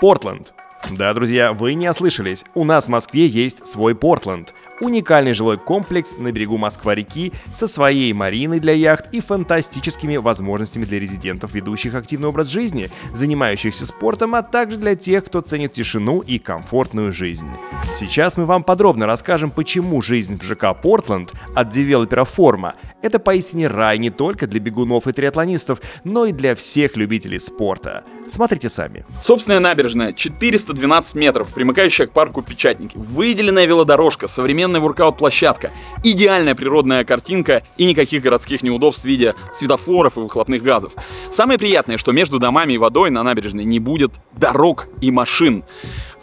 Портленд. Да, друзья, вы не ослышались. У нас в Москве есть свой Портленд. Уникальный жилой комплекс на берегу Москва-реки со своей мариной для яхт и фантастическими возможностями для резидентов, ведущих активный образ жизни, занимающихся спортом, а также для тех, кто ценит тишину и комфортную жизнь. Сейчас мы вам подробно расскажем, почему жизнь в ЖК Портленд от девелопера Форма – это поистине рай не только для бегунов и триатлонистов, но и для всех любителей спорта – Смотрите сами. Собственная набережная, 412 метров, примыкающая к парку Печатники, выделенная велодорожка, современная воркаут-площадка, идеальная природная картинка и никаких городских неудобств в виде светофоров и выхлопных газов. Самое приятное, что между домами и водой на набережной не будет дорог и машин.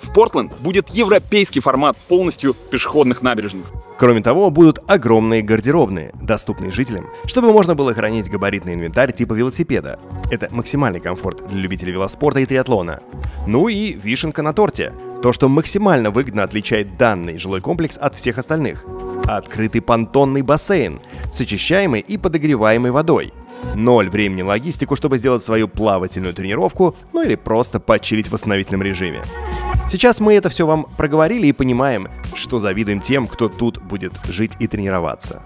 В Портленд будет европейский формат полностью пешеходных набережных. Кроме того, будут огромные гардеробные, доступные жителям, чтобы можно было хранить габаритный инвентарь типа велосипеда. Это максимальный комфорт для любителей велоспорта и триатлона. Ну и вишенка на торте. То, что максимально выгодно отличает данный жилой комплекс от всех остальных. Открытый понтонный бассейн с очищаемой и подогреваемой водой – ноль времени логистику, чтобы сделать свою плавательную тренировку, ну или просто почилить в восстановительном режиме. Сейчас мы это все вам проговорили и понимаем, что завидуем тем, кто тут будет жить и тренироваться.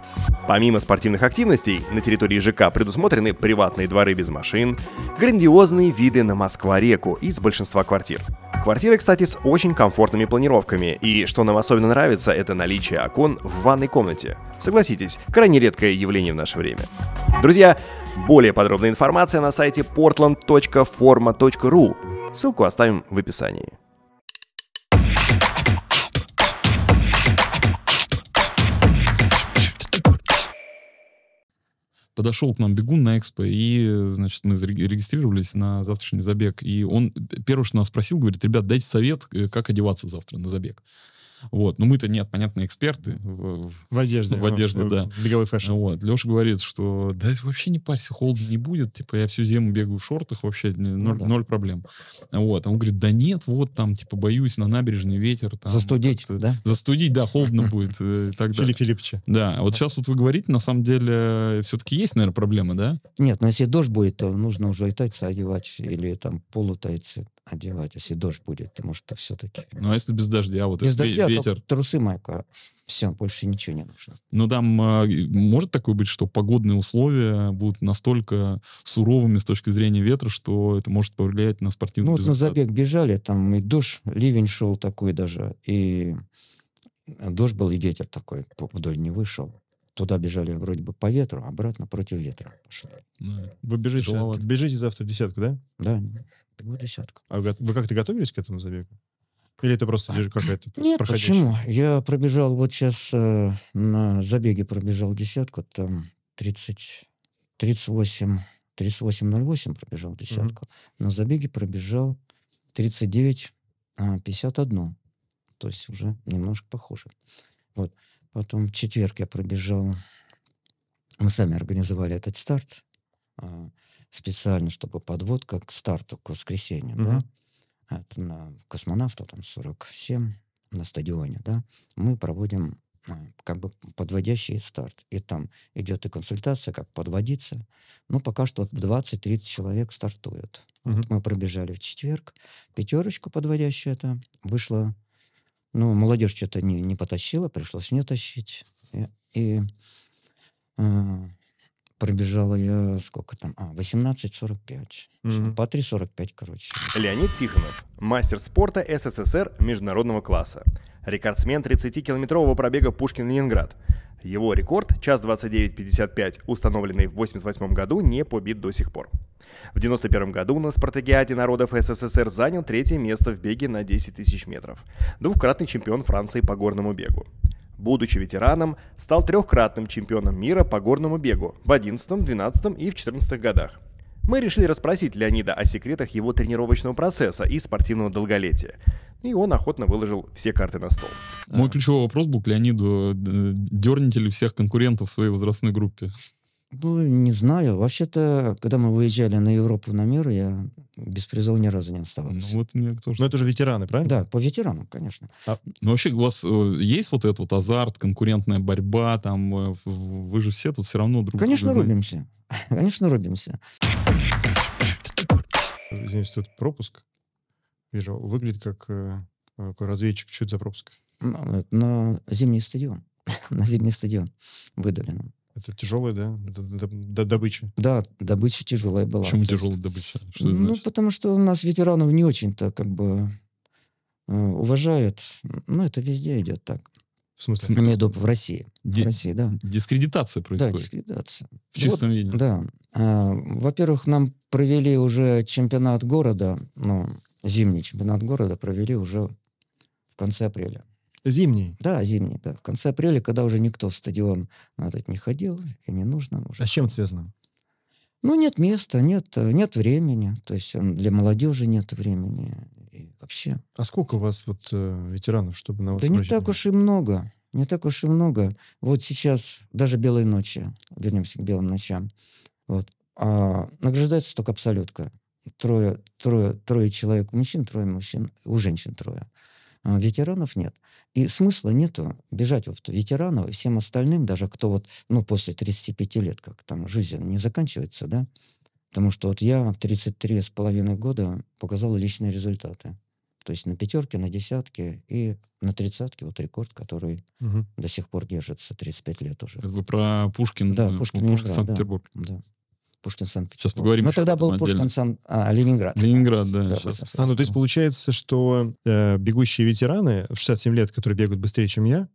Помимо спортивных активностей, на территории ЖК предусмотрены приватные дворы без машин, грандиозные виды на Москва-реку из большинства квартир. Квартиры, кстати, с очень комфортными планировками, и что нам особенно нравится, это наличие окон в ванной комнате. Согласитесь, крайне редкое явление в наше время. Друзья, более подробная информация на сайте portland.forma.ru. Ссылку оставим в описании. подошел к нам бегун на экспо, и, значит, мы зарегистрировались на завтрашний забег. И он первое, что нас спросил, говорит, ребят, дайте совет, э, как одеваться завтра на забег. Вот. Но мы-то нет, понятно, эксперты. В, в одежде. В одежде, в, да. Беговой фэшн. Вот. Леша говорит, что да вообще не парься, холода не будет. Типа я всю зиму бегаю в шортах, вообще ну ноль, ну, да. ноль проблем. Вот. А он говорит, да нет, вот там, типа, боюсь, на набережный ветер. Там, Застудить, да? Застудить, да, холодно будет. Э, Филипп Филипповича. Да. А вот сейчас вот вы говорите, на самом деле, все-таки есть, наверное, проблема, да? Нет, но если дождь будет, то нужно уже и тайцы одевать, или там полутайцы одевать, а если дождь будет, потому что все-таки... Ну, а если без дождя, вот без если дождя, ветер... трусы, майка, все, больше ничего не нужно. Ну, там а, может такое быть, что погодные условия будут настолько суровыми с точки зрения ветра, что это может повлиять на спортивный Ну, результат. вот на забег бежали, там и дождь, ливень шел такой даже, и дождь был, и ветер такой вдоль не вышел туда бежали вроде бы по ветру, обратно против ветра пошли. Ну, вы бежите, бежите завтра в десятку, да? Да. Двух десятков. А вы как-то готовились к этому забегу? Или это просто какая-то Нет, проходящая? почему? Я пробежал, вот сейчас э, на забеге пробежал десятку, там 30, 38, 38.08 пробежал десятку. Угу. На забеге пробежал 39, 51. А, То есть уже немножко похоже. Вот. Потом в четверг я пробежал. Мы сами организовали этот старт. А, специально, чтобы подводка к старту, к воскресенью, mm-hmm. да, это на космонавта там 47 на стадионе, да, мы проводим а, как бы подводящий старт. И там идет и консультация, как подводиться. Но пока что 20-30 человек стартует. Угу. Вот мы пробежали в четверг. Пятерочку подводящую это вышла, Ну, молодежь что-то не, не потащила, пришлось мне тащить. И, и а, пробежала я сколько там? А, 18.45. Mm-hmm. По 3.45, короче. Леонид Тихонов, мастер спорта СССР международного класса. Рекордсмен 30-километрового пробега Пушкин-Ленинград. Его рекорд, час 29.55, установленный в 1988 году, не побит до сих пор. В 1991 году на Спартакиаде народов СССР занял третье место в беге на 10 тысяч метров. Двукратный чемпион Франции по горному бегу. Будучи ветераном, стал трехкратным чемпионом мира по горному бегу в 11, 12 и в 14 годах. Мы решили расспросить Леонида о секретах его тренировочного процесса и спортивного долголетия. И он охотно выложил все карты на стол. Мой ключевой вопрос был к Леониду, дерните ли всех конкурентов в своей возрастной группе? Ну, не знаю. Вообще-то, когда мы выезжали на Европу, на мир, я без призов ни разу не ну, оставался. Ну, вот мне тоже... Но это же ветераны, правильно? Да, по ветеранам, конечно. А, ну, вообще, у вас э, есть вот этот вот азарт, конкурентная борьба, там, э, вы же все тут все равно друг Конечно, друга рубимся. Конечно, рубимся. Извиняюсь, тут пропуск. Вижу, выглядит как э, разведчик. Что это за пропуск? Ну, на, на зимний стадион. на зимний стадион выдали нам. Это тяжелая, да? Д добыча? Да, добыча тяжелая была. Почему тяжелая добыча? Что ну, потому что у нас ветеранов не очень-то как бы э, уважают. Ну, это везде идет так. В смысле? Я имею в виду в России. Ди- в России, да. Дискредитация происходит. Да, дискредитация. В чистом вот, виде. Да. А, во-первых, нам провели уже чемпионат города, ну, зимний чемпионат города провели уже в конце апреля. Зимний? Да, зимний, да. В конце апреля, когда уже никто в стадион на этот не ходил, и не нужно уже. А с чем это связано? Ну, нет места, нет, нет времени. То есть для молодежи нет времени. И вообще. А сколько у вас вот э, ветеранов, чтобы на вас Да не так уж и много. Не так уж и много. Вот сейчас даже белой ночи», вернемся к «Белым ночам», вот, а награждается только абсолютка. Трое, трое, трое человек мужчин, трое мужчин, у женщин трое. Э, ветеранов нет. И смысла нету бежать вот ветеранов и всем остальным, даже кто вот, ну, после 35 лет, как там жизнь не заканчивается, да, потому что вот я в 33 с половиной года показал личные результаты. То есть на пятерке, на десятке и на тридцатке вот рекорд, который угу. до сих пор держится 35 лет уже. Это вы про Пушкин? Да, э, Пушкин, Пушкин Санкт-Петербург. Да, да. Пушкин санкт Сейчас поговорим. Но тогда был Пушкин Сан... а, Ленинград. Ленинград, да. да А, ну, то есть получается, что э, бегущие ветераны, 67 лет, которые бегают быстрее, чем я,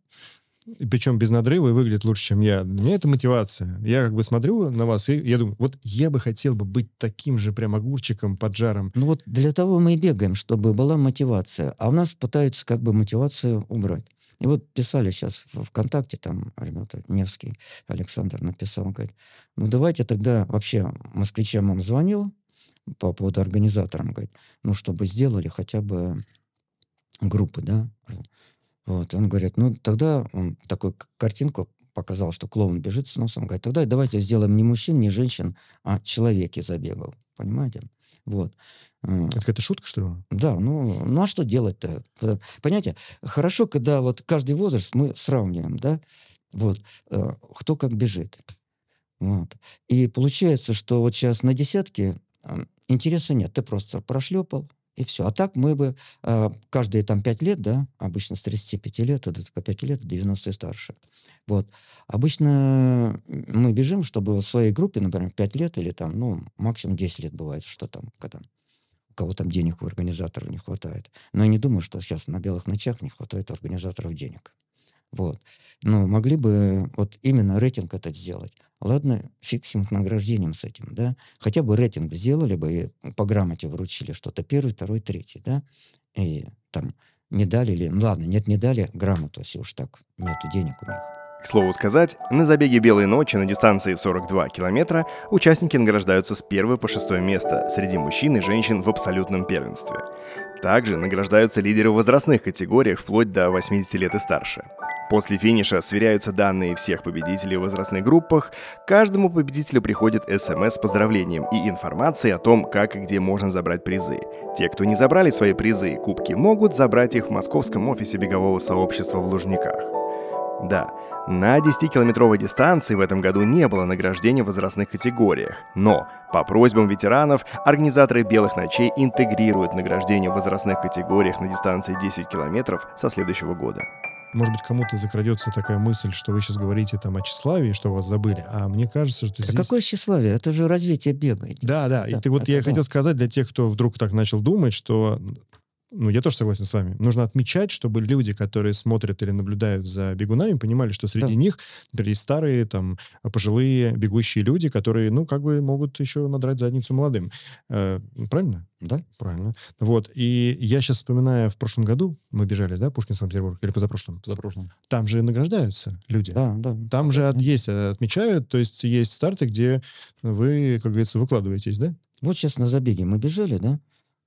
и причем без надрыва и выглядит лучше, чем я. Для меня это мотивация. Я как бы смотрю на вас, и я думаю, вот я бы хотел бы быть таким же прям огурчиком под жаром. Ну вот для того мы и бегаем, чтобы была мотивация. А у нас пытаются как бы мотивацию убрать. И вот писали сейчас в ВКонтакте, там ребята, Невский Александр написал, он говорит, ну давайте тогда вообще москвичам он звонил по поводу организаторам, говорит, ну чтобы сделали хотя бы группы, да. Вот, он говорит, ну тогда он такую картинку показал, что клоун бежит с носом, говорит, тогда «Ну давайте сделаем не мужчин, не женщин, а человеки забегал. Понимаете? Вот. А. Это какая-то шутка, что ли? Да, ну, ну а что делать-то? Понимаете, хорошо, когда вот каждый возраст мы сравниваем, да, вот, э, кто как бежит. Вот. И получается, что вот сейчас на десятке интереса нет. Ты просто прошлепал, и все. А так мы бы э, каждые там 5 лет, да, обычно с 35 лет, это по 5 лет, 90 и старше. Вот. Обычно мы бежим, чтобы в своей группе, например, 5 лет или там, ну, максимум 10 лет бывает, что там, когда у кого там денег у организатора не хватает. Но я не думаю, что сейчас на белых ночах не хватает организаторов денег. Вот. Но могли бы вот именно рейтинг этот сделать. Ладно, фиксим награждением с этим, да. Хотя бы рейтинг сделали бы и по грамоте вручили что-то первый, второй, третий, да. И там медали или... Ну, ладно, нет медали, грамоту, если уж так. Нету денег у них. К слову сказать, на забеге «Белой ночи» на дистанции 42 километра участники награждаются с 1 по 6 место среди мужчин и женщин в абсолютном первенстве. Также награждаются лидеры в возрастных категориях вплоть до 80 лет и старше. После финиша сверяются данные всех победителей в возрастных группах, каждому победителю приходит смс с поздравлением и информацией о том, как и где можно забрать призы. Те, кто не забрали свои призы и кубки, могут забрать их в московском офисе бегового сообщества в Лужниках. Да, на 10-километровой дистанции в этом году не было награждения в возрастных категориях, но по просьбам ветеранов организаторы «Белых ночей» интегрируют награждение в возрастных категориях на дистанции 10 километров со следующего года. Может быть, кому-то закрадется такая мысль, что вы сейчас говорите там о тщеславии, что вас забыли, а мне кажется, что а здесь. А Какое тщеславие? Это же развитие бега. Да, да, да. И ты, вот я да. хотел сказать для тех, кто вдруг так начал думать, что ну, я тоже согласен с вами. Нужно отмечать, чтобы люди, которые смотрят или наблюдают за бегунами, понимали, что среди да. них, например, есть старые, там, пожилые бегущие люди, которые, ну, как бы могут еще надрать задницу молодым. Э, ну, правильно? Да. Правильно. Вот. И я сейчас вспоминаю, в прошлом году мы бежали, да, Пушкин, Санкт-Петербург, или позапрошлом? Позапрошлом. Там же награждаются люди. Да, да. Там да, же от, есть, э, отмечают, то есть есть старты, где вы, как говорится, выкладываетесь, да? Вот сейчас на забеге мы бежали, да?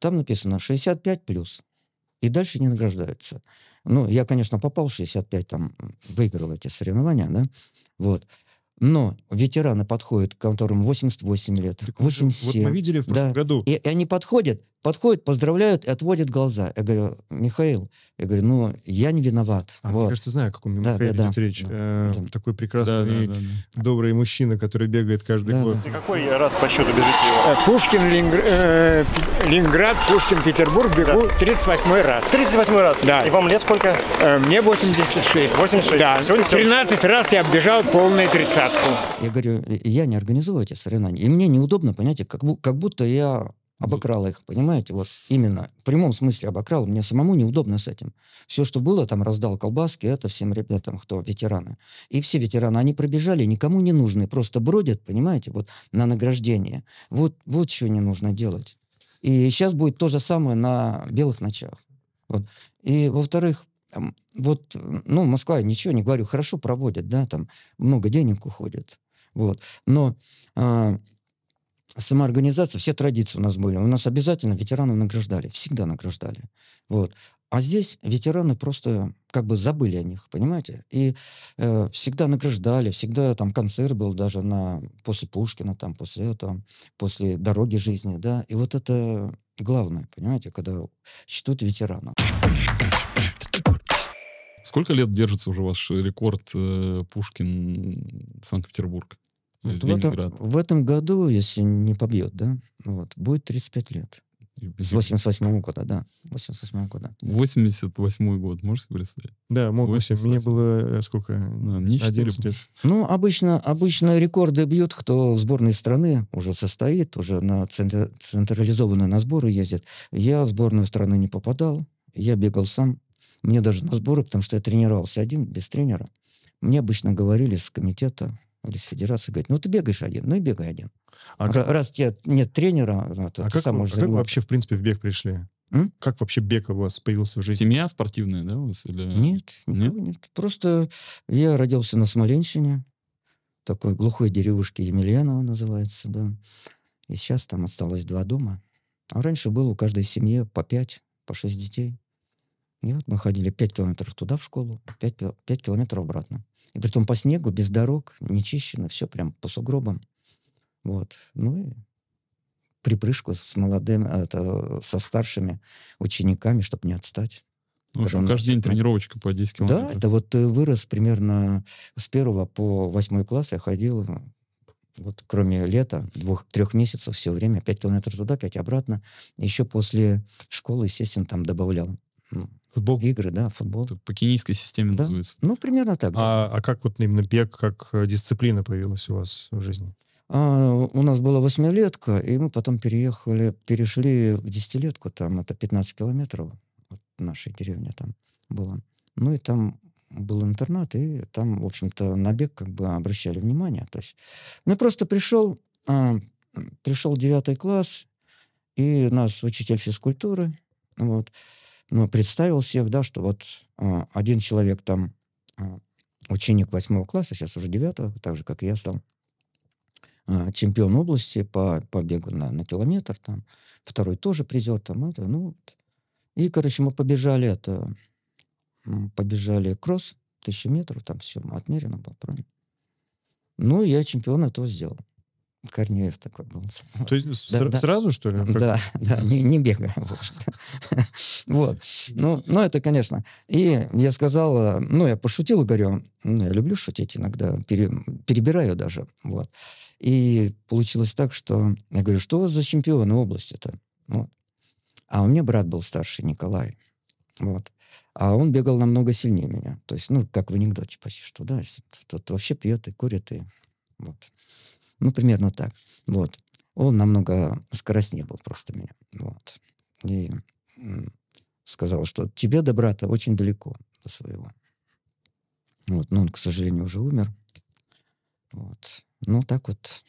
Там написано 65 плюс. И дальше не награждаются. Ну, я, конечно, попал в 65, там выиграл эти соревнования, да, вот. Но ветераны подходят, которым 88 лет, так 87. Вот мы видели в прошлом да. году. И, и они подходят, подходят, поздравляют и отводят глаза. Я говорю, Михаил, я говорю, ну, я не виноват. А, вот. мне кажется, знаю, о каком да, Михаиле да, да, речь. Да, да. Э, такой прекрасный, да, да, да, добрый мужчина, который бегает каждый да, год. Да. какой раз по счету бежите его? Э, Пушкин, Ленингр... э, Ленинград, Пушкин, Петербург бегу да. 38 раз. 38 раз? Да. И вам лет сколько? Э, мне 86. 86? Да. Сегодня 13 раз я оббежал полную тридцатку. Я говорю, я не организую эти соревнования. И мне неудобно, понимаете, как, как будто я обокрала их, понимаете, вот именно в прямом смысле обокрал. Мне самому неудобно с этим. Все, что было, там раздал колбаски, это всем ребятам, кто ветераны. И все ветераны, они пробежали, никому не нужны, просто бродят, понимаете, вот на награждение. Вот, вот что не нужно делать. И сейчас будет то же самое на белых ночах. Вот. И, во-вторых, вот, ну, Москва, ничего не говорю, хорошо проводят, да, там много денег уходит. Вот. Но э, самоорганизация, все традиции у нас были. У нас обязательно ветеранов награждали, всегда награждали. Вот. А здесь ветераны просто как бы забыли о них, понимаете? И э, всегда награждали, всегда там концерт был даже на, после Пушкина, там, после этого, после «Дороги жизни», да. И вот это главное, понимаете, когда чтут ветерана. Сколько лет держится уже ваш рекорд э, Пушкин-Санкт-Петербург? Вот в, этом, в этом году, если не побьет, да, вот, будет 35 лет. С 88 -го года, да. 88 -го года. 88 год, можете представить? Да, могу себе. Мне было э, сколько? Да, мне 11 лет. Ну, обычно, обычно рекорды бьют, кто в сборной страны уже состоит, уже на центр, централизованно на сборы ездит. Я в сборную страны не попадал, я бегал сам. Мне даже на сборы, потому что я тренировался один, без тренера. Мне обычно говорили с комитета, Федерация говорит, ну ты бегаешь один, ну и бегай один. А раз, раз тебе нет тренера, а, то а ты как, сам можешь а заниматься. как вообще, в принципе, в бег пришли? М? Как вообще бег у вас появился в жизни? Семья спортивная, да, у вас? Или... Нет, нет? нет. Просто я родился на Смоленщине, такой глухой деревушке Емельянова называется, да. И сейчас там осталось два дома. А раньше было у каждой семьи по пять, по шесть детей. И вот мы ходили пять километров туда в школу, пять пять километров обратно. И притом по снегу, без дорог, не чищено, все прям по сугробам. Вот. Ну и припрыжку с молодыми, э, это, со старшими учениками, чтобы не отстать. Ну, в общем, каждый день тренировочка по 10 километров. Да, это вот э, вырос примерно с первого по восьмой класс я ходил, э, вот кроме лета, двух-трех месяцев все время, 5 километров туда, 5 обратно. Еще после школы, естественно, там добавлял ну, Футбол. Игры, да, футбол. Это по кенийской системе да? называется. Ну, примерно так. А, да. а как вот именно бег, как э, дисциплина появилась у вас в жизни? А, у нас была восьмилетка, и мы потом переехали, перешли в десятилетку, там это 15 километров от нашей деревни там было. Ну и там был интернат, и там, в общем-то, на бег как бы обращали внимание. То есть, ну, просто пришел, а, пришел девятый класс, и нас учитель физкультуры, вот, но ну, представил всех, да, что вот а, один человек там, а, ученик восьмого класса, сейчас уже девятого, так же, как и я стал, а, чемпион области по, по бегу на, на километр, там, второй тоже призер, там, это, ну, и, короче, мы побежали, это, побежали кросс, тысячи метров, там все отмерено было, правильно. Ну, я чемпион этого сделал. Корнеев такой был. То есть да, с- да. сразу, что ли? Да, да, не, не бегая, Вот. Ну, ну, это, конечно. И я сказал, э, ну, я пошутил, говорю, «Ну, я люблю шутить иногда, перебираю даже, вот. И получилось так, что я говорю, что у вас за чемпионы области-то? А у меня брат был старший, Николай. Вот. А он бегал намного сильнее меня. То есть, ну, как в анекдоте почти что, да, тот вообще пьет и курит, и вот. Ну, примерно так. Вот. Он намного скоростнее был просто меня. Вот. И сказал, что тебе до брата очень далеко до своего. Вот. Но он, к сожалению, уже умер. Вот. Ну, так вот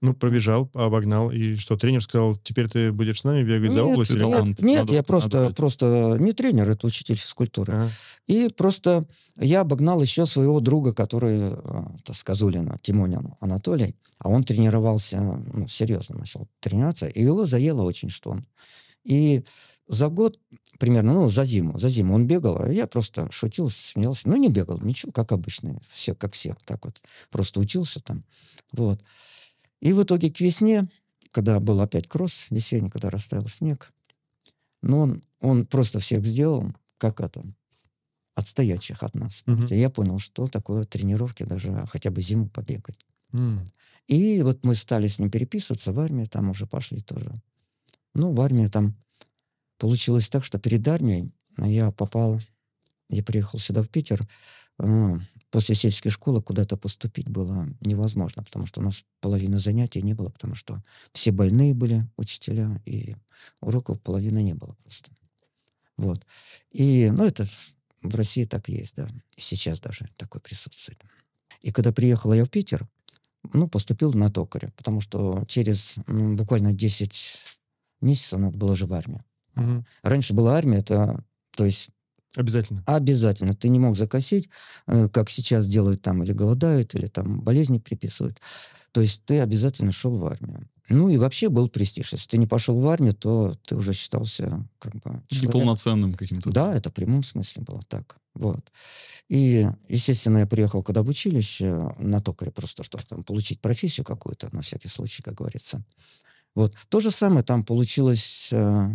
ну, пробежал, обогнал. И что, тренер сказал, теперь ты будешь с нами бегать нет, за область? Нет, или он, нет надо, я просто, надо... просто не тренер, это учитель физкультуры. А. И просто я обогнал еще своего друга, который, а, это Сказулина, Тимонин Анатолий, а он тренировался, ну, серьезно начал тренироваться, и его заело очень, что он. И за год примерно, ну, за зиму, за зиму он бегал, а я просто шутил, смеялся. Ну, не бегал, ничего, как обычно, все, как все, так вот. Просто учился там, вот. И в итоге к весне, когда был опять кросс, весенний, когда растаял снег, но ну, он, он просто всех сделал, как это, отстоящих от нас. Угу. Я понял, что такое тренировки, даже хотя бы зиму побегать. Угу. И вот мы стали с ним переписываться в армии, там уже пошли тоже. Ну, в армии там получилось так, что перед армией я попал, я приехал сюда в Питер, а, после сельской школы куда-то поступить было невозможно, потому что у нас половины занятий не было, потому что все больные были учителя, и уроков половины не было просто. Вот. И, ну, это в России так есть, да. сейчас даже такое присутствует. И когда приехала я в Питер, ну, поступил на токаря, потому что через ну, буквально 10 месяцев надо было же в армию. Угу. Раньше была армия, это, то есть Обязательно. Обязательно. Ты не мог закосить, э, как сейчас делают там, или голодают, или там болезни приписывают. То есть ты обязательно шел в армию. Ну и вообще был престиж. Если ты не пошел в армию, то ты уже считался как бы... Человек. Неполноценным каким-то. Да, это в прямом смысле было так. Вот. И, естественно, я приехал когда в училище на токаре просто, чтобы там получить профессию какую-то, на всякий случай, как говорится. Вот. То же самое там получилось э,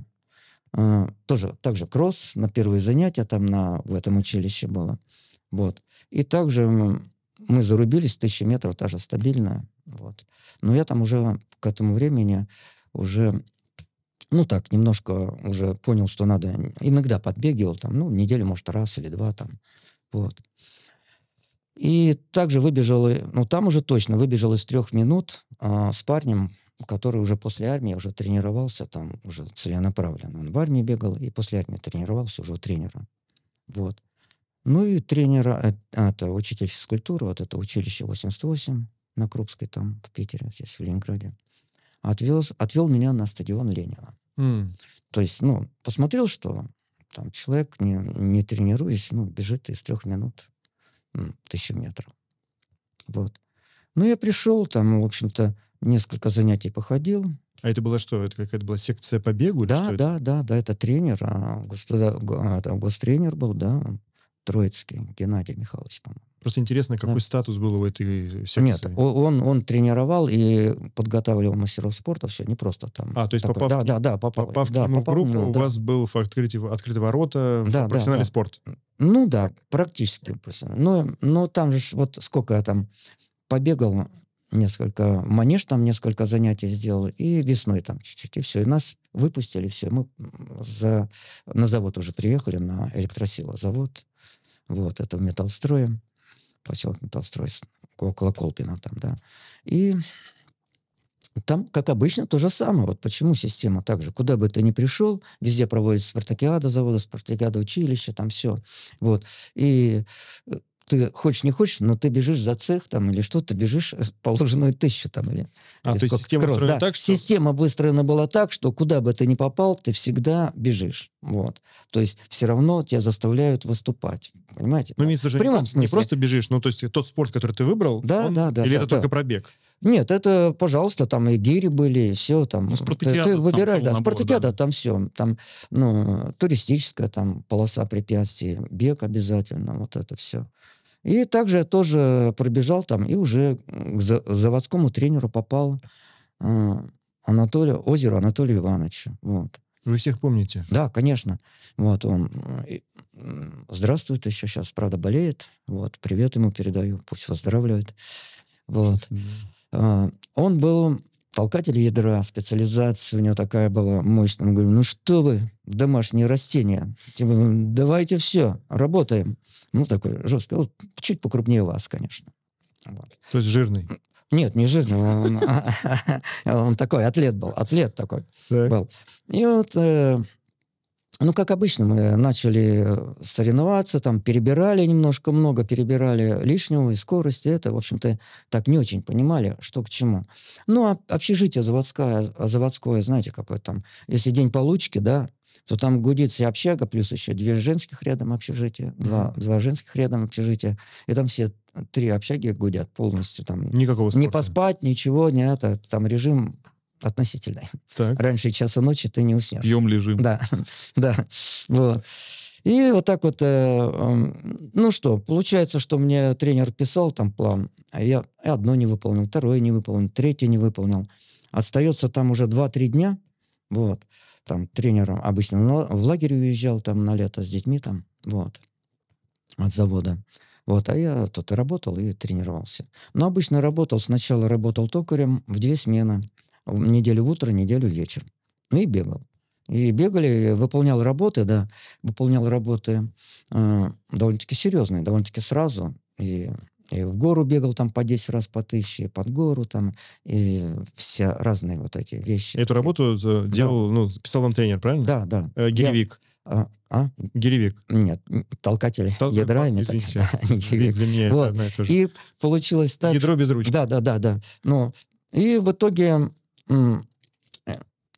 э, тоже также кросс на первые занятия там на, в этом училище было. Вот. И также мы зарубились, тысячи метров, та же стабильная. Вот. Но я там уже к этому времени уже ну так, немножко уже понял, что надо, иногда подбегивал там, ну, неделю, может, раз или два там, вот. И также выбежал, ну, там уже точно выбежал из трех минут а, с парнем, который уже после армии уже тренировался там уже целенаправленно. Он в армии бегал и после армии тренировался уже у тренера. Вот. Ну и тренера, э, а, это учитель физкультуры, вот это училище 88 на Крупской там, в Питере, здесь, в Ленинграде, отвез, отвел меня на стадион Ленина. Mm. То есть, ну, посмотрел, что там человек, не, не тренируясь, ну, бежит из трех минут ну, тысячу метров. Вот. Ну, я пришел там, в общем-то, несколько занятий походил. А это было что? Это какая-то была секция по бегу? Да, да, да, да, да, это тренер, а, а гостренер был, да, Троицкий, Геннадий Михайлович, по-моему. Просто интересно, какой да. статус был у этой секции? Нет, он, он тренировал и подготавливал мастеров спорта, все, не просто там. А, то есть такой, попав, да, да, да, попав, попав да, к нему попав, в группу, ну, у да. вас был в открытии, открытые ворота, да, профессиональный да, да. спорт? Ну да, практически. Но, но там же вот сколько я там побегал, несколько манеж, там несколько занятий сделал, и весной там чуть-чуть, и все. И нас выпустили, все. Мы за, на завод уже приехали, на электросила завод. Вот, это в металлстрое, поселок металлстрой, около Колпина там, да. И там, как обычно, то же самое. Вот почему система так же. Куда бы ты ни пришел, везде проводится спартакиада завода, спартакиада училища, там все. Вот. И э, ты хочешь, не хочешь, но ты бежишь за цех там или что, то бежишь э, положенную тысячу там или... А, или то есть система кросс, да. так, что... Система выстроена была так, что куда бы ты ни попал, ты всегда бежишь. Вот. То есть все равно тебя заставляют выступать. Понимаете? Ну, да? в прямом не, смысле. не просто бежишь, но то есть тот спорт, который ты выбрал, да, он... да, да, или да, это да, только да. пробег? Нет, это, пожалуйста, там и гири были, и все там. Ну, ты, ты выбираешь, да, спартакиада, да. там все. Там, ну, туристическая там полоса препятствий, бег обязательно, вот это все. И также я тоже пробежал там и уже к заводскому тренеру попал э, Анатолию, озеро Анатолия Ивановича. Вот. Вы всех помните? Да, конечно. Вот он. Здравствует еще сейчас, правда, болеет. Вот, привет ему передаю, пусть выздоравливает. Вот. Спасибо. А, он был толкатель ядра, специализация у него такая была мощная. Мы говорим, ну что вы, домашние растения, типа, давайте все, работаем. Ну, такой жесткий, вот, чуть покрупнее вас, конечно. Вот. То есть жирный? Нет, не жирный, он, он такой атлет был, атлет такой был. И вот э, ну, как обычно, мы начали э, соревноваться, там, перебирали немножко, много перебирали лишнего и скорости. Это, в общем-то, так не очень понимали, что к чему. Ну, а общежитие заводское, а заводское знаете, какое там, если день получки, да, то там гудит и общага, плюс еще две женских рядом общежития, два, mm-hmm. два женских рядом общежития, и там все три общаги гудят полностью. Там Никакого спорта. Не поспать, ничего, не это, там режим относительной. Так. Раньше часа ночи ты не уснешь. Пьем, лежим. Да, да, вот. И вот так вот, э, эм, ну что, получается, что мне тренер писал там план, а я одно не выполнил, второе не выполнил, третье не выполнил. Остается там уже 2-3 дня, вот, там тренером обычно в лагерь уезжал там на лето с детьми там, вот, от завода. Вот, а я тут и работал, и тренировался. Но обычно работал, сначала работал токарем в две смены, неделю в утро, неделю вечер. Ну и бегал. И бегали, выполнял работы, да, выполнял работы э, довольно-таки серьезные, довольно-таки сразу. И, и в гору бегал там по 10 раз по тысяче, под гору там, и все разные вот эти вещи. Эту работу и, делал, да. ну, писал вам тренер, правильно? Да, да. Э, гиревик. Я... А, а? Гиревик. Нет, толкатель Тол... ядра. А, извините, для меня вот. это одно и то же. И получилось так... Ядро без ручки. Да, да, да, да. Ну, и в итоге Э,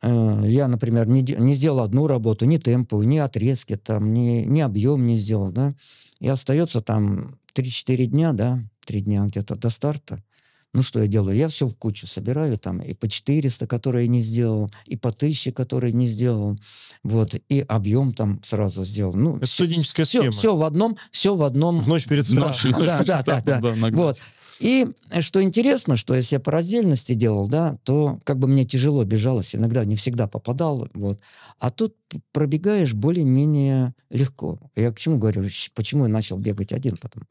э, я, например, не, не сделал одну работу, ни темпу, ни отрезки, там, ни, ни объем не сделал, да, и остается там 3-4 дня, да, 3 дня где-то до старта, ну что я делаю? Я все в кучу собираю, там и по 400, которые не сделал, и по 1000, которые не сделал, вот, и объем там сразу сделал. Ну, Это студенческая все, схема. Все в одном, все в одном. В ночь перед старшим. да, да, да, да. Вот. И э, что интересно, что если я по раздельности делал, да, то как бы мне тяжело бежалось, иногда не всегда попадал, вот. А тут пробегаешь более-менее легко. Я к чему говорю, почему я начал бегать один потом?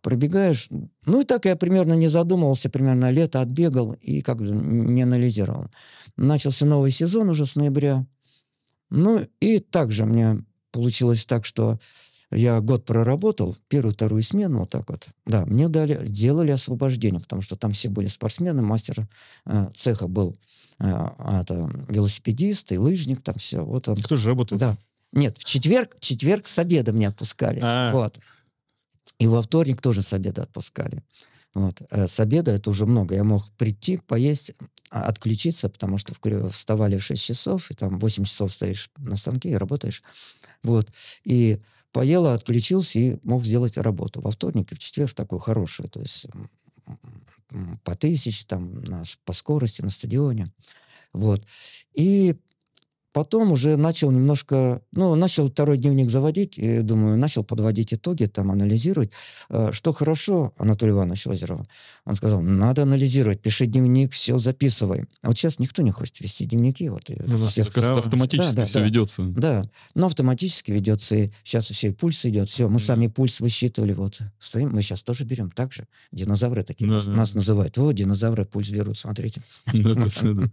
Пробегаешь, ну и так я примерно не задумывался, примерно лето отбегал и как бы не анализировал. Начался новый сезон уже с ноября. Ну и также мне получилось так, что я год проработал, первую, вторую смену, вот так вот. Да, мне дали, делали освобождение, потому что там все были спортсмены, мастер э, цеха был э, а, это, велосипедист и лыжник, там все. Вот он. Кто же работает? Да. Нет, в четверг, четверг с обеда меня отпускали. А-а-а. Вот. И во вторник тоже с обеда отпускали. Вот. Э, с обеда это уже много. Я мог прийти, поесть, а, отключиться, потому что вставали в 6 часов, и там 8 часов стоишь на станке и работаешь. Вот. И поела, отключился и мог сделать работу. Во вторник и в четверг такую хорошую, то есть по тысяче, там, по скорости на стадионе. Вот. И Потом уже начал немножко, ну, начал второй дневник заводить, и, думаю, начал подводить итоги, там, анализировать. Э, что хорошо, Анатолий Иванович Лазеров, он сказал, надо анализировать, пиши дневник, все записывай. А вот сейчас никто не хочет вести дневники. Вот, э, ну, у всех автоматически да, все да, ведется. Да, но автоматически ведется, и сейчас все, и пульс идет, все, мы сами пульс высчитывали, вот, стоим, мы сейчас тоже берем, так же, динозавры такие да, нас, да. нас называют, вот, динозавры пульс берут, смотрите. Да, ну, точно,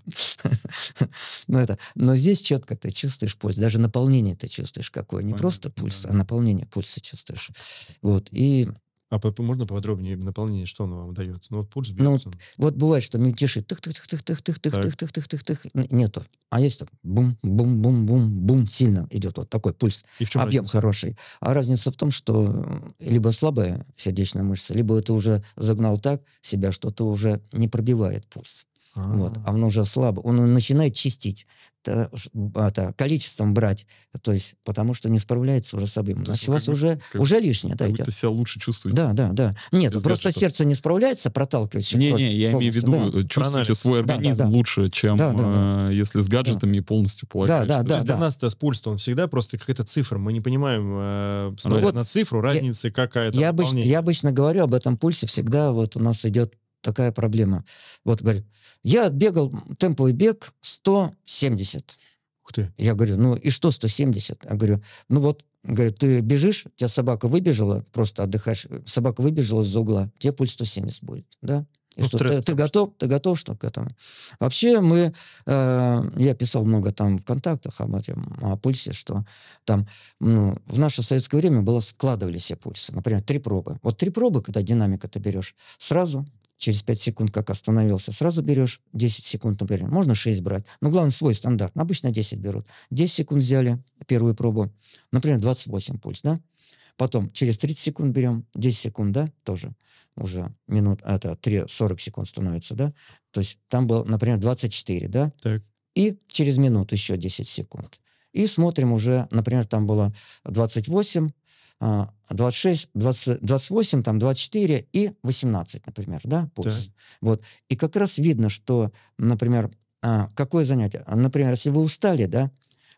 Но здесь четко ты чувствуешь пульс, даже наполнение ты чувствуешь какое, не Понятно, просто пульс, да. а наполнение пульса чувствуешь. Вот, и а по можно подробнее наполнение, что оно вам дает? Ну, вот пульс бьется. Ну, вот бывает, что мельтешит. тых тых тых тых тых тых тых тых тых тых тых тых Нету. А есть там бум-бум-бум-бум-бум. Сильно идет вот такой пульс. И в чем Объем разница? хороший. А разница в том, что либо слабая сердечная мышца, либо это уже загнал так себя, что ты уже не пробивает пульс. А-а-а. Вот, а он уже слабо, он начинает чистить, это, а, количеством брать, то есть потому что не справляется уже с объемом. То у вас будто, уже, как, уже лишнее да, идет. себя лучше чувствуете. Да, да, да. Нет, Без просто гаджетов. сердце не справляется, проталкивается. Не, не, я имею в виду, да. чувствуете свой организм да, да, да. лучше, чем да, да, да. Э, если с гаджетами да. полностью полагаешься. Да, да, да. То есть да. для нас-то с пульсом он всегда просто какая-то цифра, мы не понимаем, э, смотря вот на цифру, разница я, какая-то. Я обычно, я обычно говорю об этом пульсе, всегда вот у нас идет такая проблема. Вот, говорю я отбегал темповый бег 170. Ух ты. Я говорю, ну и что 170? Я говорю, ну вот, говорю, ты бежишь, у тебя собака выбежала, просто отдыхаешь, собака выбежала из угла, тебе пульс 170 будет, да? И ну, что, стресс, ты, ты готов, ты готов что к этому? Вообще мы, э, я писал много там в контактах об этом, о пульсе, что там ну, в наше советское время было складывали все пульсы, например, три пробы. Вот три пробы, когда динамика ты берешь, сразу через 5 секунд как остановился, сразу берешь 10 секунд, например, можно 6 брать. Но главное свой стандарт, обычно 10 берут. 10 секунд взяли первую пробу, например, 28 пульс, да? Потом через 30 секунд берем 10 секунд, да, тоже уже минут, а, это 3, 40 секунд становится, да? То есть там было, например, 24, да? Так. И через минуту еще 10 секунд. И смотрим уже, например, там было 28, 26, 20, 28, там 24 и 18, например, да, пульс. Да. Вот. И как раз видно, что, например, а, какое занятие? А, например, если вы устали, да,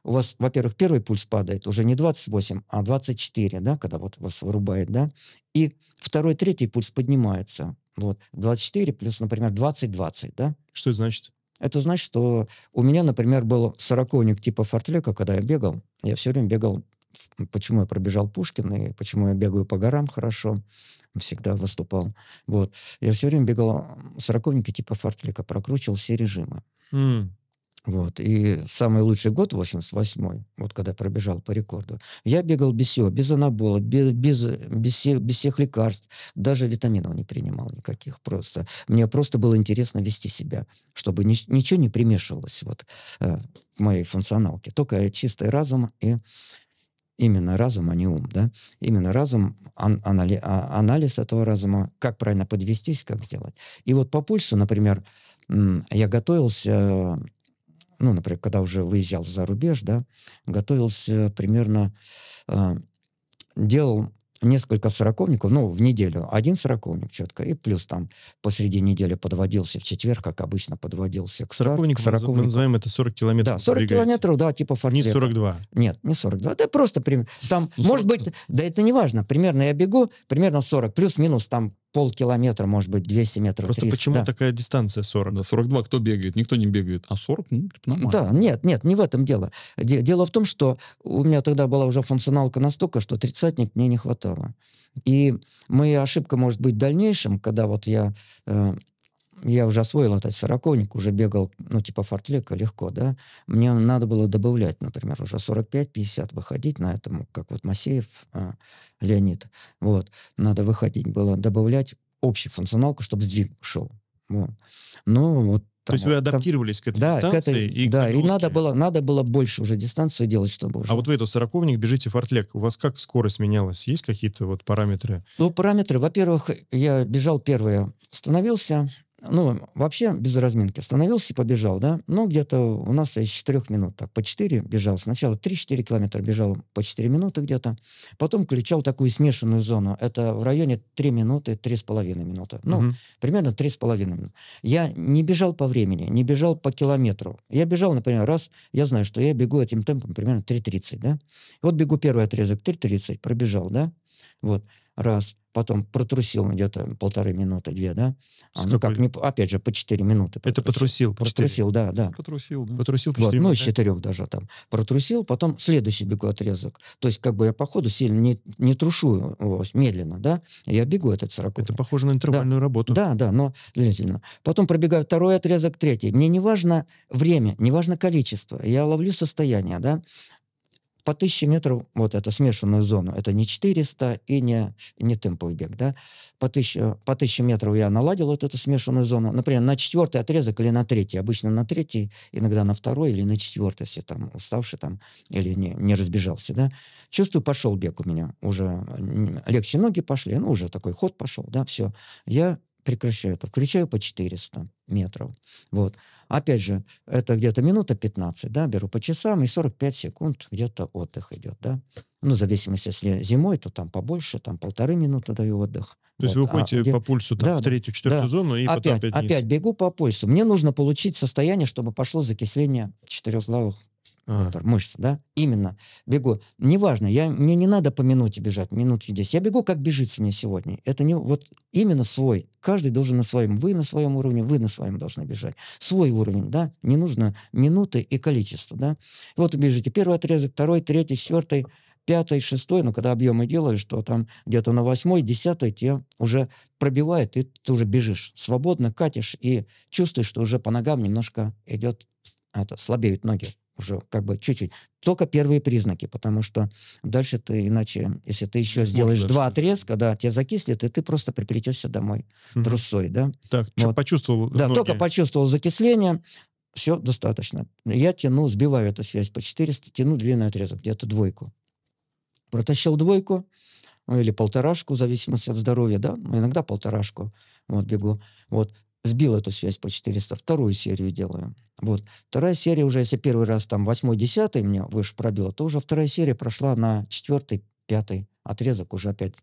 у вас, во-первых, первый пульс падает уже не 28, а 24, да, когда вот вас вырубает, да, и второй, третий пульс поднимается, вот, 24 плюс, например, 20-20, да. Что это значит? Это значит, что у меня, например, был сороконик типа фортлека, когда я бегал. Я все время бегал почему я пробежал Пушкина и почему я бегаю по горам хорошо, всегда выступал. Вот. Я все время бегал сороковники типа фартлика прокручивал все режимы. Mm. Вот. И самый лучший год, 88-й, вот когда пробежал по рекорду, я бегал без всего, без анабола, без, без, без, всех, без всех лекарств, даже витаминов не принимал никаких просто. Мне просто было интересно вести себя, чтобы ни, ничего не примешивалось вот, э, в моей функционалке, только чистый разум и именно разум, а не ум, да? Именно разум, ан- анали- а, анализ этого разума, как правильно подвестись, как сделать. И вот по пульсу, например, я готовился, ну, например, когда уже выезжал за рубеж, да, готовился примерно, э, делал несколько сороковников, ну, в неделю, один сороковник четко, и плюс там посреди недели подводился, в четверг, как обычно, подводился к сороковник. Сороковник, мы называем это 40 километров. Да, 40 километров, да, типа фортлета. Не 42. Нет, не 42, да просто, там, ну, может быть, да это не важно, примерно я бегу, примерно 40, плюс-минус там полкилометра, может быть, 200 метров, Просто 300. почему да. такая дистанция 40? Да, 42 кто бегает? Никто не бегает. А 40, ну, типа нормально. Да, нет, нет, не в этом дело. Дело в том, что у меня тогда была уже функционалка настолько, что тридцатник мне не хватало. И моя ошибка может быть в дальнейшем, когда вот я э, я уже освоил этот сороковник, уже бегал, ну, типа фортлека легко, да. Мне надо было добавлять, например, уже 45-50 выходить на этом, как вот Масеев э, Леонид. Вот. Надо выходить было, добавлять общую функционалку, чтобы сдвиг шел. Вот. Ну, вот там, То есть вы адаптировались там, к этой да, дистанции? К этой, и да, к нагрузке. и надо было, надо было больше уже дистанцию делать, чтобы уже... А вот вы этот сороковник бежите в У вас как скорость менялась? Есть какие-то вот параметры? Ну, параметры. Во-первых, я бежал первое, становился, ну, вообще без разминки. Остановился и побежал, да? Ну, где-то у нас из четырех минут, так, по четыре бежал. Сначала три-четыре километра бежал по четыре минуты где-то. Потом включал такую смешанную зону. Это в районе три минуты, три с половиной минуты. Ну, угу. примерно половиной минуты. Я не бежал по времени, не бежал по километру. Я бежал, например, раз, я знаю, что я бегу этим темпом примерно 3,30, да? Вот бегу первый отрезок, 3,30, пробежал, да? Вот, раз потом протрусил где-то полторы минуты, две, да? А, ну как, не, опять же, по четыре минуты. Протрусил. Это потрусил. Протрусил, да, да. Потрусил, да. Потрусил по вот, минуты. Ну, из четырех даже там. Протрусил, потом следующий бегу отрезок. То есть как бы я по ходу сильно не, не трушу вот, медленно, да? Я бегу этот сорок. Это похоже на интервальную да. работу. Да, да, но длительно. Потом пробегаю второй отрезок, третий. Мне не важно время, не важно количество. Я ловлю состояние, да? по 1000 метров, вот это смешанную зону, это не 400 и не, не темповый бег, да, по 1000, э, по 1000 метров я наладил вот эту смешанную зону, например, на четвертый отрезок или на третий, обычно на третий, иногда на второй или на четвертый, если там уставший там или не, не разбежался, да, чувствую, пошел бег у меня, уже легче ноги пошли, ну, уже такой ход пошел, да, все, я прекращаю это, включаю по 400 метров. Вот. Опять же, это где-то минута 15, да, беру по часам, и 45 секунд где-то отдых идет, да. Ну, в зависимости, если зимой, то там побольше, там полторы минуты даю отдых. То вот. есть вы а уходите а, где... по пульсу там, да, в третью, четвертую да. зону и опять, потом опять, опять бегу по пульсу. Мне нужно получить состояние, чтобы пошло закисление четырехглавых uh мышцы, да, именно бегу. Неважно, я, мне не надо по минуте бежать, минуте 10. Я бегу, как бежится мне сегодня. Это не вот именно свой. Каждый должен на своем. Вы на своем уровне, вы на своем должны бежать. Свой уровень, да, не нужно минуты и количество, да. Вот бежите первый отрезок, второй, третий, четвертый, пятый, шестой, но ну, когда объемы делаешь, что там где-то на восьмой, десятый тебе уже пробивает, и ты уже бежишь свободно, катишь и чувствуешь, что уже по ногам немножко идет это, слабеют ноги уже как бы чуть-чуть. Только первые признаки, потому что дальше ты иначе, если ты еще сделаешь два отрезка, да, тебя закислит, и ты просто приплетешься домой угу. трусой, да. Так, вот. почувствовал Да, ноги. только почувствовал закисление, все, достаточно. Я тяну, сбиваю эту связь по 400, тяну длинный отрезок, где-то двойку. Протащил двойку, ну, или полторашку, в зависимости от здоровья, да, иногда полторашку, вот, бегу. Вот, сбил эту связь по 400, вторую серию делаю. Вот. Вторая серия уже, если первый раз там 8 десятый меня выше пробило, то уже вторая серия прошла на 4 пятый отрезок уже опять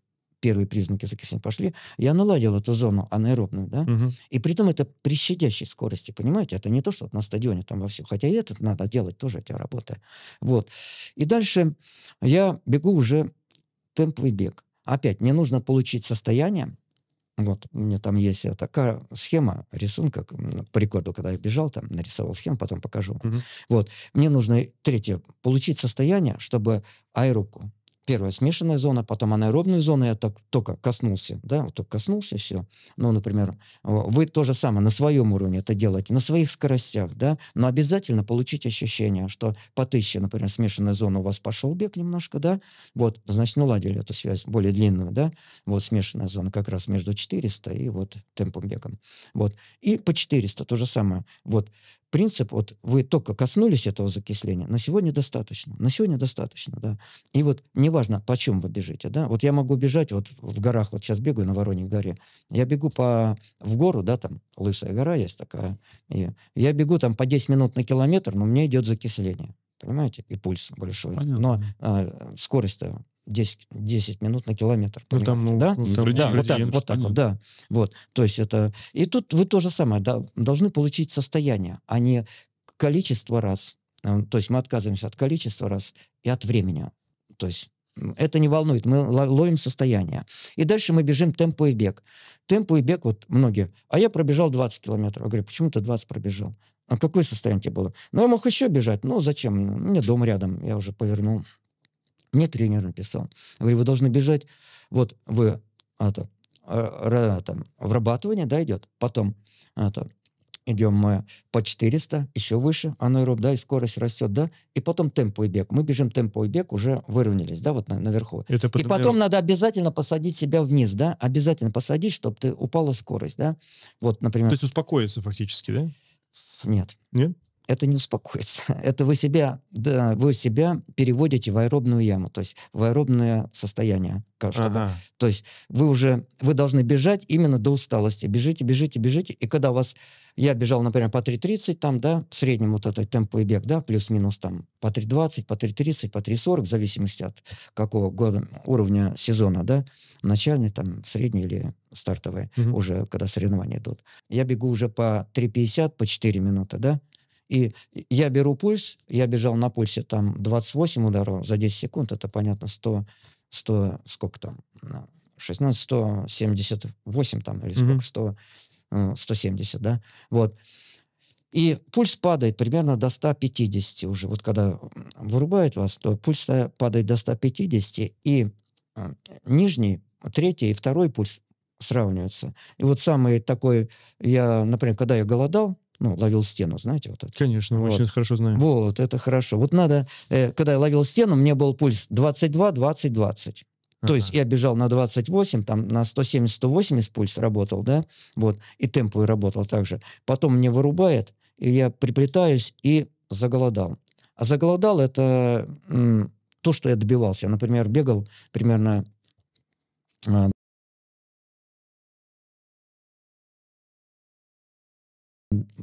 первые признаки закисления пошли, я наладил эту зону анаэробную, да, угу. и при том это при щадящей скорости, понимаете, это не то, что на стадионе там во вовсю, хотя и этот надо делать тоже, эти работы, вот. И дальше я бегу уже темповый бег. Опять, мне нужно получить состояние, вот, у меня там есть э, такая схема рисунка, по рекорду, когда я бежал, там нарисовал схему, потом покажу. Угу. Вот, мне нужно, третье, получить состояние, чтобы а руку первая смешанная зона, потом анаэробная зона, я так, только коснулся, да, вот только коснулся, все. Ну, например, э, вы то же самое на своем уровне это делаете, на своих скоростях, да, но обязательно получить ощущение, что по тысяче, например, смешанная зона у вас пошел бег немножко, да, вот, значит, наладили эту связь более длинную, да, вот смешанная зона как раз между 400 и вот темпом бегом, вот. И по 400 то же самое, вот, принцип, вот вы только коснулись этого закисления, на сегодня достаточно, на сегодня достаточно, да. И вот неважно, по чем вы бежите, да. Вот я могу бежать вот в горах, вот сейчас бегаю на Вороньей горе, я бегу по, в гору, да, там Лысая гора есть такая, и я бегу там по 10 минут на километр, но мне идет закисление, понимаете, и пульс большой. Понятно. Но э, скорость-то 10, 10 минут на километр. Ну, там, ну, да? Ну, там да, вот так, вот так вот, да. Вот, то есть это... И тут вы то же самое, да, должны получить состояние, а не количество раз. Э, то есть мы отказываемся от количества раз и от времени. То есть это не волнует, мы ловим состояние. И дальше мы бежим темпу и бег. Темпу и бег, вот многие. А я пробежал 20 километров. Я говорю, почему ты 20 пробежал? А какое состояние тебе было? Ну, я мог еще бежать. Ну, зачем? У меня дом рядом, я уже повернул. Мне тренер написал. Говорю, вы должны бежать. Вот вы это, э, там, врабатывание, да, идет. Потом это, идем мы по 400, еще выше анаэроб, да, и скорость растет, да, и потом темповый бег. Мы бежим темповый бег, уже выровнялись, да, вот на, наверху. Это подумаю... и потом надо обязательно посадить себя вниз, да, обязательно посадить, чтобы ты упала скорость, да, вот, например. То есть успокоиться фактически, да? Нет. Нет? это не успокоится. Это вы себя, да, вы себя переводите в аэробную яму, то есть в аэробное состояние. Чтобы, ага. То есть вы уже, вы должны бежать именно до усталости. Бежите, бежите, бежите. И когда у вас, я бежал, например, по 3.30, там, да, в среднем вот этот темп бег, да, плюс-минус там по 3.20, по 3.30, по 3.40, в зависимости от какого года, уровня сезона, да, начальный, там, средний или стартовый, угу. уже когда соревнования идут. Я бегу уже по 3.50, по 4 минуты, да, и я беру пульс, я бежал на пульсе там 28 ударов за 10 секунд, это понятно, 100, 100 сколько там, 16, ну, 178 там, или сколько, 100, 170, э, да, вот. И пульс падает примерно до 150 уже. Вот когда вырубает вас, то пульс падает до 150, и э, нижний, третий и второй пульс сравниваются. И вот самый такой, я, например, когда я голодал, ну, ловил стену, знаете, вот это. Конечно, вот. очень хорошо знаю. Вот, это хорошо. Вот надо, э, когда я ловил стену, мне был пульс 22, 20, 20. Ага. То есть я бежал на 28, там на 170-180 пульс работал, да, вот, и темповый работал также. Потом мне вырубает, и я приплетаюсь и заголодал. А заголодал – это м, то, что я добивался. например, бегал примерно а,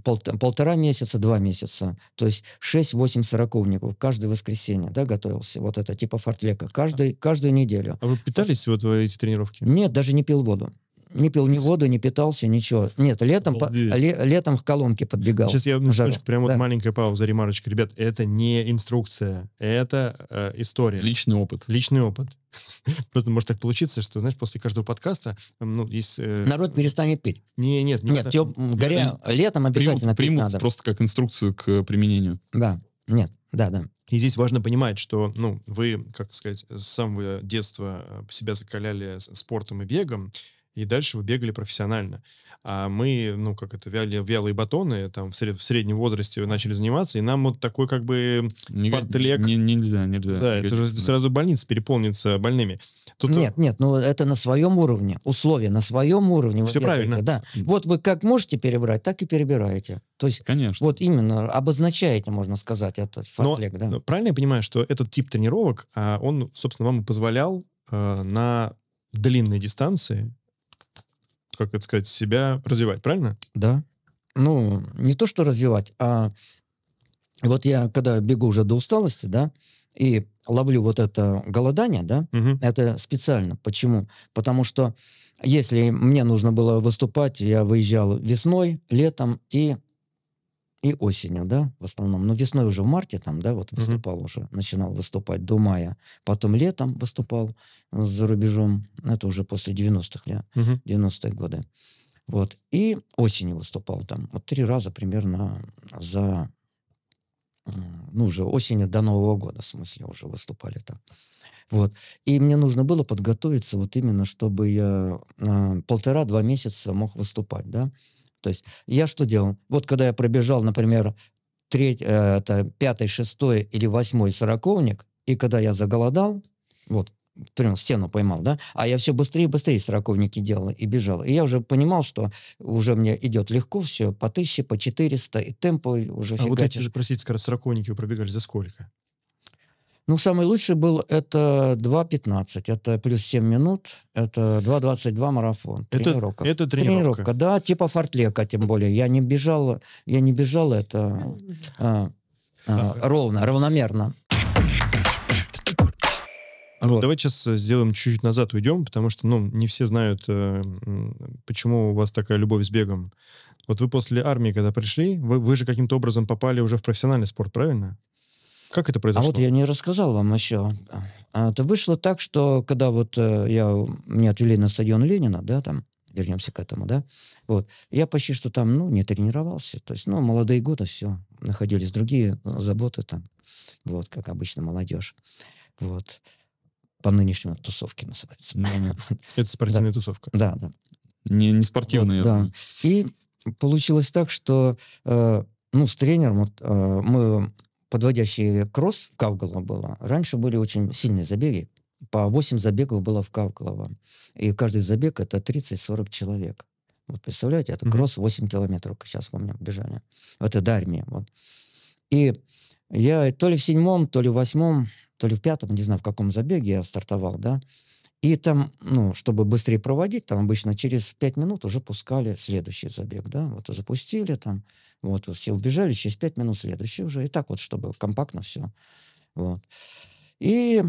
пол, полтора месяца, два месяца. То есть 6-8 сороковников каждое воскресенье, да, готовился. Вот это типа фортлека. Каждый, каждую неделю. А вы питались вот в эти тренировки? Нет, даже не пил воду. Не пил ни воду, не питался, ничего. Нет, летом, Обалдеть. по, ле, летом к колонке подбегал. Сейчас я на секундочку, прям да. вот маленькая пауза, ремарочка. Ребят, это не инструкция, это э, история. Личный опыт. Личный опыт. Просто может так получиться, что, знаешь, после каждого подкаста, ну, есть... Э... Народ перестанет пить. Не, нет. Не нет, теп... горя... Э, летом обязательно примут, пить примут надо. просто как инструкцию к э, применению. Да, нет, да, да. И здесь важно понимать, что, ну, вы, как сказать, с самого детства э, себя закаляли спортом и бегом, и дальше вы бегали профессионально. А мы, ну, как это, вяли, вялые батоны, там, в, сред, в среднем возрасте начали заниматься, и нам вот такой, как бы, не, фортлек... Не, нельзя, нельзя. Да, не это же сразу больница переполнится больными. Тут нет, нет, ну, это на своем уровне, условия на своем уровне. Все вот правильно. Да. Вот вы как можете перебрать, так и перебираете. То есть, Конечно. вот именно обозначаете, можно сказать, этот фортлек, Но, да. Но ну, правильно я понимаю, что этот тип тренировок, а, он, собственно, вам позволял а, на длинные дистанции как это сказать, себя развивать, правильно? Да. Ну, не то, что развивать, а вот я, когда бегу уже до усталости, да, и ловлю вот это голодание, да, угу. это специально. Почему? Потому что если мне нужно было выступать, я выезжал весной, летом, и и осенью, да, в основном. Но весной уже в марте там, да, вот выступал mm-hmm. уже, начинал выступать до мая. Потом летом выступал э, за рубежом, это уже после 90-х, да, mm-hmm. 90-е годы. Вот. И осенью выступал там. Вот три раза примерно за... Ну, уже осенью до Нового года, в смысле, уже выступали там. Вот. И мне нужно было подготовиться вот именно, чтобы я э, полтора-два месяца мог выступать, да. То есть я что делал? Вот когда я пробежал, например, треть, э, это, пятый, шестой или восьмой сороковник, и когда я заголодал, вот, прям стену поймал, да, а я все быстрее и быстрее сороковники делал и бежал. И я уже понимал, что уже мне идет легко все, по тысяче, по 400, и темпы уже А фигачит. вот эти же, простите, сороковники вы пробегали за сколько? Ну, самый лучший был это 2.15, это плюс 7 минут, это 2.22 марафон. Это, тренировка. Это тренировка. Тренировка, да, типа фортлека, тем более. Я не бежал, я не бежал это а, а, да. ровно, равномерно. А вот. Давай сейчас сделаем чуть-чуть назад уйдем, потому что ну, не все знают, э, почему у вас такая любовь с бегом. Вот вы после армии, когда пришли, вы, вы же каким-то образом попали уже в профессиональный спорт, правильно? Как это произошло? А вот я не рассказал вам еще. А, это вышло так, что когда вот э, я, меня отвели на стадион Ленина, да, там, вернемся к этому, да, вот, я почти что там, ну, не тренировался, то есть, ну, молодые годы, все, находились другие э, заботы там, вот, как обычно молодежь, вот, по нынешнему тусовке называется. Ну, ну, это спортивная тусовка. Да, да. Не, не спортивная. да. И получилось так, что, э, ну, с тренером вот, мы подводящий кросс в Кавголово было. Раньше были очень сильные забеги. По 8 забегов было в Кавголово. И каждый забег это 30-40 человек. Вот представляете, это кросс 8 километров, сейчас помню, бежание. Вот это армия. Вот. И я то ли в седьмом, то ли в восьмом, то ли в пятом, не знаю, в каком забеге я стартовал, да, и там, ну, чтобы быстрее проводить, там обычно через 5 минут уже пускали следующий забег, да, вот запустили там, вот все убежали, через 5 минут следующий уже, и так вот, чтобы компактно все, вот. И,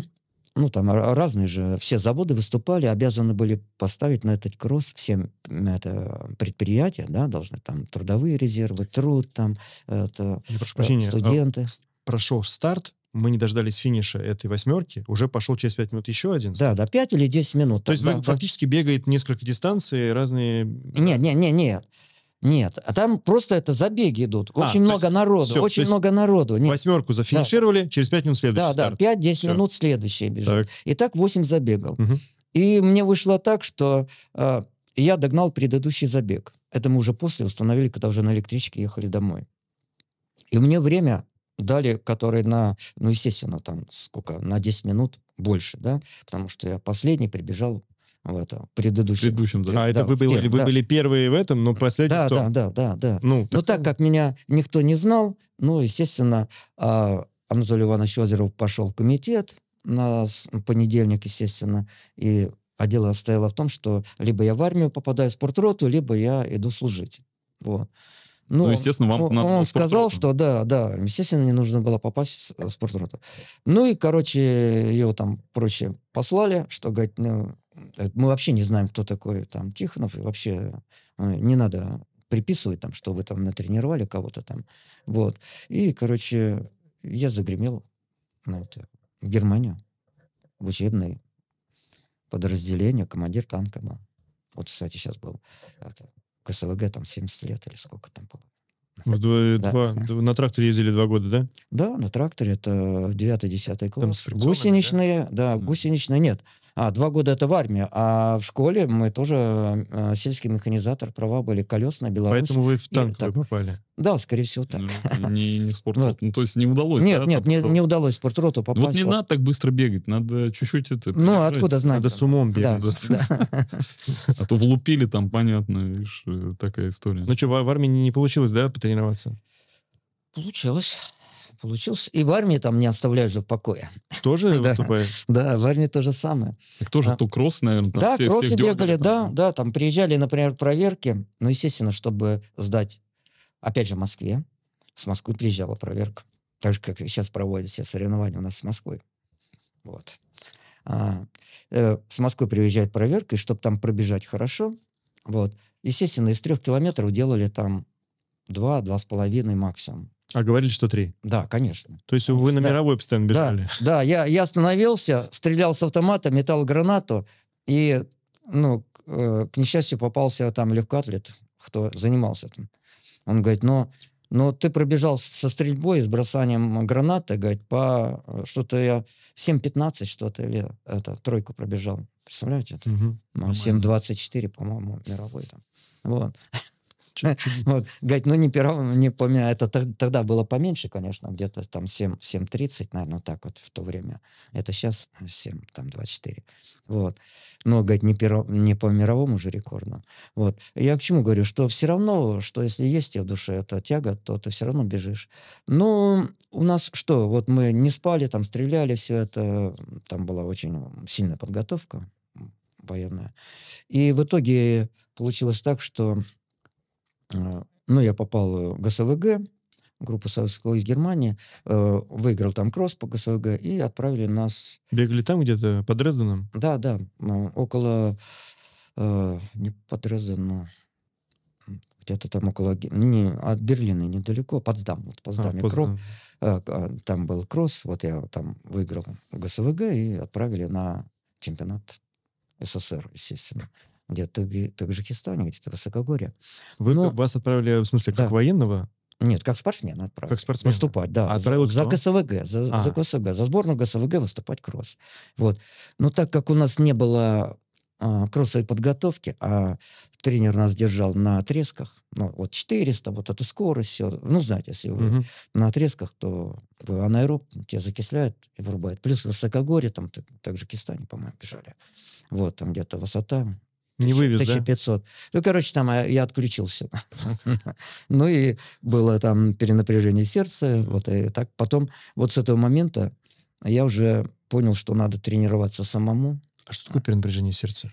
ну, там разные же, все заводы выступали, обязаны были поставить на этот кросс все это предприятия, да, должны там трудовые резервы, труд там, это, Я прошу э, прощения, а студенты. А прошел старт, мы не дождались финиша этой восьмерки, уже пошел через 5 минут еще один. Да, да, 5 или 10 минут. То есть да, вы, да. фактически бегает несколько дистанций, разные... Э, нет, нет, нет, нет. Нет, а там просто это забеги идут. А, очень а, много есть, народу, все, очень много народу. Нет. Восьмерку зафинишировали, да. через 5 минут следующий Да, старт. да, 5-10 все. минут следующие бежит. Так. И так 8 забегов. Угу. И мне вышло так, что э, я догнал предыдущий забег. Это мы уже после установили, когда уже на электричке ехали домой. И мне время дали, который на, ну, естественно, там сколько, на 10 минут больше, да, потому что я последний прибежал в этом предыдущем. предыдущем, да. Э, а, да, это вы, были, первом, вы были первые в этом, но последний да, кто? Да, да, да, да. Ну, так... Но так как меня никто не знал, ну, естественно, а, Анатолий Иванович Озеров пошел в комитет на понедельник, естественно, и а дело стояло в том, что либо я в армию попадаю в спортроту, либо я иду служить. Вот. Ну, ну естественно, вам он, надо Он сказал, что да, да, естественно, мне нужно было попасть в э, спортроту. Ну и, короче, его там проще послали, что, говорит, ну, э, мы вообще не знаем, кто такой там Тихонов, и вообще э, не надо приписывать там, что вы там натренировали кого-то там. Вот. И, короче, я загремел на вот, Германию в учебное подразделение, командир танка был. Вот, кстати, сейчас был. Это, КСВГ там 70 лет или сколько там было. Ну, Вы два, да. два, на тракторе ездили два года, да? Да, на тракторе это 9-10 класс. Там гусеничные, да, да гусеничные нет. А, два года это в армии, а в школе мы тоже э, сельский механизатор, права были колес на белорус. Поэтому вы в танк так, попали? Да, скорее всего так. Ну, не, не в спортроту, вот. ну, то есть не удалось? Нет, да, нет, не, не удалось в спортроту попасть. Вот не вот. надо так быстро бегать, надо чуть-чуть это... Ну, откуда знать? Надо с умом бегать. Да, да. А то влупили там, понятно, видишь, э, такая история. Ну что, в армии не не получилось, да, потренироваться? Получилось получился. И в армии там не оставляют же в покое. Тоже да. выступаешь? Да, в армии то же самое. Так тоже а, ту кросс, наверное, Да, все, кроссы бегали, да, да, там приезжали, например, проверки, ну, естественно, чтобы сдать, опять же, в Москве, с Москвы приезжала проверка. Так же, как сейчас проводят все соревнования у нас с Москвы. Вот. А, э, с Москвы приезжает проверка, и чтобы там пробежать хорошо, вот, естественно, из трех километров делали там два, два с половиной максимум. А говорили, что три? Да, конечно. То есть вы на да. мировой постоянно бежали? Да, да. Я, я остановился, стрелял с автомата, метал гранату, и, ну, к, э, к несчастью, попался там легкоатлет, кто занимался там. Он говорит, но, но ты пробежал со стрельбой, с бросанием гранаты, говорит, по э, что-то я 7.15 что-то, или это, тройку пробежал. Представляете? Это? Угу, ну, 7.24, по-моему, мировой там. Вот. Вот. Говорит, ну не первым, не помню, это тогда было поменьше, конечно, где-то там 7.30, наверное, так вот в то время. Это сейчас 7, э, там 24. Вот. Но, говорит, не, перв... не по мировому же рекорду. Вот. Я к чему говорю, что все равно, что если есть в душе эта тяга, то ты все равно бежишь. но ну, у нас что, вот мы не спали, там стреляли, все это, там была очень сильная подготовка военная. И в итоге получилось так, что Э, ну, я попал э, в ГСВГ, группу советского из Германии, э, выиграл там кросс по ГСВГ и отправили нас... Бегали там где-то, под Дрезденом? Да, да, около... Э, не под Дрездену, где-то там около... Не, от Берлина недалеко, Потсдам, вот Потсдам. А, Потсдам. Э, кросс, э, там был кросс, вот я там выиграл ГСВГ и отправили на чемпионат СССР, естественно. Mm где-то в Таджикистане, где-то в Высокогорье. Вы, Но... Вас отправили, в смысле, как да. военного? Нет, как спортсмена отправил. Как спортсмена Выступать, да. А за, кто? за ГСВГ, за, а. за ГСВГ, за сборную ГСВГ выступать кросс. Вот. Но так как у нас не было а, кроссовой подготовки, а тренер нас держал на отрезках, ну, вот 400, вот эта скорость, все. Ну, знаете, если вы угу. на отрезках, то анаэроб тебя закисляют и вырубают. Плюс высокогорье, там, в Таджикистане, по-моему, бежали. Вот, там где-то высота не вывез, 1500. да? Ну, короче, там э, я отключился. Ну, и было там перенапряжение сердца. Вот и так. Потом вот с этого момента я уже понял, что надо тренироваться самому. А что такое перенапряжение сердца?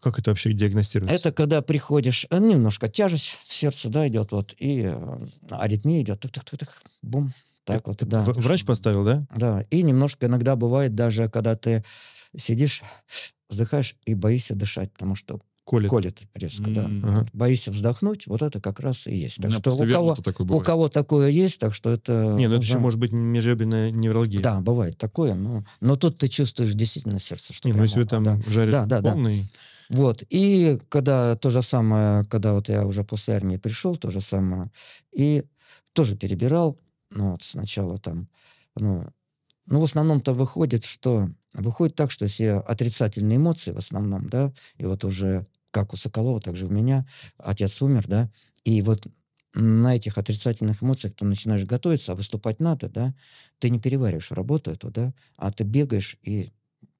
Как это вообще диагностируется? Это когда приходишь, э, немножко тяжесть в сердце, да, идет вот, и э, аритмия идет, тук-тук-тук, бум, так вот, да. Врач поставил, да? Да, и немножко иногда бывает даже, когда ты сидишь, вздыхаешь и боишься дышать, потому что колет, колет резко, mm-hmm. да. Ага. Боишься вздохнуть, вот это как раз и есть. Так у что у кого, такое у кого такое есть, так что это... Не, ну это да. еще может быть межреберная невралгия. Да, бывает такое, но, но тут ты чувствуешь действительно сердце. Что Не, прямо, ну если вы там да. жарят да, да, полный... Да. Вот, и когда то же самое, когда вот я уже после армии пришел, то же самое, и тоже перебирал, ну вот сначала там, ну, ну, в основном-то выходит, что... Выходит так, что все отрицательные эмоции в основном, да, и вот уже как у Соколова, так же у меня, отец умер, да, и вот на этих отрицательных эмоциях ты начинаешь готовиться, а выступать надо, да, ты не перевариваешь работу эту, да, а ты бегаешь, и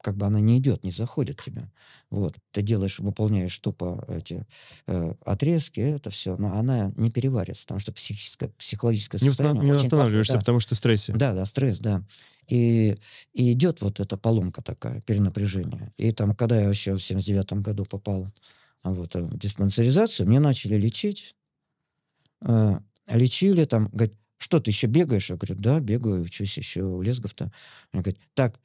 как бы она не идет, не заходит тебе, Вот. Ты делаешь, выполняешь тупо эти э, отрезки, это все, но она не переварится, потому что психическое, психологическое состояние... Не, не останавливаешься, да. потому что в стрессе. Да, да, стресс, да. И, и идет вот эта поломка такая, перенапряжение. И там, когда я еще в 79 году попал вот, э, в диспансеризацию, мне начали лечить. Э, лечили там, говорят, что ты еще бегаешь? Я говорю, да, бегаю, учусь еще у Лесгов-то. Они говорят, так,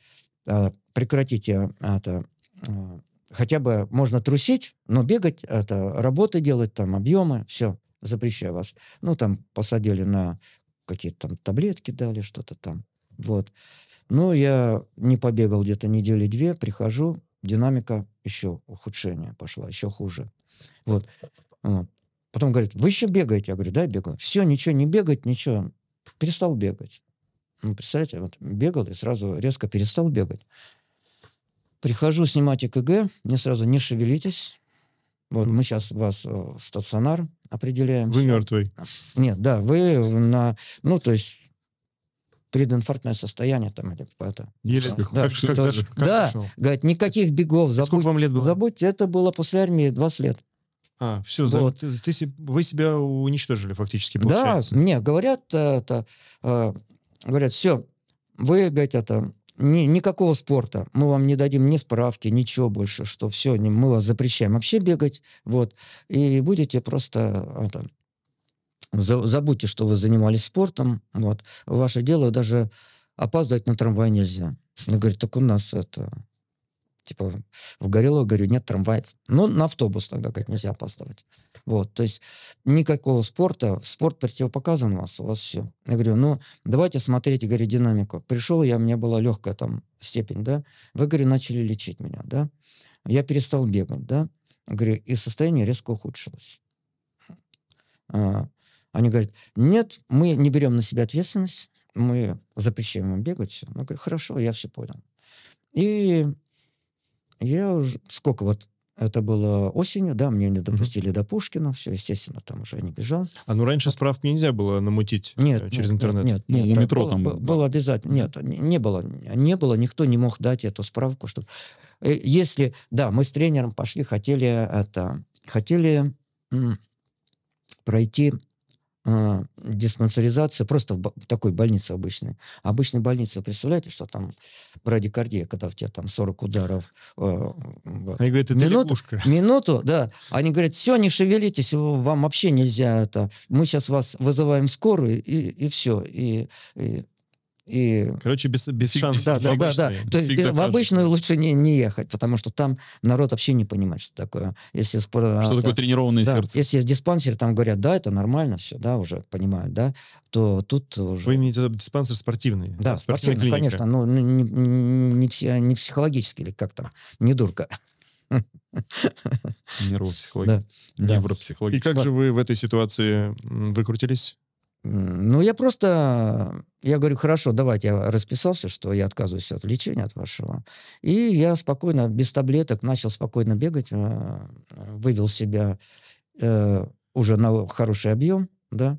э, прекратите а, это, э, хотя бы можно трусить, но бегать, это работы делать, там объемы, все, запрещаю вас. Ну, там посадили на какие-то там таблетки дали, что-то там. Вот. Ну, я не побегал где-то недели две, прихожу, динамика еще ухудшение пошла, еще хуже. Вот. А, потом говорит, вы еще бегаете? Я говорю, да, я бегаю. Все, ничего, не бегать, ничего. Перестал бегать. Ну, представляете, вот бегал и сразу резко перестал бегать. Прихожу снимать ЭКГ, мне сразу не шевелитесь. Вот мы сейчас вас э, в стационар определяем. Вы мертвый. Нет, да, вы на... Ну, то есть прединфарктное состояние там или это. Еле да, как, да, как, как, как да говорит, никаких бегов. Забудь, Сколько вам лет было? Забудьте, это было после армии 20 лет. А, все, вот. за, ты, вы себя уничтожили фактически, получается. Да, мне говорят, э, это, э, говорят, все, вы, говорит, это, ни, никакого спорта, мы вам не дадим ни справки, ничего больше, что все, мы вас запрещаем вообще бегать, вот, и будете просто это, забудьте, что вы занимались спортом, вот, ваше дело даже опаздывать на трамвай нельзя. Он говорит, так у нас это, типа, в Горелово говорю, нет трамваев. Ну, на автобус тогда, говорит, нельзя опаздывать. Вот, то есть никакого спорта, спорт противопоказан у вас, у вас все. Я говорю, ну, давайте смотреть, говорю, динамику. Пришел я, у меня была легкая там степень, да, вы, говорю, начали лечить меня, да, я перестал бегать, да, говорю, и состояние резко ухудшилось. А, они говорят, нет, мы не берем на себя ответственность, мы запрещаем им бегать. Ну, говорю, хорошо, я все понял. И я уже, сколько вот это было осенью, да, мне не допустили угу. до Пушкина, все, естественно, там уже не бежал. А ну раньше вот. справки нельзя было намутить э, нет, через нет, интернет? Нет, ну, нет, у метро было, там было. Было обязательно, нет, не было, не было, никто не мог дать эту справку, чтобы... Э, если, да, мы с тренером пошли, хотели это, хотели м, пройти э, диспансеризация просто в, в такой больнице обычной. Обычной больнице, представляете, что там брадикардия, когда у тебя там 40 ударов. Э, вот. Они говорят, это минуту, Минуту, да. Они говорят, все, не шевелитесь, вам вообще нельзя это. Мы сейчас вас вызываем скорую, и, и все. И, и и... Короче, без, без шансов. Да, да, да, да. То есть в обычную лучше не, не ехать, потому что там народ вообще не понимает, что такое. Если спор... Что да, такое тренированное да, сердце. Если диспансер, там говорят, да, это нормально все, да, уже понимают, да, то тут уже... Вы имеете диспансер спортивный? Да, спортивный, клиника. конечно, но ну, ну, не, не, пси, не психологический или как там, не дурка. Невропсихология. Да. Невропсихология. И как же вы в этой ситуации выкрутились? Ну, я просто... Я говорю, хорошо, давайте, я расписался, что я отказываюсь от лечения от вашего. И я спокойно, без таблеток, начал спокойно бегать, э, вывел себя э, уже на хороший объем, да,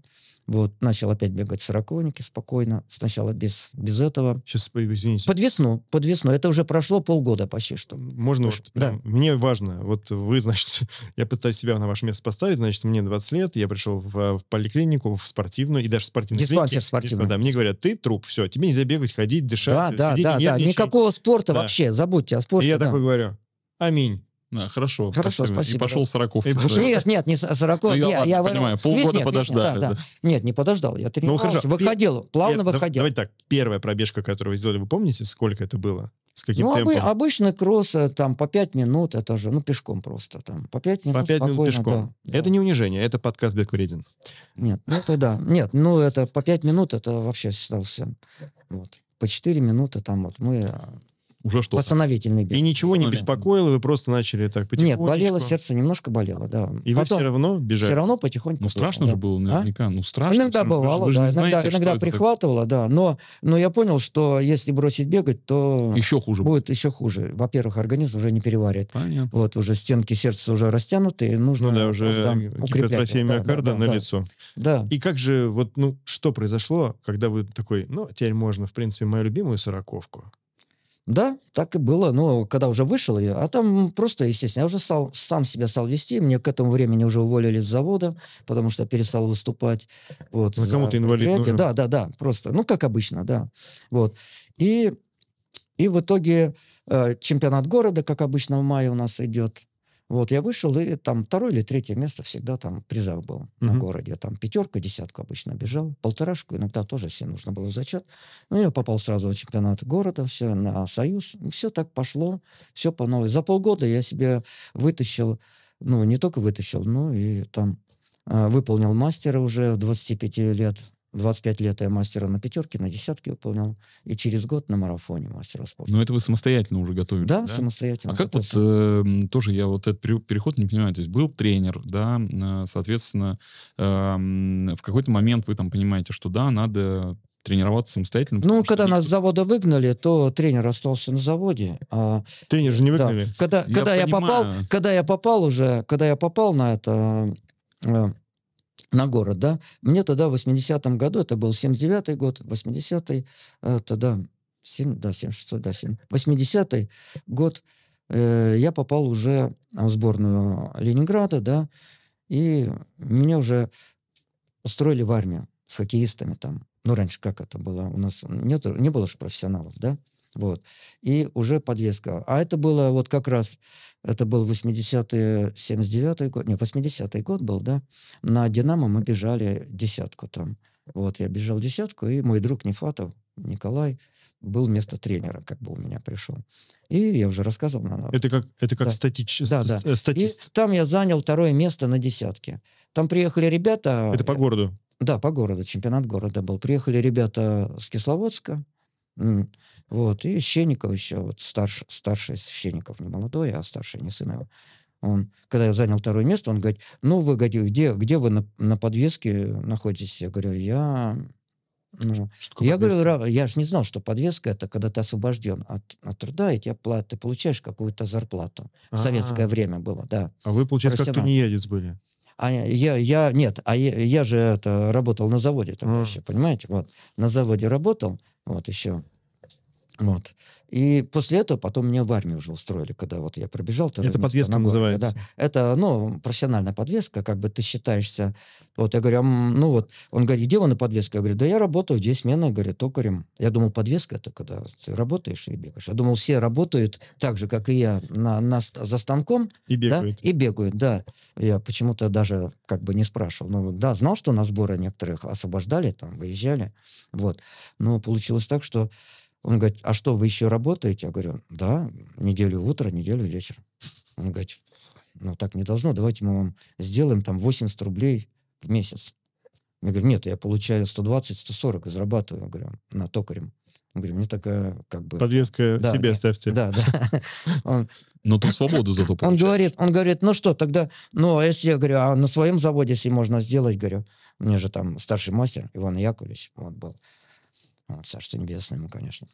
вот, начал опять бегать сороковники спокойно. Сначала без, без этого. Сейчас, извините. Под весну, под весну. Это уже прошло полгода почти что. Можно Потому вот, да. Мне важно. Вот вы, значит, я пытаюсь себя на ваше место поставить. Значит, мне 20 лет, я пришел в, э, в поликлинику, в спортивную, и даже в спортивную Диспансер клинике, спортивный. Да, мне говорят, ты труп, все, тебе нельзя бегать, ходить, дышать, Да, да, сидеть, да, да. Никакого спорта да. вообще, забудьте о спорте. И я да. такой говорю, аминь. А, хорошо, хорошо, спасибо. спасибо. И пошел Сороков. И пошел. Нет, нет, не а Сороков. Ну, я, нет, ладно, я понимаю, полгода вишня, подождали. Вишня, да, да. да. Нет, не подождал, я ну, тренировался, ну, хорошо. выходил, плавно Пер... выходил. Давайте так, первая пробежка, которую вы сделали, вы помните, сколько это было? С каким ну, темпом? Обы- обычный кросс э, там по 5 минут, это же, ну, пешком просто там. По 5 минут По 5 минут пешком. Да, это да. не унижение, это подкаст Беквредин. Нет, ну, это да. Нет, ну, это по 5 минут, это вообще считался. Вот. По 4 минуты там вот мы э, уже что? Восстановительный бег. И ничего не беспокоило, вы просто начали так потихоньку? Нет, болело сердце, немножко болело, да. И Потом, вы все равно бежали? Все равно потихоньку. Ну, страшно да. же было а? наверняка. А? Ну, страшно. Иногда бывало, да. Иногда, знаете, иногда прихватывало, да. Но, но я понял, что если бросить бегать, то... Еще хуже. Будет еще хуже. Во-первых, организм уже не переварит. Понятно. Вот уже стенки сердца уже растянуты, нужно... Ну да, уже гипертрофия миокарда да, да, на да. лицо. Да. И как же, вот, ну, что произошло, когда вы такой, ну, теперь можно, в принципе, мою любимую сороковку да, так и было. Но когда уже вышел я, а там просто, естественно, я уже стал сам себя стал вести. Мне к этому времени уже уволили с завода, потому что перестал выступать. Вот, а кому-то инвалид нужен. Да, да, да, просто. Ну, как обычно, да. Вот. И, и в итоге э, чемпионат города, как обычно в мае у нас идет. Вот, я вышел, и там второе или третье место всегда там призов был mm-hmm. на городе. Там пятерка, десятка обычно бежал, полторашку иногда тоже, если нужно было зачет. Ну, я попал сразу в чемпионат города, все, на Союз. все так пошло, все по новой. За полгода я себе вытащил, ну, не только вытащил, но и там э, выполнил мастера уже 25 лет 25 лет я мастера на пятерке, на десятке выполнял, и через год на марафоне мастера спорта. Но это вы самостоятельно уже готовили? да? Да, самостоятельно. А как готовился. вот, э, тоже я вот этот переход не понимаю, то есть был тренер, да, э, соответственно, э, в какой-то момент вы там понимаете, что да, надо тренироваться самостоятельно? Ну, когда нас с завода выгнали, то тренер остался на заводе. А... Тренер же не выгнали. Да. Когда, я, когда, я попал, когда я попал уже, когда я попал на это, э, на город, да. Мне тогда в 80-м году, это был 79-й год, 80-й, э, тогда 7, да, 7600, да, 7, 80-й год э, я попал уже в сборную Ленинграда, да, и меня уже устроили в армию с хоккеистами там. Ну, раньше как это было? У нас нет, не было же профессионалов, да? Вот. И уже подвеска. А это было вот как раз, это был 80-е, 79-й год, не, 80-й год был, да. На «Динамо» мы бежали десятку там. Вот, я бежал десятку, и мой друг Нефатов, Николай, был вместо тренера, как бы у меня пришел. И я уже рассказывал. Наверное. Это как, это как да. статич, да, да. статист. И там я занял второе место на десятке. Там приехали ребята... Это по э, городу? Да, по городу, чемпионат города был. Приехали ребята с Кисловодска, вот. И Щенников еще, вот старш, старший из Щенников, не молодой, а старший, не сын его. Он, когда я занял второе место, он говорит, ну, вы, где, где вы на, на подвеске находитесь? Я говорю, я ну, что я подвеска? говорю, я же не знал, что подвеска это когда ты освобожден от, от труда, и тебе плат, ты получаешь какую-то зарплату. В советское а. время было, да. А вы, получается, Профессионал. как тунеядец были? А я, я, нет, а я, я же это, работал на заводе тогда а. еще, понимаете? Вот, на заводе работал, вот еще вот. И после этого потом меня в армию уже устроили, когда вот я пробежал. Тоже это подвеска Нагорье, называется? Да. Это, ну, профессиональная подвеска, как бы ты считаешься. Вот я говорю, а, ну вот, он говорит, где вы на подвеске? Я говорю, да я работаю две смены, говорит, токарем. Я думал, подвеска это когда ты работаешь и бегаешь. Я думал, все работают так же, как и я, на, на, за станком. И бегают. Да? И бегают, да. Я почему-то даже как бы не спрашивал. Ну да, знал, что на сборы некоторых освобождали, там, выезжали. Вот. Но получилось так, что он говорит, а что, вы еще работаете? Я говорю, да, неделю утро, неделю вечер. Он говорит, ну так не должно, давайте мы вам сделаем там 80 рублей в месяц. Я говорю, нет, я получаю 120-140, зарабатываю, говорю, на токарем. Я говорю, мне такая как бы... Подвеска да, себе да, ставьте. Да, да. Он... Но тут свободу зато получаешь. Он говорит, он говорит, ну что, тогда, ну, а если я говорю, а на своем заводе, если можно сделать, говорю, мне же там старший мастер Иван Яковлевич, он был, ну, Царство Небесное ему, конечно.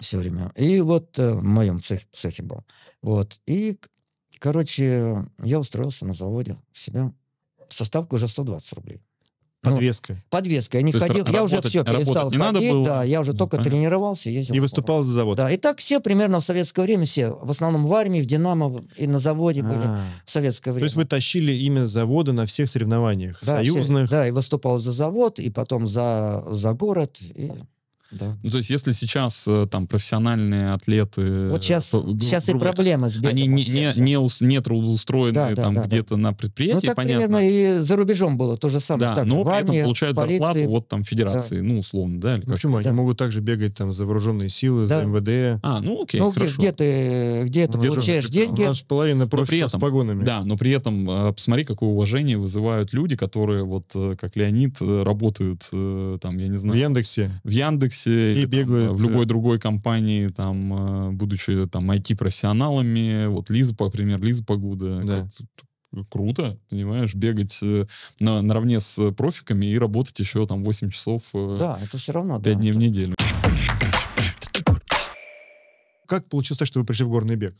Все время. И вот э, в моем цех, цехе был. Вот. И, короче, я устроился на заводе себя. Составка уже 120 рублей. Подвеска. Ну, подвеска. Я не То ходил, я уже все перестал не ходить, надо было. да, я уже ну, только понятно. тренировался, ездил. И выступал за завод. Да, и так все примерно в советское время все, в основном в армии, в Динамо и на заводе были А-а-а. в советское время. То есть вы тащили имя завода на всех соревнованиях да, союзных? Все, да, и выступал за завод, и потом за за город. И... Да. Ну, то есть, если сейчас э, там профессиональные атлеты... Э, вот сейчас, гру- сейчас и проблема с бегом. Они не, не, не, не трудоустроенные да, да, там да, где-то да. на предприятии, ну, так понятно. примерно и за рубежом было то же самое. Да, так но же, при этом получают полиции. зарплату вот там федерации, да. ну, условно, да? Или ну, почему? Они да. могут также бегать там за вооруженные силы, да. за МВД. А, ну окей, ну, хорошо. Где, где ты, где ты ну, где получаешь же, деньги? У нас половина профита с погонами. Да, но при этом э, посмотри, какое уважение вызывают люди, которые вот, как Леонид, работают там, я не знаю... В Яндексе. В Яндексе Яндексе и или, бегают, там, э, в любой другой компании, там, э, будучи там IT-профессионалами. Вот Лиза, например, Лиза Погуда. Да. Э, круто, понимаешь, бегать на, наравне с профиками и работать еще там 8 часов. Да, это все равно. 5 да, дней это... в неделю. Как получилось что вы пришли в горный бег?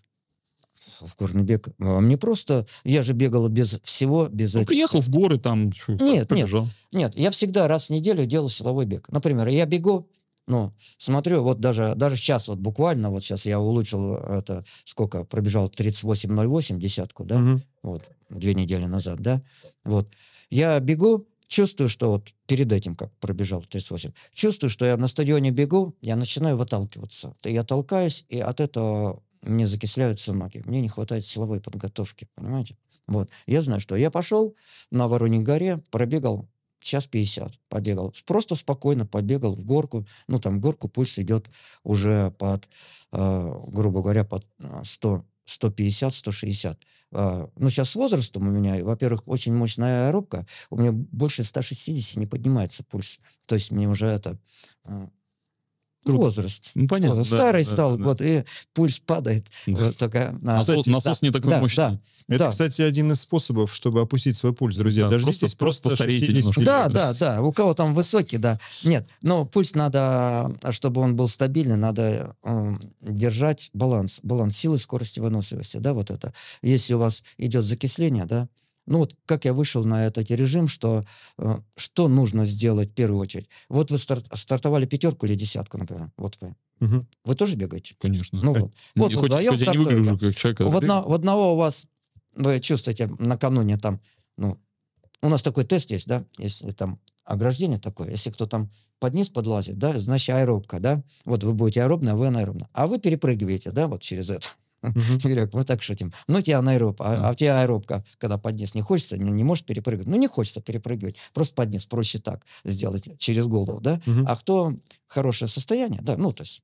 в горный бег. А, мне просто... Я же бегал без всего, без... Ну, этих... приехал в горы там, нет, побежал. Нет, нет, я всегда раз в неделю делал силовой бег. Например, я бегу, ну, смотрю, вот даже, даже сейчас, вот буквально, вот сейчас я улучшил это, сколько, пробежал 38.08, десятку, да, угу. вот, две недели назад, да, вот. Я бегу, чувствую, что вот перед этим, как пробежал 38, чувствую, что я на стадионе бегу, я начинаю выталкиваться. Я толкаюсь, и от этого мне закисляются ноги. Мне не хватает силовой подготовки, понимаете? Вот. Я знаю, что я пошел на Вороньей горе, пробегал Час 50 побегал. Просто спокойно побегал в горку. Ну, там горку пульс идет уже под, э, грубо говоря, под 100, 150, 160. Э, ну, сейчас с возрастом у меня, во-первых, очень мощная аэробка. У меня больше 160 не поднимается пульс. То есть мне уже это э, Трудно. Возраст. Ну, понятно. Возраст. Да, Старый да, стал, да, вот, да. и пульс падает. Да. Вот, только на... Насос, кстати, насос да, не такой да, мощный. Да, Это, да. кстати, один из способов, чтобы опустить свой пульс, друзья. Да, Дождитесь просто, просто 60 Да, да, да. У кого там высокий, да. Нет, но пульс надо, а, чтобы он был стабильный, надо э, держать баланс. Баланс силы, скорости, выносливости, да, вот это. Если у вас идет закисление, да, ну вот как я вышел на этот режим, что, э, что нужно сделать в первую очередь? Вот вы старт, стартовали пятерку или десятку, например. Вот вы. Угу. Вы тоже бегаете? Конечно. Ну, э, вот. Не, вот хоть, вдвоем хоть я не выгляжу как человек. В, одно, в одного у вас, вы чувствуете накануне там, ну, у нас такой тест есть, да, если там ограждение такое, если кто там под низ подлазит, да, значит аэробка, да, вот вы будете аэробная, а вы анаэробная. А вы перепрыгиваете, да, вот через это. Mm-hmm. Игорек, вот так шутим. Ну, тебе анаэробка, mm-hmm. а, а тебе аэробка, когда поднес не хочется, не, не можешь перепрыгивать. Ну, не хочется перепрыгивать, просто поднес проще так сделать, через голову, да? Mm-hmm. А кто хорошее состояние, да, ну, то есть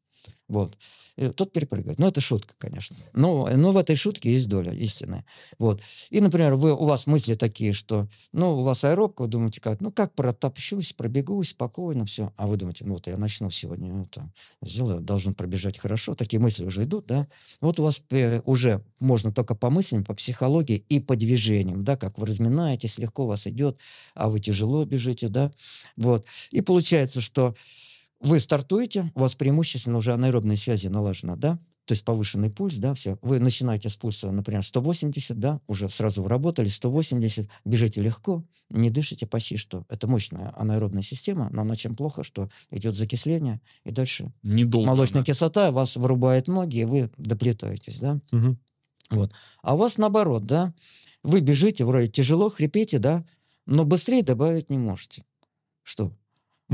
вот. И тот перепрыгивает. Ну, это шутка, конечно. Но, но в этой шутке есть доля истинная, Вот. И, например, вы, у вас мысли такие, что, ну, у вас аэробка, вы думаете, как, ну, как протопчусь, пробегусь спокойно, все. А вы думаете, ну, вот я начну сегодня, это сделаю, должен пробежать хорошо. Такие мысли уже идут, да. Вот у вас э, уже можно только по мыслям, по психологии и по движениям, да, как вы разминаетесь, легко у вас идет, а вы тяжело бежите, да. Вот. И получается, что вы стартуете, у вас преимущественно уже анаэробные связи налажена, да? То есть повышенный пульс, да, все. Вы начинаете с пульса, например, 180, да, уже сразу вработали 180, бежите легко, не дышите почти что. Это мощная анаэробная система, но она чем плохо, что идет закисление, и дальше Недолго, молочная да? кислота вас вырубает ноги, и вы доплетаетесь, да. Угу. Вот. А у вас наоборот, да, вы бежите, вроде тяжело, хрипите, да, но быстрее добавить не можете. Что?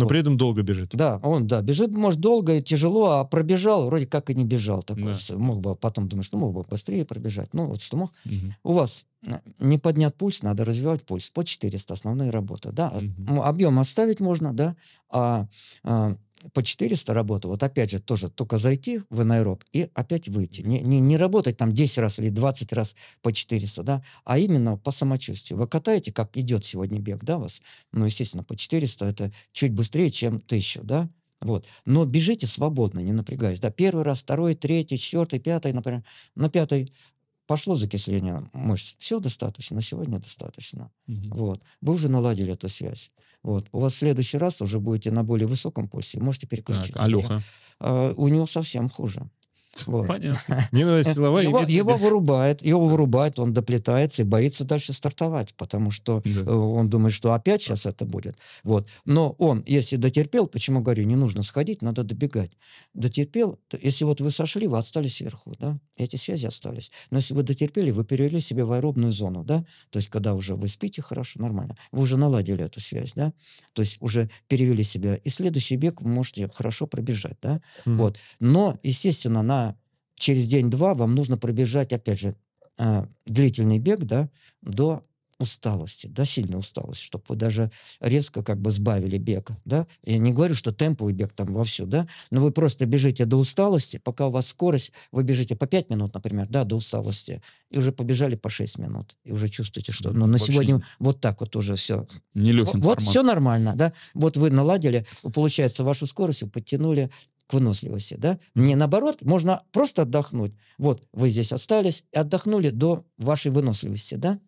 Но вот. при этом долго бежит. Да, он, да, бежит, может, долго и тяжело, а пробежал вроде как и не бежал. Такой, да. Мог бы, потом думаешь, что мог бы быстрее пробежать. Ну, вот что мог. Угу. У вас э, не поднят пульс, надо развивать пульс. По 400 основная работа, да. Угу. Объем оставить можно, да. А, а по 400 работа, вот опять же тоже только зайти в анаэроб и опять выйти. Не, не, не работать там 10 раз или 20 раз по 400, да, а именно по самочувствию. Вы катаете, как идет сегодня бег, да, вас? Ну, естественно, по 400 это чуть быстрее, чем 1000, да? Вот. Но бежите свободно, не напрягаясь. Да, первый раз, второй, третий, четвертый, пятый, например. На пятый пошло закисление мышц. Все достаточно, на сегодня достаточно. Угу. Вот. Вы уже наладили эту связь. Вот. У вас в следующий раз уже будете на более высоком пульсе, можете переключиться. Так, Алёха. А, у него совсем хуже. Вот. Понятно. Нина э, Силова его, имеет... его вырубает, его вырубает, он доплетается и боится дальше стартовать, потому что да. Э, он думает, что опять сейчас это будет. Вот. Но он, если дотерпел, почему говорю, не нужно сходить, надо добегать. Дотерпел, то, если вот вы сошли, вы отстали сверху, да, эти связи остались. Но если вы дотерпели, вы перевели себе в аэробную зону, да, то есть когда уже вы спите, хорошо, нормально, вы уже наладили эту связь, да, то есть уже перевели себя, и следующий бег вы можете хорошо пробежать, да, mm вот. Но, естественно, на через день-два вам нужно пробежать, опять же, а, длительный бег, да, до усталости, до сильной усталости, чтобы вы даже резко как бы сбавили бег, да. Я не говорю, что темповый бег там вовсю, да, но вы просто бежите до усталости, пока у вас скорость, вы бежите по 5 минут, например, да, до усталости, и уже побежали по 6 минут, и уже чувствуете, что, ну, на сегодня не... вот так вот уже все. не Вот формат. все нормально, да. Вот вы наладили, получается, вашу скорость вы подтянули к выносливости, да? Мне наоборот, можно просто отдохнуть. Вот, вы здесь остались и отдохнули до вашей выносливости, да?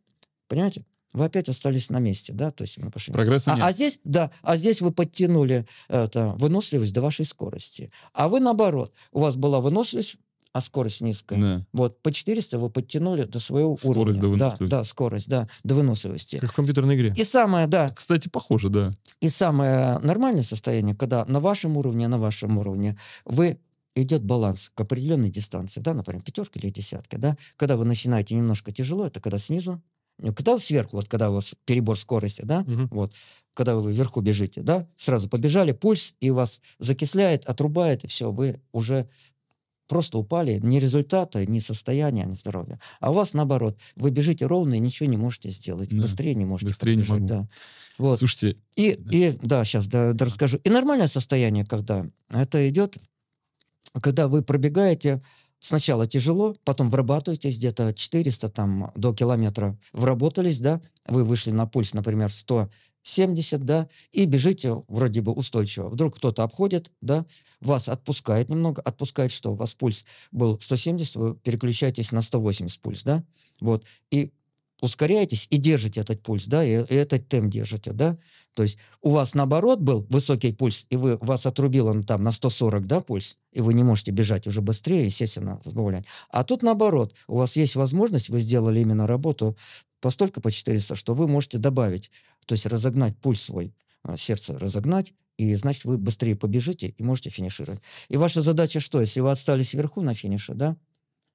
Понимаете? Вы опять остались на месте, да? То есть мы пошли. Прогресса а, а нет. а здесь, да, а здесь вы подтянули э, это, выносливость до вашей скорости. А вы наоборот, у вас была выносливость, а скорость низкая. Да. Вот, по 400 вы подтянули до своего скорость уровня. Скорость до выносливости. Да, да, скорость, да, до выносливости. Как в компьютерной игре. И самое, да. Кстати, похоже, да. И самое нормальное состояние, когда на вашем уровне, на вашем уровне вы идет баланс к определенной дистанции, да, например, пятерка или десятка, да, когда вы начинаете немножко тяжело, это когда снизу, ну, когда сверху, вот когда у вас перебор скорости, да, угу. вот, когда вы вверху бежите, да, сразу побежали, пульс, и вас закисляет, отрубает, и все, вы уже просто упали. Ни результата, ни состояния, ни здоровья. А у вас наоборот. Вы бежите ровно и ничего не можете сделать. Да. Быстрее не можете Быстрее побежать. Не могу. Да. Вот. Слушайте. И, да. и, да, сейчас да, да, расскажу. И нормальное состояние, когда это идет, когда вы пробегаете сначала тяжело, потом вырабатываетесь где-то 400 там, до километра, вработались, да, вы вышли на пульс, например, 100 70, да, и бежите вроде бы устойчиво. Вдруг кто-то обходит, да, вас отпускает немного, отпускает что? У вас пульс был 170, вы переключаетесь на 180 пульс, да, вот, и ускоряетесь и держите этот пульс, да, и, э, и этот темп держите, да. То есть у вас наоборот был высокий пульс, и вы, вас отрубил он ну, там на 140, да, пульс, и вы не можете бежать уже быстрее, естественно, сбавлять. А тут наоборот, у вас есть возможность, вы сделали именно работу постолько по 400, что вы можете добавить то есть разогнать пульс свой, а, сердце разогнать, и значит вы быстрее побежите и можете финишировать. И ваша задача что? Если вы остались вверху на финише, да?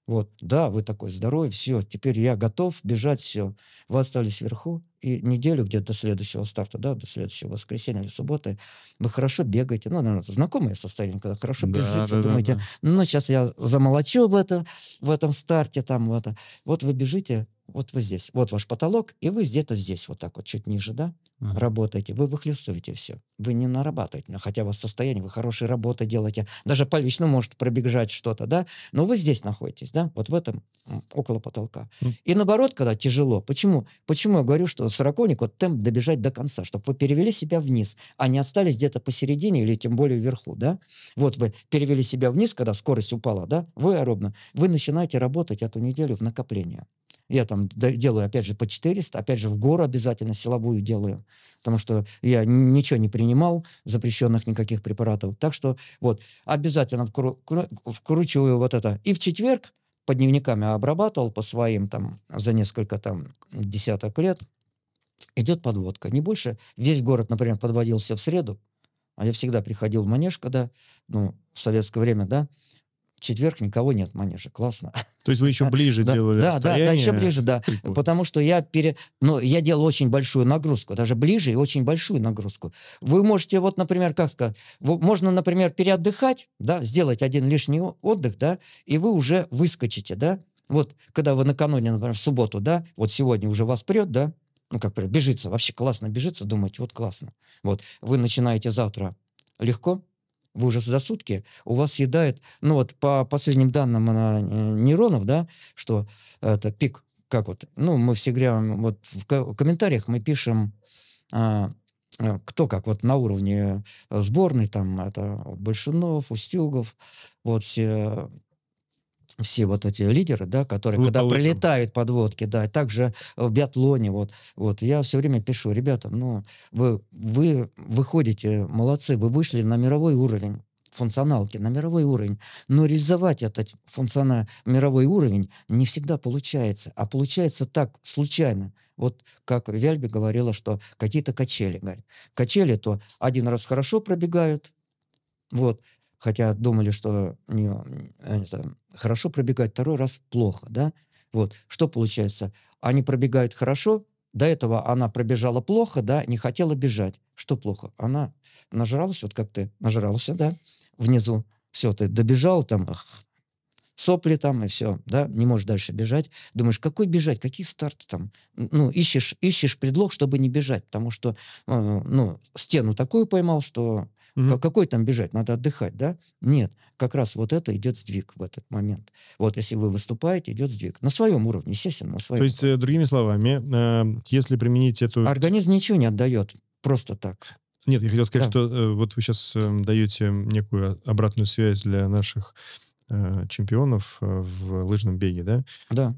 Вот, да, вы такой здоровый, все, теперь я готов бежать, все. Вы остались вверху и неделю где-то до следующего старта, да, до следующего воскресенья или субботы, вы хорошо бегаете. Ну, наверное, знакомое состояние, когда хорошо да, бежится, да, думаете, да, да. ну, сейчас я замолочу в, это, в этом старте, там, вот. Вот вы бежите, вот вы здесь, вот ваш потолок, и вы где-то здесь, вот так вот, чуть ниже, да, uh -huh. работаете, вы выхлестываете все, вы не нарабатываете, но хотя у вас состояние, вы хорошие работы делаете, даже по личному может пробежать что-то, да, но вы здесь находитесь, да, вот в этом, около потолка. Uh -huh. И наоборот, когда тяжело, почему? Почему я говорю, что сороконик, вот темп добежать до конца, чтобы вы перевели себя вниз, а не остались где-то посередине или тем более вверху, да, вот вы перевели себя вниз, когда скорость упала, да, вы аэробно, вы начинаете работать эту неделю в накопление. Я там делаю, опять же, по 400, опять же, в гору обязательно силовую делаю, потому что я ничего не принимал, запрещенных никаких препаратов. Так что вот, обязательно вкру вкручиваю вот это. И в четверг под дневниками обрабатывал, по своим там за несколько там десяток лет, идет подводка. Не больше. Весь город, например, подводился в среду, а я всегда приходил в манеж, когда, ну, в советское время, да, четверг никого нет в манеже. Классно. То есть вы еще ближе да, делали Да, да, да, еще ближе, да. Прикольно. Потому что я пере... Ну, я делал очень большую нагрузку, даже ближе и очень большую нагрузку. Вы можете, вот, например, как сказать, можно, например, переотдыхать, да, сделать один лишний отдых, да, и вы уже выскочите, да. Вот, когда вы накануне, например, в субботу, да, вот сегодня уже вас прет, да, ну, как бежится, вообще классно бежится, думаете, вот классно. Вот, вы начинаете завтра легко, вы уже за сутки, у вас съедает, ну вот по последним данным на э, нейронов, да, что это пик, как вот, ну мы всегда вот в комментариях мы пишем, а, э, кто как, вот на уровне э, сборной, там это Большинов, Устюгов, вот все все вот эти лидеры, да, которые, Вы ну, когда получим. прилетают подводки, да, также в биатлоне, вот, вот, я все время пишу, ребята, ну, вы, вы выходите, молодцы, вы вышли на мировой уровень, функционалки на мировой уровень. Но реализовать этот функционал мировой уровень не всегда получается, а получается так случайно. Вот как Вяльби говорила, что какие-то качели. Говорит. Качели то один раз хорошо пробегают, вот, хотя думали, что не, э, это, хорошо пробегать второй раз плохо, да? Вот, что получается? Они пробегают хорошо, до этого она пробежала плохо, да, не хотела бежать. Что плохо? Она нажралась, вот как ты нажрался, да, внизу. Все, ты добежал там, эх, сопли там и все, да, не можешь дальше бежать. Думаешь, какой бежать, какие старты там? Ну, ищешь, ищешь предлог, чтобы не бежать, потому что, э, ну, стену такую поймал, что Угу. Какой там бежать? Надо отдыхать, да? Нет. Как раз вот это идет сдвиг в этот момент. Вот если вы выступаете, идет сдвиг. На своем уровне, естественно, на своем. То есть, уровне. Э, другими словами, эм, если применить эту... Организм ничего не отдает просто так. Нет, я хотел сказать, да. что э, вот вы сейчас э, даете некую обратную связь для наших э, чемпионов в лыжном беге, да? Да.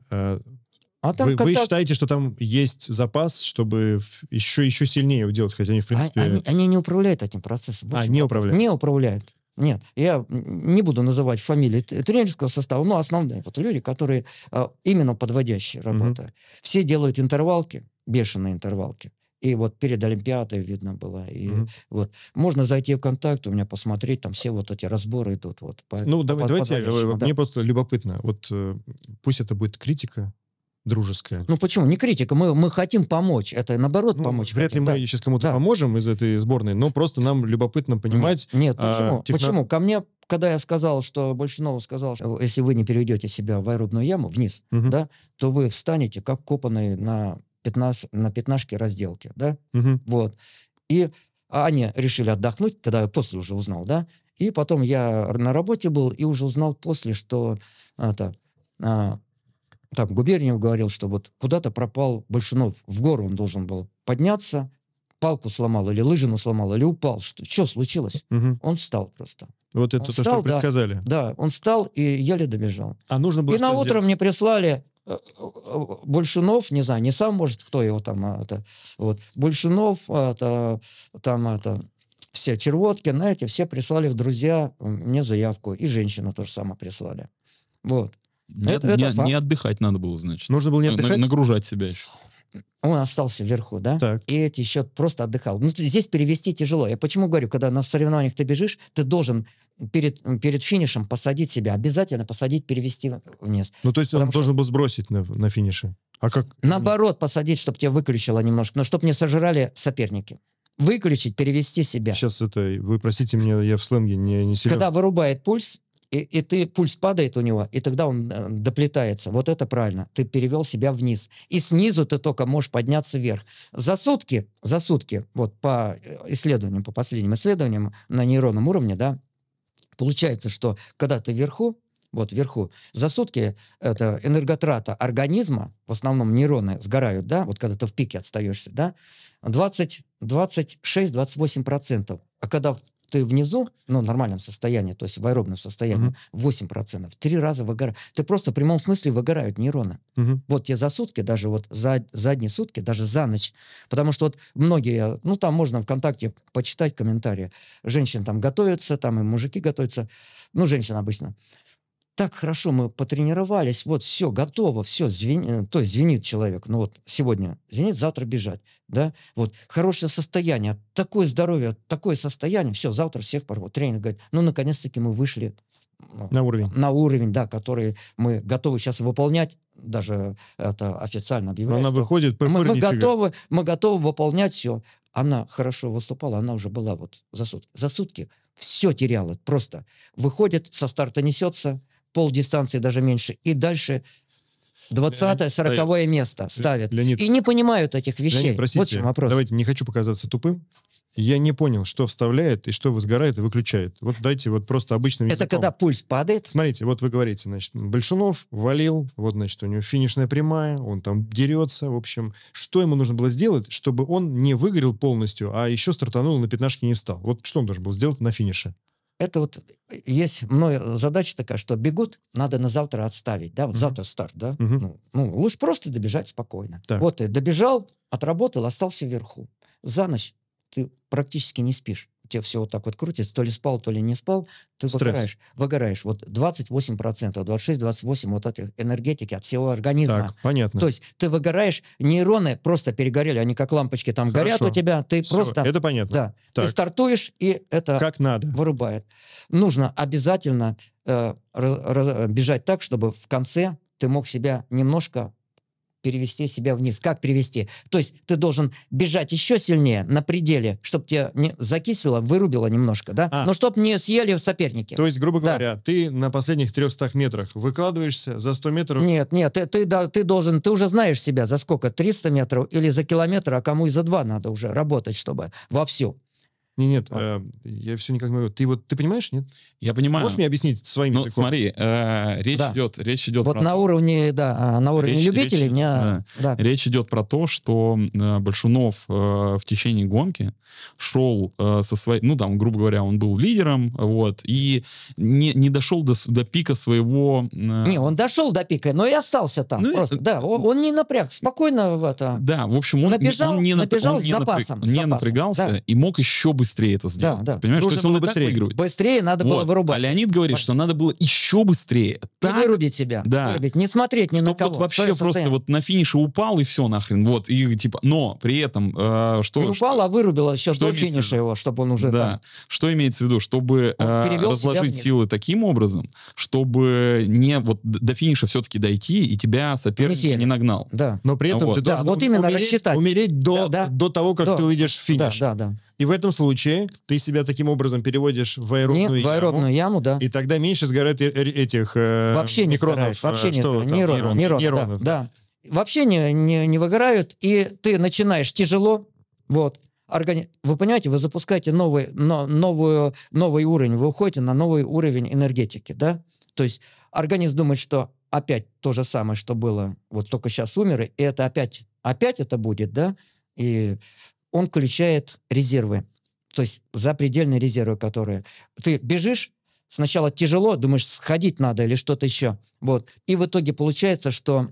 А там вы, как вы считаете, что там есть запас, чтобы еще, еще сильнее делать, хотя они, в а, принципе... Они, они не управляют этим процессом. а, не управляют? Не управляют. Нет, я не буду называть фамилии тренерского состава, но основные вот люди, которые э, именно подводящие работы. Угу. Все делают интервалки, бешеные интервалки. И вот перед Олимпиадой видно было. И угу. вот можно зайти в контакт, у меня посмотреть, там все вот эти разборы идут. Вот, по, ну, по, давай, по, давайте, э, да. мне просто любопытно. Вот э, пусть это будет критика, дружеская. Ну почему? Не критика. Мы, мы хотим помочь. Это наоборот ну, помочь. Вряд хотим. ли мы да. сейчас кому-то да. поможем из этой сборной, но просто нам любопытно понимать. Нет, нет а, почему? А, техно... Почему? Ко мне, когда я сказал, что Большинова сказал, что если вы не переведете себя в аэробную яму вниз, угу. да, то вы встанете как копанные на, 15, на пятнашке разделки. Да? Угу. Вот. И а они решили отдохнуть, когда я после уже узнал, да. И потом я на работе был и уже узнал после, что это, а, там Губерниев говорил, что вот куда-то пропал Большунов, ну, в гору он должен был подняться, палку сломал или лыжину сломал, или упал. Что, что случилось? Угу. Он встал просто. Вот это он то, встал, что предсказали. Да, да, он встал и еле добежал. А нужно было И на утро мне прислали э, э, Большунов, не знаю, не сам, может, кто его там, а, это, вот, Большунов, а, это, там, это, все червотки, знаете, все прислали в друзья мне заявку, и женщина тоже самое прислали. Вот. Не, это, не, это не отдыхать надо было, значит. Ну, нужно было не отдыхать? нагружать себя еще. Он остался вверху, да? Так. И эти еще просто отдыхал. Ну, здесь перевести тяжело. Я почему говорю, когда на соревнованиях ты бежишь, ты должен перед, перед финишем посадить себя. Обязательно посадить, перевести вниз. Ну, то есть Потому он что... должен был сбросить на, на финише. А как? Наоборот, посадить, чтобы тебя выключило немножко, но чтобы не сожрали соперники выключить, перевести себя. Сейчас это, вы простите меня, я в сленге не, не силен. Когда вырубает пульс, и, и ты пульс падает у него, и тогда он э, доплетается. Вот это правильно. Ты перевел себя вниз. И снизу ты только можешь подняться вверх. За сутки, за сутки, вот по э, исследованиям, по последним исследованиям на нейронном уровне, да, получается, что когда ты вверху, вот вверху, за сутки это энерготрата организма, в основном нейроны сгорают, да, вот когда ты в пике отстаешься, да, 20, 26-28%. А когда ты внизу, ну, в нормальном состоянии, то есть в аэробном состоянии, угу. 8%, три раза выгорают. Ты просто в прямом смысле выгорают нейроны. Угу. Вот я за сутки, даже вот за, за одни сутки, даже за ночь. Потому что вот многие, ну, там можно ВКонтакте почитать комментарии. Женщины там готовятся, там и мужики готовятся. Ну, женщины обычно так хорошо мы потренировались, вот все готово, все звенит, э, то есть звенит человек, ну вот сегодня звенит, завтра бежать, да, вот хорошее состояние, такое здоровье, такое состояние, все, завтра всех порвут. Тренер говорит, ну наконец-таки мы вышли ну, на уровень. На уровень, да, который мы готовы сейчас выполнять, даже это официально объявляется. Она выходит, пыр -пыр мы, мы, готовы, мы готовы выполнять все. Она хорошо выступала, она уже была вот за сутки. За сутки все теряла просто. Выходит, со старта несется, пол дистанции даже меньше, и дальше 20-е, 40 место ставят. Леонид, и не понимают этих вещей. Леонид, простите, вот в чем вопрос. Давайте, не хочу показаться тупым. Я не понял, что вставляет и что возгорает и выключает. Вот дайте вот просто обычным языком. Это когда пульс падает? Смотрите, вот вы говорите, значит, Большунов валил, вот, значит, у него финишная прямая, он там дерется, в общем. Что ему нужно было сделать, чтобы он не выгорел полностью, а еще стартанул на пятнашке не встал? Вот что он должен был сделать на финише? это вот э, есть мной э, задача такая, что бегут, надо на завтра отставить, да, вот угу. завтра старт, да, угу. ну, ну лучше просто добежать спокойно. Так. Вот ты э, добежал, отработал, остался вверху. За ночь ты практически не спишь тебя все вот так вот крутится, то ли спал, то ли не спал, ты Стресс. выгораешь. Выгораешь. Вот 28%, 26-28% вот этих энергетики от всего организма. Так, понятно. То есть ты выгораешь, нейроны просто перегорели, они как лампочки там Хорошо. горят у тебя, ты все, просто... это понятно. Да. Так. Ты стартуешь, и это... Как надо. Вырубает. Нужно обязательно э, раз, раз, э, бежать так, чтобы в конце ты мог себя немножко перевести себя вниз. Как перевести? То есть ты должен бежать еще сильнее на пределе, чтобы тебя не закисило, вырубило немножко, да? А. Но чтобы не съели соперники. То есть, грубо говоря, да. ты на последних 300 метрах выкладываешься за 100 метров? Нет, нет, ты, э, ты, да, ты должен, ты уже знаешь себя за сколько, 300 метров или за километр, а кому и за два надо уже работать, чтобы вовсю. Не, нет, а. э, я все никак не могу. Ты вот, ты понимаешь, нет? Я понимаю. Можешь мне объяснить своими Ну, языком? смотри, э, речь да. идет, речь идет. Вот про на то, уровне, да, а, на уровне речь, любителей речь, меня. Да. Да. Речь идет про то, что э, Большунов э, в течение гонки шел э, со своей, ну там, грубо говоря, он был лидером, вот, и не не дошел до до пика своего. Э... Не, он дошел до пика, но и остался там. Ну, просто, и... Э, да, он, он не напряг, спокойно в это. Да, в общем, он, набежал, он не напряжал, он он не с запасом, не, напряг, с запасом, не напрягался да. и мог еще бы быстрее это сделать. Да, да. Понимаешь, нужно то есть он быстрее. выигрывает. Быстрее надо вот. было вырубать. А Леонид говорит, что надо было еще быстрее. Так, и вырубить себя. Да. Вырубить. Не смотреть ни Чтоб на кого. вот вообще просто состояние. вот на финише упал и все нахрен. Вот. И типа, но при этом э, что... Не упал, что, а вырубил еще что до финиша его, чтобы он уже да. там... Что имеется в виду? Чтобы э, разложить силы таким образом, чтобы не вот до финиша все-таки дойти, и тебя соперник не, не нагнал. Да. Но при этом вот. ты да, должен вот именно умереть, рассчитать. умереть до, да, да. до того, как до. ты увидишь финиш. Да, да, да. И в этом случае ты себя таким образом переводишь в аэробную, не, в аэробную яму, да. И тогда меньше сгорает э, этих э, вообще не микронов. Сгорает, э, вообще не сгорает. Нейрон, нейрон, нейрон, нейронов. Да, да. Вообще не, не, не выгорают, и ты начинаешь тяжело, вот, органи... вы понимаете, вы запускаете новый, но, новую, новый уровень, вы уходите на новый уровень энергетики, да? То есть организм думает, что опять то же самое, что было, вот только сейчас умер, и это опять, опять это будет, да? И он включает резервы, то есть запредельные резервы, которые... Ты бежишь, сначала тяжело, думаешь, сходить надо или что-то еще. Вот. И в итоге получается, что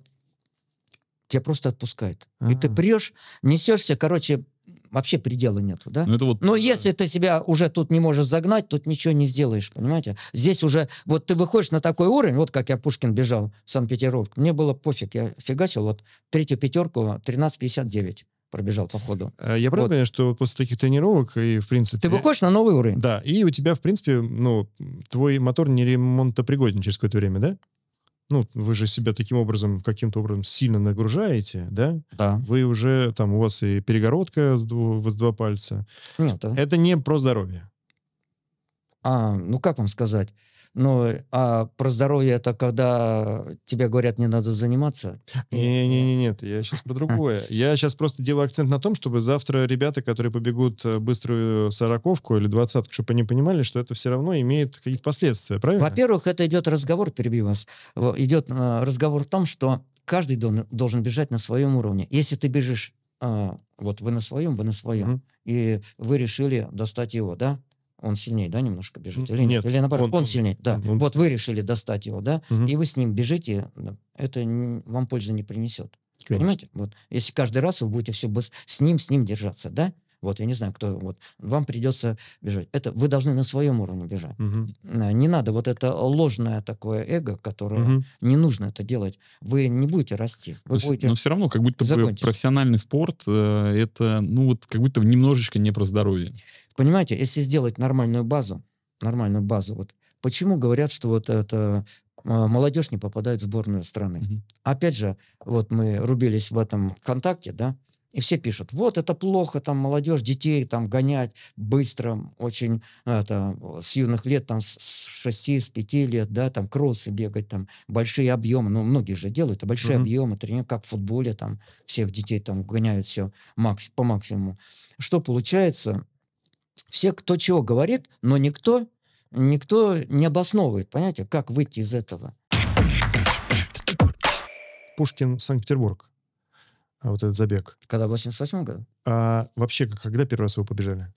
тебя просто отпускают. А-а-а. И ты а. прешь, несешься, короче, вообще предела нету, да? Ну, это вот... Но если ты себя уже тут не можешь загнать, тут ничего не сделаешь, понимаете? Здесь уже, вот ты выходишь на такой уровень, вот как я Пушкин бежал в Санкт-Петербург, мне было пофиг, я фигачил, вот третью пятерку, 13.59 пробежал по ходу. Э, я правильно вот. понимаю, что после таких тренировок и, в принципе... Ты выходишь на новый уровень. Да, и у тебя, в принципе, ну, твой мотор не ремонтопригоден через какое-то время, да? Ну, вы же себя таким образом, каким-то образом сильно нагружаете, да? Да. Вы уже, там, у вас и перегородка с, дву, с два пальца. Нет. Это не про здоровье. А, ну как вам сказать? Ну, а про здоровье это когда тебе говорят, не надо заниматься? Не-не-не, нет, я сейчас про другое. Я сейчас просто делаю акцент на том, чтобы завтра ребята, которые побегут э, быструю сороковку или двадцатку, чтобы они понимали, что это все равно имеет какие-то последствия, правильно? Во-первых, это идет разговор, перебью вас, идет э, разговор в том, что каждый должен бежать на своем уровне. Если ты бежишь э, вот вы на своем, вы на своем. mm И вы решили достать его, да? он сильнее, да, немножко бежит? Или нет? нет? Или наоборот, он, он сильнее, да. Он... Вот вы решили достать его, да, угу. и вы с ним бежите, это вам пользы не принесет. Конечно. Понимаете? Вот. Если каждый раз вы будете все с ним, с ним держаться, да? Вот, я не знаю, кто, вот, вам придется бежать. Это вы должны на своем уровне бежать. Угу. Не надо вот это ложное такое эго, которое угу. не нужно это делать. Вы не будете расти. Вы но, будете но все равно, как будто бы профессиональный спорт, э, это, ну, вот, как будто немножечко не про здоровье. Понимаете, если сделать нормальную базу, нормальную базу, вот, почему говорят, что вот это э, молодежь не попадает в сборную страны. Угу. Опять же, вот мы рубились в этом ВКонтакте, да, и все пишут, вот это плохо, там молодежь, детей там гонять быстро, очень это, с юных лет, там с 6, с 5 лет, да, там кроссы бегать, там большие объемы, ну многие же делают, а большие mm-hmm. объемы, тренер, как в футболе, там всех детей там гоняют все макс, по максимуму. Что получается? Все кто чего говорит, но никто, никто не обосновывает, понимаете, как выйти из этого. Пушкин, Санкт-Петербург. А вот этот забег? Когда в 88 году? А вообще, когда первый раз вы побежали?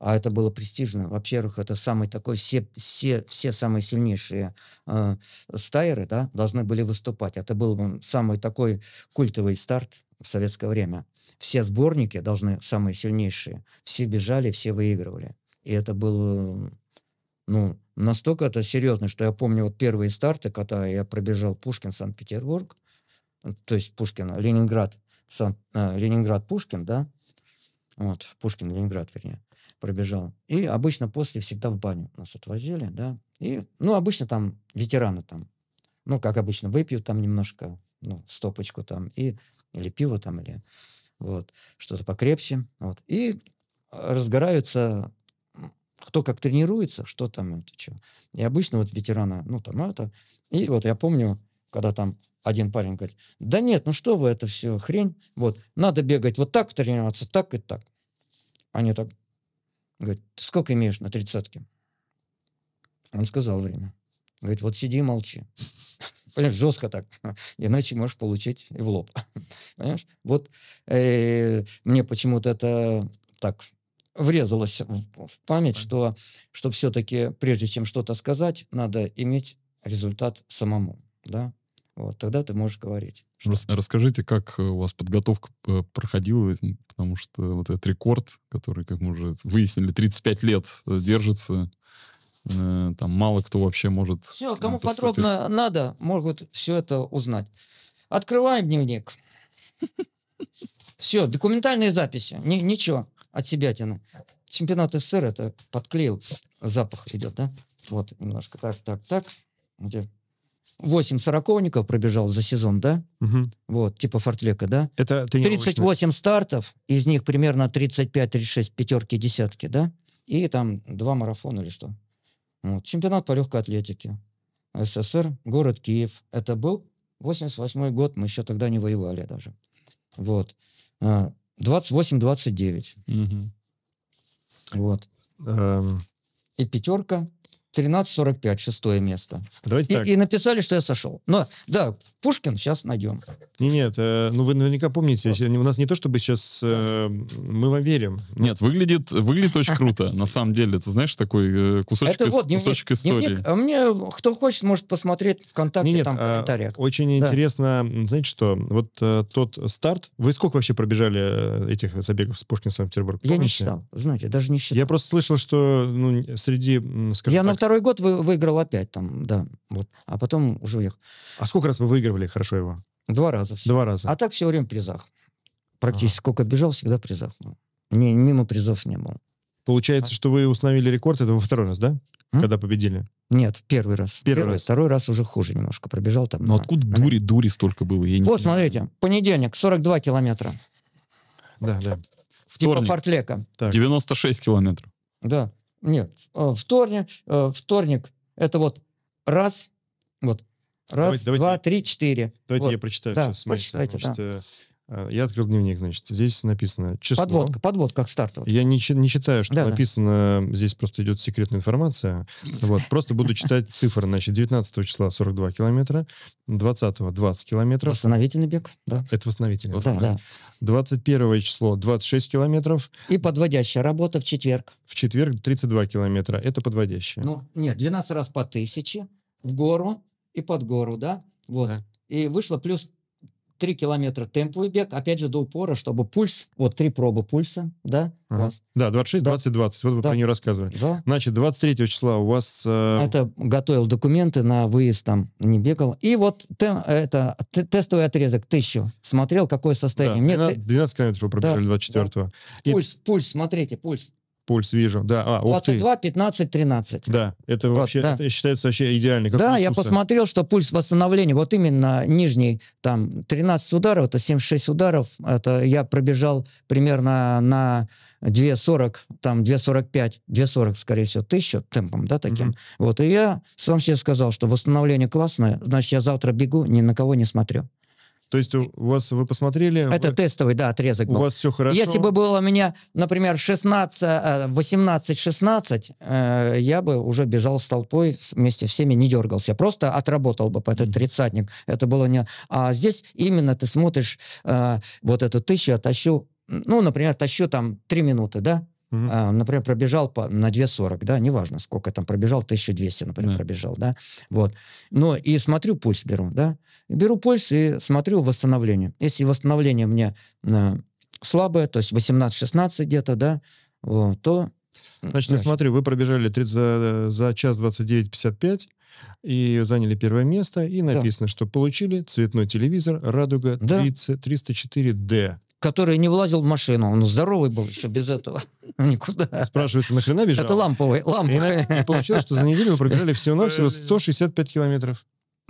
а это было престижно. Во-первых, это самый такой, все, все, все самые сильнейшие э, стайеры да, должны были выступать. Это был самый такой культовый старт в советское время. Все сборники должны, самые сильнейшие, все бежали, все выигрывали. И это было, ну, настолько это серьезно, что я помню вот первые старты, когда я пробежал Пушкин, Санкт-Петербург, ну, то есть Пушкина, Ленинград, Сан, э, Ленинград Пушкин, да, вот, Пушкин, Ленинград, вернее, пробежал. И обычно после всегда в баню нас отвозили, да, и, ну, обычно там ветераны там, ну, как обычно, выпьют там немножко, ну, стопочку там, и, или пиво там, или вот, что-то покрепче, вот, и разгораются кто как тренируется, что там это что. И обычно вот ветерана, ну там это. И вот я помню, когда там один парень говорит, да нет, ну что вы, это все хрень. Вот, надо бегать вот так, тренироваться так и так. Они так, говорят: ты сколько имеешь на тридцатке? Он сказал время. Говорит, вот сиди и молчи. Понимаешь, жестко так. Иначе можешь получить и в лоб. Понимаешь? Вот э, мне почему-то это так врезалось в, в память, что, что все-таки прежде чем что-то сказать, надо иметь результат самому. Да? Вот, тогда ты можешь говорить. Рас, расскажите, как э, у вас подготовка э, проходила, потому что вот этот рекорд, который, как мы уже выяснили, 35 лет держится, э, там мало кто вообще может... Все, кому подробно надо, могут все это узнать. Открываем дневник. Все, документальные записи. ничего, от себя тяну. Чемпионат СССР это подклеил. Запах идет, да? Вот, немножко так, так, так. Где 8 сороковников пробежал за сезон, да? Угу. Вот, типа фортлека, да? Это тренировочный. 38 стартов, из них примерно 35-36 пятерки, десятки, да? И там два марафона или что. Вот. Чемпионат по легкой атлетике. СССР, город Киев. Это был 88 год, мы еще тогда не воевали даже. Вот. 28-29. Э, угу. Вот. Эм... И пятерка 13.45, шестое место. Давайте и, так. и написали, что я сошел. Но да, Пушкин сейчас найдем. Не, нет, э, ну вы наверняка помните, вот. у нас не то чтобы сейчас э, мы вам верим. Нет, выглядит, выглядит очень круто, на самом деле. Ты знаешь, такой э, кусочек, кусочек истории. а мне, кто хочет, может посмотреть ВКонтакте, не, там в а, комментариях. Очень интересно, знаете что, вот э, тот старт, вы сколько вообще пробежали э, этих забегов с Пушкина в Санкт-Петербург? Я не считал, знаете, даже не считал. Я просто слышал, что ну, среди, скажем так, второй год вы, выиграл опять там, да. Вот. А потом уже уехал. А сколько раз вы выигрывали хорошо его? Два раза. Все. Два раза. А так все время призах. Практически ага. сколько бежал, всегда призах. Ну. Не, мимо призов не было. Получается, а? что вы установили рекорд, это во второй раз, да? М? Когда победили? Нет, первый раз. Первый, первый раз. Второй раз уже хуже немножко пробежал там. Но ну, на, откуда на... дури, дури столько было? Я не вот, понимаю. смотрите, понедельник, 42 километра. Да, да. Типа Вторник. Типа фортлека. Так. 96 километров. Да. Нет, э, вторник, э, вторник – это вот раз, вот, раз, давайте, два, давайте, три, четыре. Давайте вот. я прочитаю да, сейчас. Смотрите, потому да. что э, Э, я открыл дневник, значит, здесь написано число. Подводка, подводка как стартовая. Я не, не читаю, что да, написано, да. здесь просто идет секретная информация. Вот, просто буду читать цифры, значит, 19 числа 42 километра, 20 20 километров. Восстановительный бег, да. Это восстановительный. Да, да. 21 число 26 километров. И подводящая работа в четверг. В четверг 32 километра, это подводящая. Ну, нет, 12 раз по тысяче в гору и под гору, да? Вот. Да. И вышло плюс 3 километра темповый бег, опять же, до упора, чтобы пульс, вот три пробы пульса, да, ага. у вас. Да, 26, да. 20, 20, вот вы да. про нее рассказывали. Да. Значит, 23 числа у вас... Э... Это готовил документы на выезд там, не бегал. И вот тем, это тестовый отрезок, тысячу. Смотрел, какое состояние. Да, 12, 12 километров вы пробежали да. 24-го. Да. И... Пульс, пульс, смотрите, пульс. Пульс вижу, да. А, 22, 15, 13. Да, это вот, вообще да. Это считается вообще идеальный. Как да, я посмотрел, что пульс восстановления, вот именно нижний, там, 13 ударов, это 76 ударов, это я пробежал примерно на 2.40, там, 2.45, 2.40, скорее всего, тысячу темпом, да, таким. Mm-hmm. Вот, и я сам себе сказал, что восстановление классное, значит, я завтра бегу, ни на кого не смотрю. То есть у вас, вы посмотрели... Это вы... тестовый, да, отрезок был. У вас все хорошо? Если бы было у меня, например, 16, 18-16, э, э, я бы уже бежал с толпой вместе всеми, не дергался. Просто отработал бы по этот тридцатник. Это было не... А здесь именно ты смотришь э, вот эту тысячу, я тащу, ну, например, тащу там три минуты, да? Угу. А, например, пробежал по, на 2,40, да, неважно, сколько там пробежал, 1200, например, да. пробежал, да, вот. Но и смотрю, пульс беру, да, беру пульс и смотрю восстановление. Если восстановление мне э, слабое, то есть 18-16 где-то, да, вот, то... Значит, я смотрю, вы пробежали 30, за, за час 29,55, и заняли первое место, и написано, да. что получили цветной телевизор «Радуга» да. 30, 304D который не влазил в машину. Он здоровый был еще без этого. Никуда. Спрашивается, нахрена бежал? Это ламповый. ламповый. И, и получилось, что за неделю мы пробежали всего-навсего 165 километров.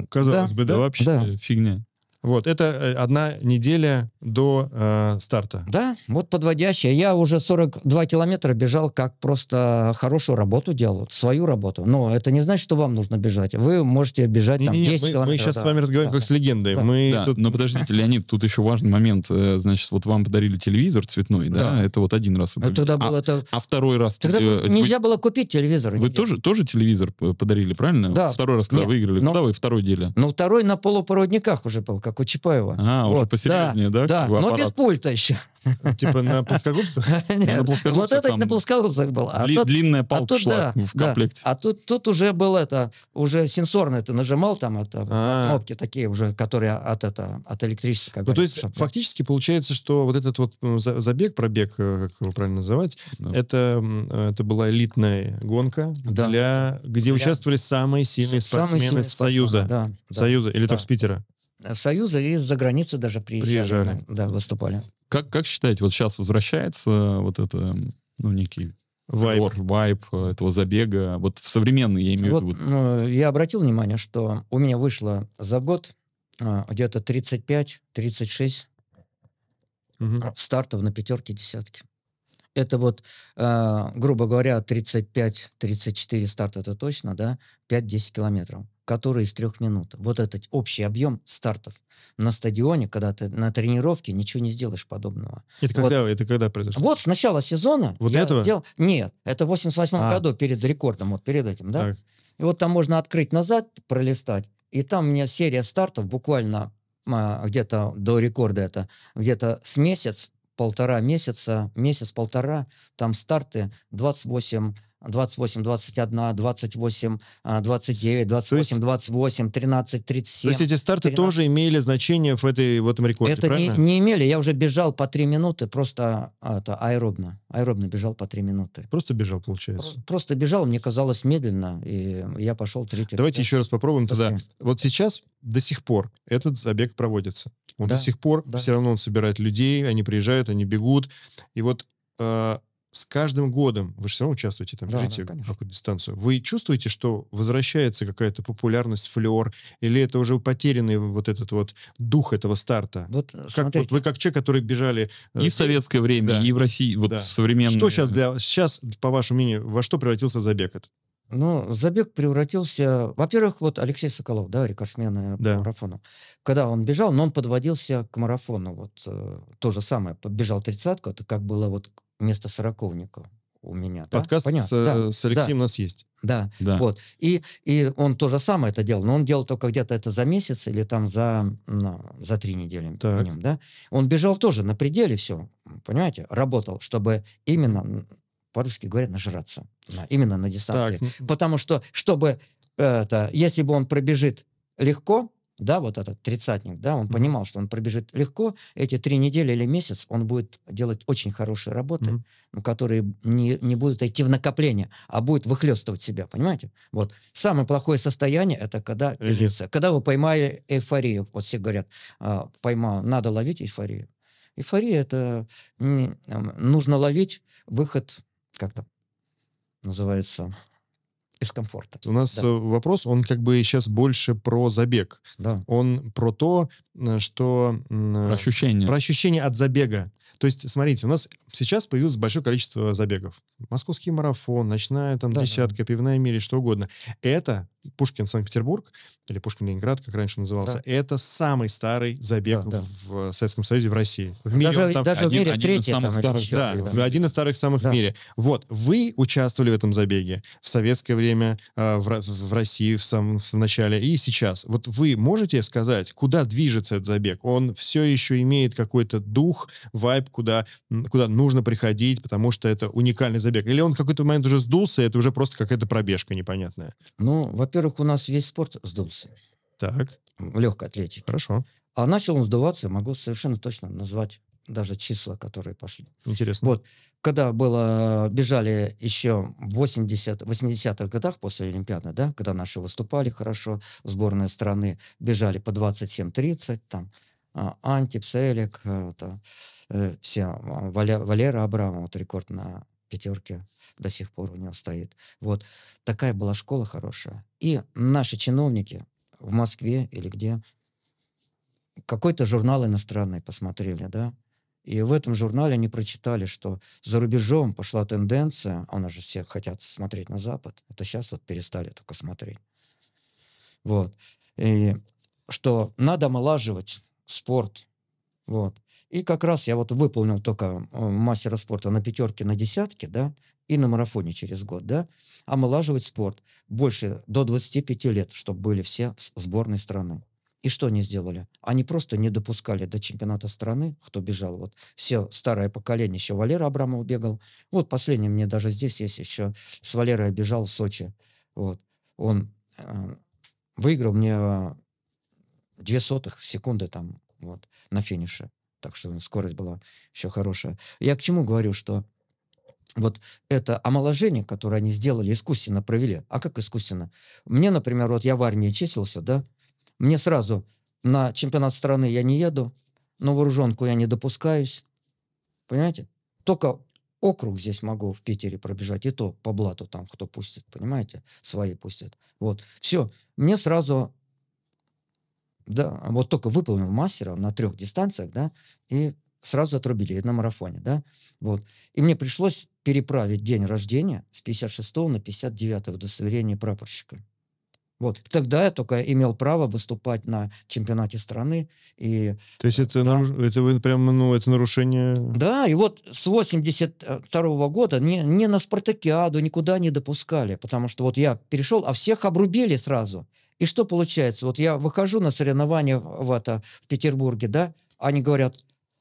Казалось да, бы, да? да вообще да. фигня. Вот, это э, одна неделя до э, старта. Да, вот подводящая. Я уже 42 километра бежал, как просто хорошую работу делал, свою работу. Но это не значит, что вам нужно бежать. Вы можете бежать не, там не, 10 мы, километров. Мы сейчас да. с вами разговариваем да. как с легендой. Да. Мы да. Тут... Но подождите, Леонид, тут еще важный момент. Э, значит, вот вам подарили телевизор цветной, да? да? Это вот один раз. Вы ну, тогда а, было это... А, а второй раз... Тогда э, нельзя вы... было купить телевизор. Вы тоже, тоже телевизор подарили, правильно? Да. Второй раз, когда Нет. выиграли. Но... Куда вы второй деле? Ну, второй на полупроводниках уже был, как как у Чапаева. А, вот, уже посерьезнее, да? Да, да но без пульта еще. Типа на плоскогубцах? Нет, вот это на плоскогубцах было. А длинная а палка шла в комплекте. А тут тут уже был это, уже сенсорно ты нажимал там, это а. кнопки такие уже, которые от это от электричества. Ну, то есть фактически получается, что вот этот вот забег, пробег, э, как его правильно называть, это это была элитная гонка, для где участвовали самые сильные спортсмены Союза. Союза или только с Питера. Э, Союза и за границы даже приезжали. приезжали. Да, выступали. Как, как считаете, вот сейчас возвращается вот это, ну, некий вайп, Флор, вайп э, этого забега, вот в современный, я имею вот, в виду. Ну, я обратил внимание, что у меня вышло за год э, где-то 35-36 угу. стартов на пятерке десятки. Это вот, э, грубо говоря, 35-34 старта, это точно, да, 5-10 километров которые из трех минут. Вот этот общий объем стартов. На стадионе, когда ты на тренировке, ничего не сделаешь подобного. Это вот. когда, это когда произошло? Вот с начала сезона. Вот я этого? Сделал... Нет, это в 88 а. году перед рекордом, вот перед этим, да? Так. И вот там можно открыть назад, пролистать, и там у меня серия стартов буквально а, где-то до рекорда это, где-то с месяц, полтора месяца, месяц-полтора, там старты 28 28, 21, 28, 29, 28, есть, 28, 13, 37. То есть эти старты 13. тоже имели значение в, этой, в этом рекорде, Это Не, не имели. Я уже бежал по 3 минуты, просто а, это, аэробно. Аэробно бежал по 3 минуты. Просто бежал, получается? Про, просто бежал, мне казалось медленно, и я пошел третий. Давайте еще раз попробуем тогда. Вот сейчас до сих пор этот забег проводится. Он да, до сих пор да. все равно он собирает людей, они приезжают, они бегут. И вот э, с каждым годом, вы же все равно участвуете, там, да, да, какую-то дистанцию, вы чувствуете, что возвращается какая-то популярность, флер, или это уже потерянный вот этот вот дух этого старта? Вот, э, как, вот вы как человек, который бежали... Э, и в советское время, да. и в России, вот да. в современное... Что сейчас, для, сейчас, по вашему мнению, во что превратился забег этот? Ну, забег превратился... Во-первых, вот Алексей Соколов, да, рекордсмен да. по марафону. Когда он бежал, но он подводился к марафону. Вот э, то же самое. Бежал тридцатку, это как было вот вместо сороковника у меня. Подкаст да? Понятно. С, да, с Алексеем да. у нас есть. Да, да. вот. И, и он то же самое это делал, но он делал только где-то это за месяц или там за, ну, за три недели. Так. Минимум, да? Он бежал тоже на пределе все, понимаете, работал, чтобы именно, по-русски говорят, нажраться. Именно на дистанции. Так. Потому что, чтобы это, если бы он пробежит легко, да, вот этот тридцатник, да, он понимал, что он пробежит легко, эти три недели или месяц он будет делать очень хорошие работы, mm-hmm. которые не, не будут идти в накопление, а будет выхлестывать себя, понимаете? Вот. Самое плохое состояние это когда бежится, когда вы поймали эйфорию, вот все говорят, а, поймал, надо ловить эйфорию. Эйфория это нужно ловить выход, как то называется, из У нас да. Э, вопрос, он как бы сейчас больше про забег. Да. Он про то, э, что... Э, про ощущения. Про ощущения от забега. То есть, смотрите, у нас сейчас появилось большое количество забегов. Московский марафон, ночная там да, десятка, да. пивная мили, что угодно. Это Пушкин Санкт-Петербург, или Пушкин Ленинград, как раньше назывался, да. это самый старый забег да, да. в э, Советском Союзе, в России. В ну, мире даже, там даже один, в мире один третий, из самых старых. Еще, да, да, один из старых самых да. в мире. Вот, вы участвовали в этом забеге в советское время, э, в, в России в самом в начале и сейчас. Вот вы можете сказать, куда движется этот забег? Он все еще имеет какой-то дух, вайб, куда, куда нужно приходить, потому что это уникальный забег? Или он в какой-то момент уже сдулся, и это уже просто какая-то пробежка непонятная? Ну, вот во-первых, у нас весь спорт сдулся. Так. В легкой атлетике. Хорошо. А начал он сдуваться, могу совершенно точно назвать даже числа, которые пошли. Интересно. Вот, когда было, бежали еще в 80, 80-х годах после Олимпиады, да, когда наши выступали хорошо, сборные страны, бежали по 27-30, там, а, Антип, Селик, это, э, э, все, а, Валера, Валера Абрамов, вот рекорд на пятерке до сих пор у него стоит. Вот. Такая была школа хорошая. И наши чиновники в Москве или где какой-то журнал иностранный посмотрели, да, и в этом журнале они прочитали, что за рубежом пошла тенденция, а у нас же все хотят смотреть на Запад, это сейчас вот перестали только смотреть. Вот. И что надо омолаживать спорт. Вот. И как раз я вот выполнил только э, мастера спорта на пятерке, на десятке, да, и на марафоне через год, да, омолаживать спорт больше до 25 лет, чтобы были все в сборной страны. И что они сделали? Они просто не допускали до чемпионата страны, кто бежал. Вот все старое поколение, еще Валера Абрамов бегал. Вот последний мне даже здесь есть еще. С Валерой бежал в Сочи. Вот. Он э, выиграл мне две сотых секунды там вот на финише. Так что скорость была еще хорошая. Я к чему говорю, что вот это омоложение, которое они сделали, искусственно провели. А как искусственно? Мне, например, вот я в армии числился, да, мне сразу на чемпионат страны я не еду, на вооруженку я не допускаюсь, понимаете? Только округ здесь могу в Питере пробежать, и то по блату там кто пустит, понимаете? Свои пустят. Вот, все. Мне сразу, да, вот только выполнил мастера на трех дистанциях, да, и сразу отрубили на марафоне, да, вот. И мне пришлось переправить день рождения с 56 на 59 удостоверение прапорщика. Вот. Тогда я только имел право выступать на чемпионате страны. И, То есть э, это, там... наруш... это вы прямо, ну, это нарушение... Да, и вот с 82 -го года не, не на спартакиаду никуда не допускали, потому что вот я перешел, а всех обрубили сразу. И что получается? Вот я выхожу на соревнования в, это, в Петербурге, да, они говорят,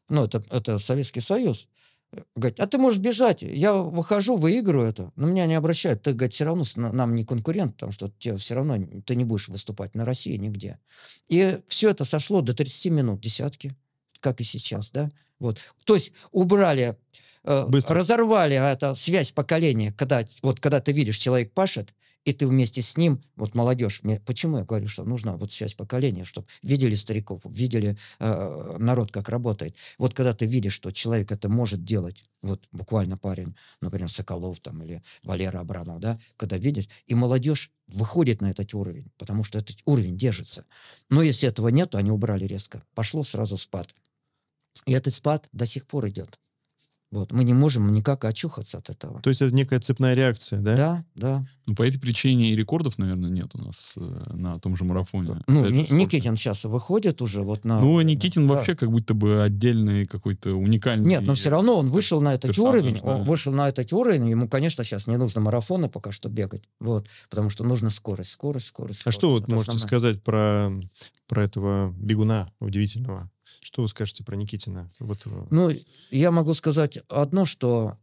ну, это, это Советский Союз, э, говорит, а ты можешь бежать, я выхожу, выиграю это, но меня не обращают, ты, говорит, все равно нам не конкурент, потому что тебе все равно ты не будешь выступать на России нигде. И все это сошло до 30 минут, десятки, как и сейчас, да. Вот. То есть убрали э, Быстро. разорвали эту связь поколения, когда, вот, когда ты видишь, человек пашет, и ты вместе с ним, вот молодежь, почему я говорю, что нужно вот связь поколения, чтобы видели стариков, видели э, народ, как работает. Вот когда ты видишь, что человек это может делать, вот буквально парень, например, Соколов там или Валера Абрамов, да, когда видишь, и молодежь выходит на этот уровень, потому что этот уровень держится. Но если этого нет, то они убрали резко, пошло сразу спад. И этот спад до сих пор идет. Вот. Мы не можем никак очухаться от этого. То есть это некая цепная реакция, да? Да, да. Ну, по этой причине и рекордов, наверное, нет у нас э, на том же марафоне. Э, ну, Н- Никитин сейчас выходит уже вот на... Ну, Никитин да. вообще как будто бы отдельный какой-то уникальный... Нет, но все равно он вышел на этот персонаж, уровень. Да. Он вышел на этот уровень. Ему, конечно, сейчас не нужно марафона пока что бегать. Вот. Потому что нужно скорость, скорость, скорость. А что вот можете основное. сказать про, про этого бегуна удивительного? Что вы скажете про Никитина? Вот... Э, ну, я могу сказать одно, что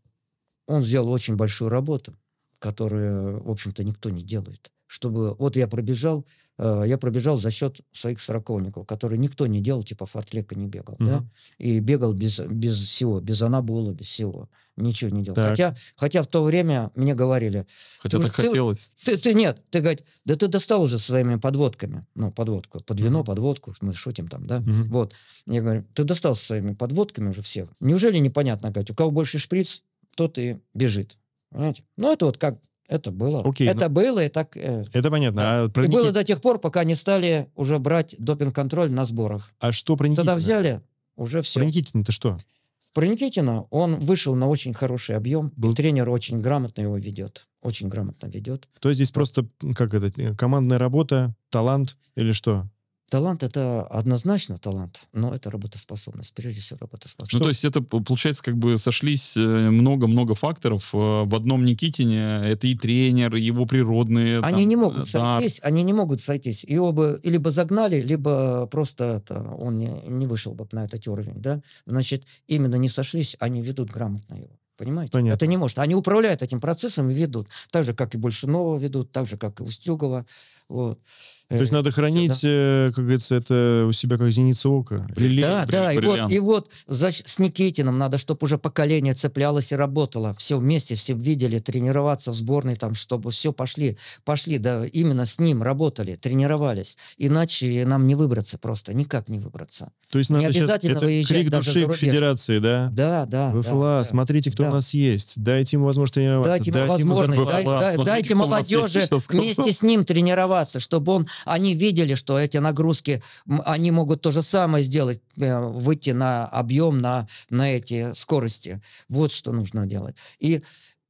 он сделал очень большую работу, которую, в общем-то, никто не делает чтобы вот я пробежал, э, я пробежал за счет своих сороковников, которые никто не делал, типа фортлека не бегал, угу. да, и бегал без, без всего, без анабола, без всего, ничего не делал. Так. Хотя, хотя в то время мне говорили... Хотя так ты, хотелось. Ты, ты, нет, ты, говоришь, да ты достал уже своими подводками, ну, подводку, под вино, угу. подводку, мы шутим там, да, угу. вот. Я говорю, ты достал своими подводками уже всех. Неужели непонятно, Кать, у кого больше шприц, тот и бежит. Понимаете? Ну, это вот как это было. Окей, это ну, было и так... Э, это понятно. Да. А про и было до тех пор, пока не стали уже брать допинг-контроль на сборах. А что про Никитина? Тогда взяли, уже все. Про Никитина-то что? Про Никитина он вышел на очень хороший объем, был... и тренер очень грамотно его ведет. Очень грамотно ведет. То есть здесь просто, как это, командная работа, талант или что? Талант это однозначно талант, но это работоспособность, прежде всего ну, работоспособность. Ну, Что? то есть это, получается, как бы сошлись э, много-много факторов. Э, в одном Никитине это и тренер, и его природные... Они там, не могут э, сойтись, они не могут сойтись. И оба либо загнали, либо просто это, он не, не вышел бы на этот уровень, да? Значит, именно не сошлись, они ведут грамотно его. Понимаете? Понятно. Это не может. Они управляют этим процессом и ведут. Так же, как и Большинова ведут, так же, как и Устюгова. Вот. Э, То есть надо хранить, все, э, как говорится, это у себя как зеница ока. Брилли... Да, Брилли... да, и вот, и вот за, с Никитином надо, чтобы уже поколение цеплялось и работало. Все вместе, все видели, тренироваться в сборной, там, чтобы все пошли, пошли, да, именно с ним работали, тренировались. Иначе нам не выбраться просто, никак не выбраться. То есть надо не обязательно сейчас, это крик души к федерации, да? Да, да. ВФЛА, да, смотрите, кто да. у нас есть, дайте ему возможность тренироваться. Дайте ему возможность, дай, дай, дайте молодежи вместе с ним тренироваться, чтобы он они видели, что эти нагрузки, они могут то же самое сделать, э, выйти на объем, на, на эти скорости. Вот что нужно делать. И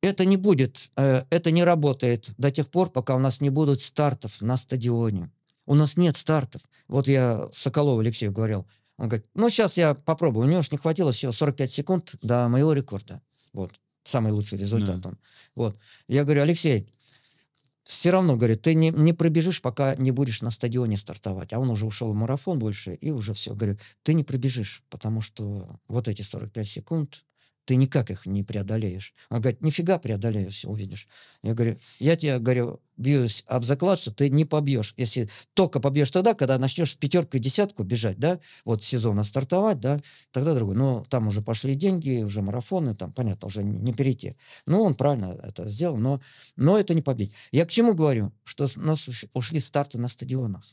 это не будет, э, это не работает до тех пор, пока у нас не будут стартов на стадионе. У нас нет стартов. Вот я Соколову Алексею говорил. Он говорит, ну, сейчас я попробую. У него же не хватило всего 45 секунд до моего рекорда. Вот. Самый лучший результат. Да. Вот. Я говорю, Алексей, все равно, говорит, ты не, не пробежишь, пока не будешь на стадионе стартовать. А он уже ушел в марафон больше, и уже все. Говорю, ты не пробежишь, потому что вот эти 45 секунд ты никак их не преодолеешь. Она говорит, нифига преодолею, все увидишь. Я говорю, я тебе говорю, бьюсь об заклад, что ты не побьешь. Если только побьешь тогда, когда начнешь пятерку и десятку бежать, да, вот сезона стартовать, да, тогда другой. Но там уже пошли деньги, уже марафоны, там, понятно, уже не перейти. Ну, он правильно это сделал, но, но это не побить. Я к чему говорю? Что у нас ушли старты на стадионах.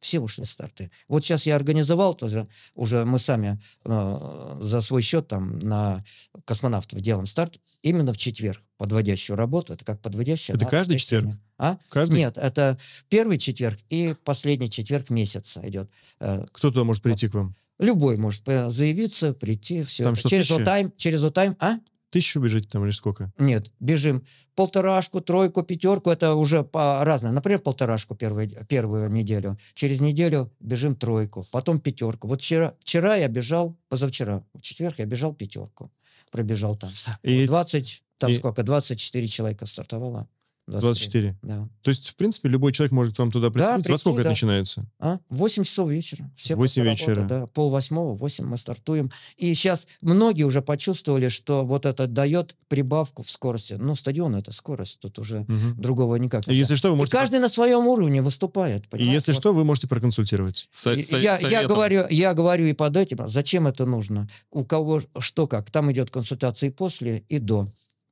Все ушли старты. Вот сейчас я организовал тоже, уже мы сами э, за свой счет там на космонавтов делаем старт именно в четверг подводящую работу. Это как подводящая. Это каждый четверг? А? Каждый? Нет, это первый четверг и последний четверг месяца идет. Э, Кто туда может прийти к вам? Любой может э, заявиться, прийти. Все. Там что, через, тысяча? o через утайм? а? тысячу бежите там или сколько? Нет, бежим. Полторашку, тройку, пятерку, это уже по разное Например, полторашку первую первую неделю. Через неделю бежим тройку, потом пятерку. Вот вчера, вчера я бежал, позавчера, в четверг я бежал пятерку. Пробежал там. И... 20, там и... сколько, 24 человека стартовало. 24. 24. Да. То есть, в принципе, любой человек может к вам туда присоединиться. Да, прийти, Во сколько да. это начинается? А? 8 часов вечера. Все 8 вечера. Работы, да, пол восьмого, 8 мы стартуем. И сейчас многие уже почувствовали, что вот это дает прибавку в скорости. Ну, стадион — это скорость, тут уже угу. другого никак нельзя. И если что, вы можете... И каждый на своем уровне выступает. Понимаете? И если что, вы можете проконсультировать. Со я, я, говорю, я говорю и под этим, зачем это нужно, у кого что как. Там идет консультация и после, и до.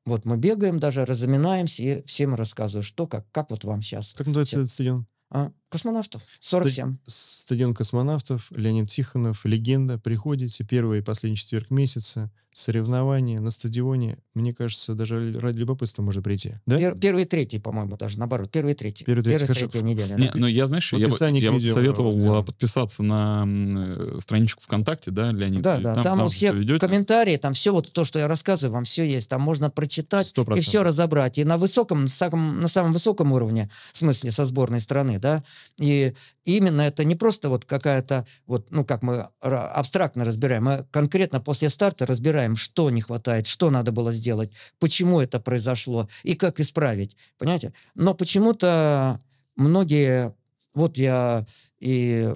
Вот мы бегаем даже, разминаемся и всем рассказываю, что, как, как вот вам сейчас. Как называется этот стадион? А? Космонавтов. 47. Стадион космонавтов, Леонид Тихонов, легенда. Приходите первый и последний четверг месяца. Соревнования на стадионе. Мне кажется, даже ради любопытства можно прийти. Да? Пер первый и третий, по-моему, даже наоборот. Первый и третий. Первый и третий. Первый, третья неделя. Не, да. Ну, я, знаешь, я, я, я вот советовал да. подписаться на э, страничку ВКонтакте, да, Леонид? Да, да. Там, там, все комментарии, там все вот то, что я рассказываю, вам все есть. Там можно прочитать 100%. и все разобрать. И на высоком, на самом, на самом высоком уровне, в смысле, со сборной страны, да, и именно это не просто вот какая-то, вот, ну, как мы абстрактно разбираем, мы конкретно после старта разбираем, что не хватает, что надо было сделать, почему это произошло и как исправить, понимаете? Но почему-то многие, вот я и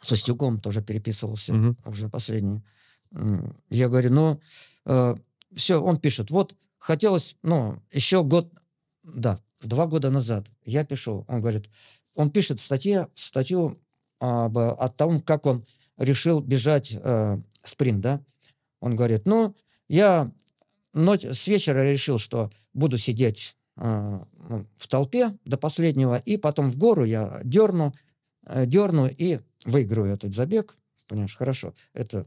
со Стюком тоже переписывался, угу. уже последний. Я говорю, ну, э, все, он пишет, вот хотелось, ну, еще год, да, два года назад я пишу, он говорит, он пишет статье, статью об, о том, как он решил бежать э, спринт, да. Он говорит, ну, я ночь, с вечера решил, что буду сидеть э, в толпе до последнего, и потом в гору я дерну, э, дерну и выиграю этот забег. Понимаешь, хорошо. Это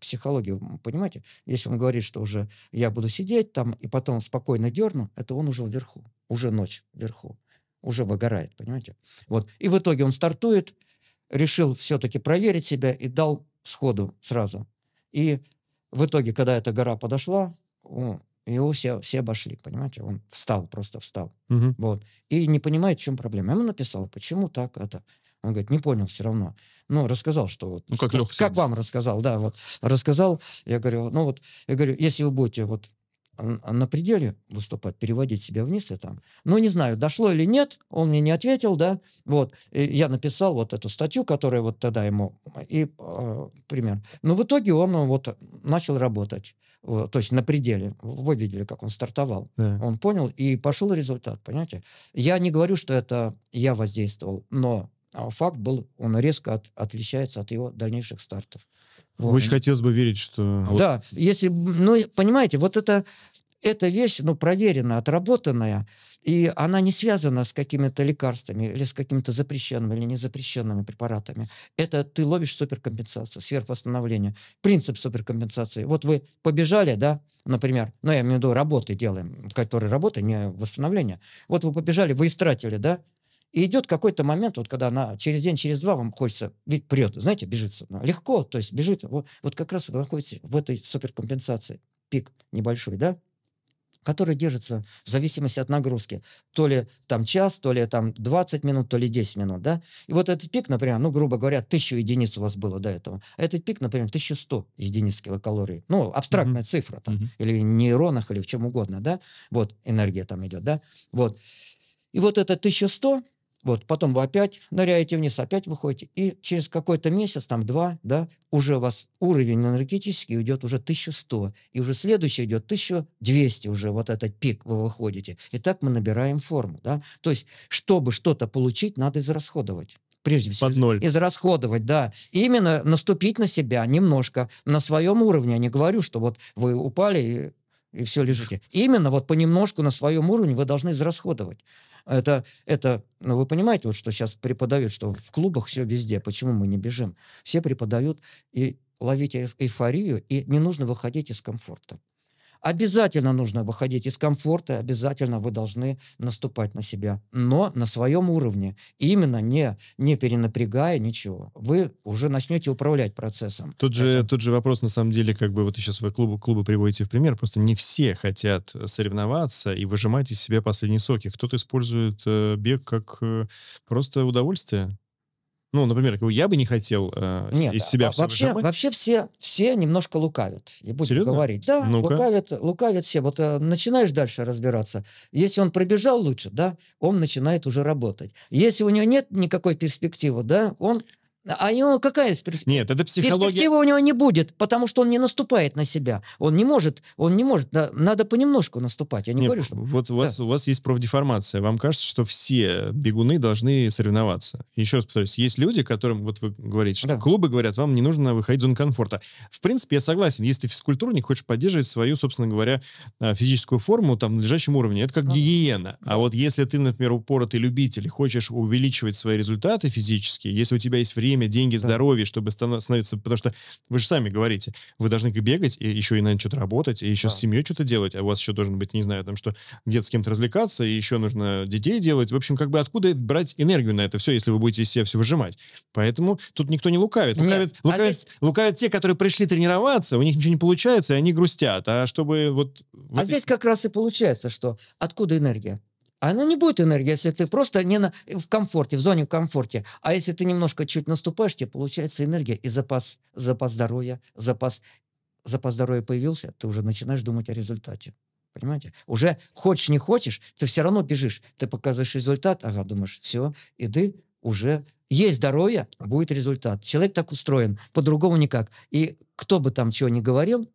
психология, понимаете? Если он говорит, что уже я буду сидеть там, и потом спокойно дерну, это он уже вверху, уже ночь вверху уже выгорает, понимаете? Вот. И в итоге он стартует, решил все-таки проверить себя и дал сходу сразу. И в итоге, когда эта гора подошла, его все, все обошли, понимаете? Он встал, просто встал. Угу. Вот. И не понимает, в чем проблема. Я ему написал, почему так это? Он говорит, не понял все равно. Ну, рассказал, что вот... Ну, как, как, как вам рассказал, да, вот. Рассказал, я говорю, ну вот, я говорю, если вы будете вот на пределе выступать, переводить себя вниз и там. Ну, не знаю, дошло или нет, он мне не ответил, да, вот. И я написал вот эту статью, которая вот тогда ему, и э, пример. Но в итоге он э, вот начал работать, вот, э, то есть на пределе. Вы видели, как он стартовал. Да. Он понял, и пошел результат, понимаете? Я не говорю, что это я воздействовал, но э, факт был, он резко от, отличается от его дальнейших стартов. Вот. Очень хотелось бы верить, что... да, если, ну, понимаете, вот это эта вещь, ну, проверенная, отработанная, и она не связана с какими-то лекарствами или с какими-то запрещенными или незапрещенными препаратами. Это ты ловишь суперкомпенсацию, сверхвосстановление. Принцип суперкомпенсации. Вот вы побежали, да, например, ну, я имею в виду работы делаем, которые работы, не восстановление. Вот вы побежали, вы истратили, да, и идет какой-то момент, вот когда она через день, через два вам хочется, ведь прет, знаете, бежится. Легко, то есть бежит. Вот, вот как раз вы находитесь в этой суперкомпенсации. Пик небольшой, да? который держится в зависимости от нагрузки. То ли там час, то ли там 20 минут, то ли 10 минут, да? И вот этот пик, например, ну, грубо говоря, 1000 единиц у вас было до этого. А этот пик, например, 1100 единиц килокалорий. Ну, абстрактная mm-hmm. цифра там, mm-hmm. или в нейронах, или в чем угодно, да? Вот, энергия там идет, да? Вот. И вот это 1100 вот, потом вы опять ныряете вниз, опять выходите, и через какой-то месяц, там два, да, уже у вас уровень энергетический идет уже 1100, и уже следующий идет 1200, уже вот этот пик вы выходите. И так мы набираем форму, да. То есть, чтобы что-то получить, надо израсходовать прежде всего. Под ноль. Израсходовать, да. Именно наступить на себя немножко, на своем уровне. Я а не говорю, что вот вы упали, и все лежите. Именно вот понемножку на своем уровне вы должны израсходовать. Это, это, ну вы понимаете, вот что сейчас преподают, что в клубах все везде, почему мы не бежим? Все преподают и ловите эйфорию, и не нужно выходить из комфорта. Обязательно нужно выходить из комфорта, обязательно вы должны наступать на себя, но на своем уровне, именно не, не перенапрягая ничего. Вы уже начнете управлять процессом. Тут же, Это... тут же вопрос, на самом деле, как бы вот сейчас вы клубы, клубы приводите в пример, просто не все хотят э, соревноваться и выжимать из себя последние соки. Кто-то использует э, бег как э, просто удовольствие, ну, например, я бы не хотел э, Нет, из себя а все вообще, выжимать. вообще все, все немножко лукавят. и будем Серьезно? говорить. Да, ну лукавят, лукавят все. Вот э, начинаешь дальше разбираться. Если он пробежал лучше, да, он начинает уже работать. Если у него нет никакой перспективы, да, он а у него какая перспектива? Нет, это психология. Перспективы у него не будет, потому что он не наступает на себя. Он не может, он не может. Надо понемножку наступать. Я не Нет, говорю, что... Вот у вас, да. у вас есть профдеформация. Вам кажется, что все бегуны должны соревноваться. Еще раз повторюсь, есть люди, которым, вот вы говорите, что да. клубы говорят, вам не нужно выходить из зоны комфорта. В принципе, я согласен. Если ты физкультурник, хочешь поддерживать свою, собственно говоря, а, физическую форму там на лежащем уровне, это как да. гигиена. А вот если ты, например, упоротый любитель, хочешь увеличивать свои результаты физические, если у тебя есть время время, деньги, здоровье, чтобы становиться... Потому что вы же сами говорите, вы должны бегать, и еще и, наверное, что-то работать, и еще да. с семьей что-то делать, а у вас еще должен быть, не знаю, там что, где-то с кем-то развлекаться, и еще нужно детей делать. В общем, как бы откуда брать энергию на это все, если вы будете из себя все выжимать? Поэтому тут никто не лукавит. Лукавят, Нет, лукавят, а здесь... лукавят те, которые пришли тренироваться, у них ничего не получается, и они грустят. А чтобы вот... А здесь как раз и получается, что откуда энергия? оно а, ну, не будет энергии, если ты просто не на, в комфорте, в зоне в комфорте. А если ты немножко чуть наступаешь, тебе получается энергия и запас, запас здоровья, запас, запас здоровья появился, ты уже начинаешь думать о результате. Понимаете? Уже хочешь, не хочешь, ты все равно бежишь. Ты показываешь результат, ага, думаешь, все, и ты уже есть здоровье, будет результат. Человек так устроен, по-другому никак. И кто бы там чего ни говорил,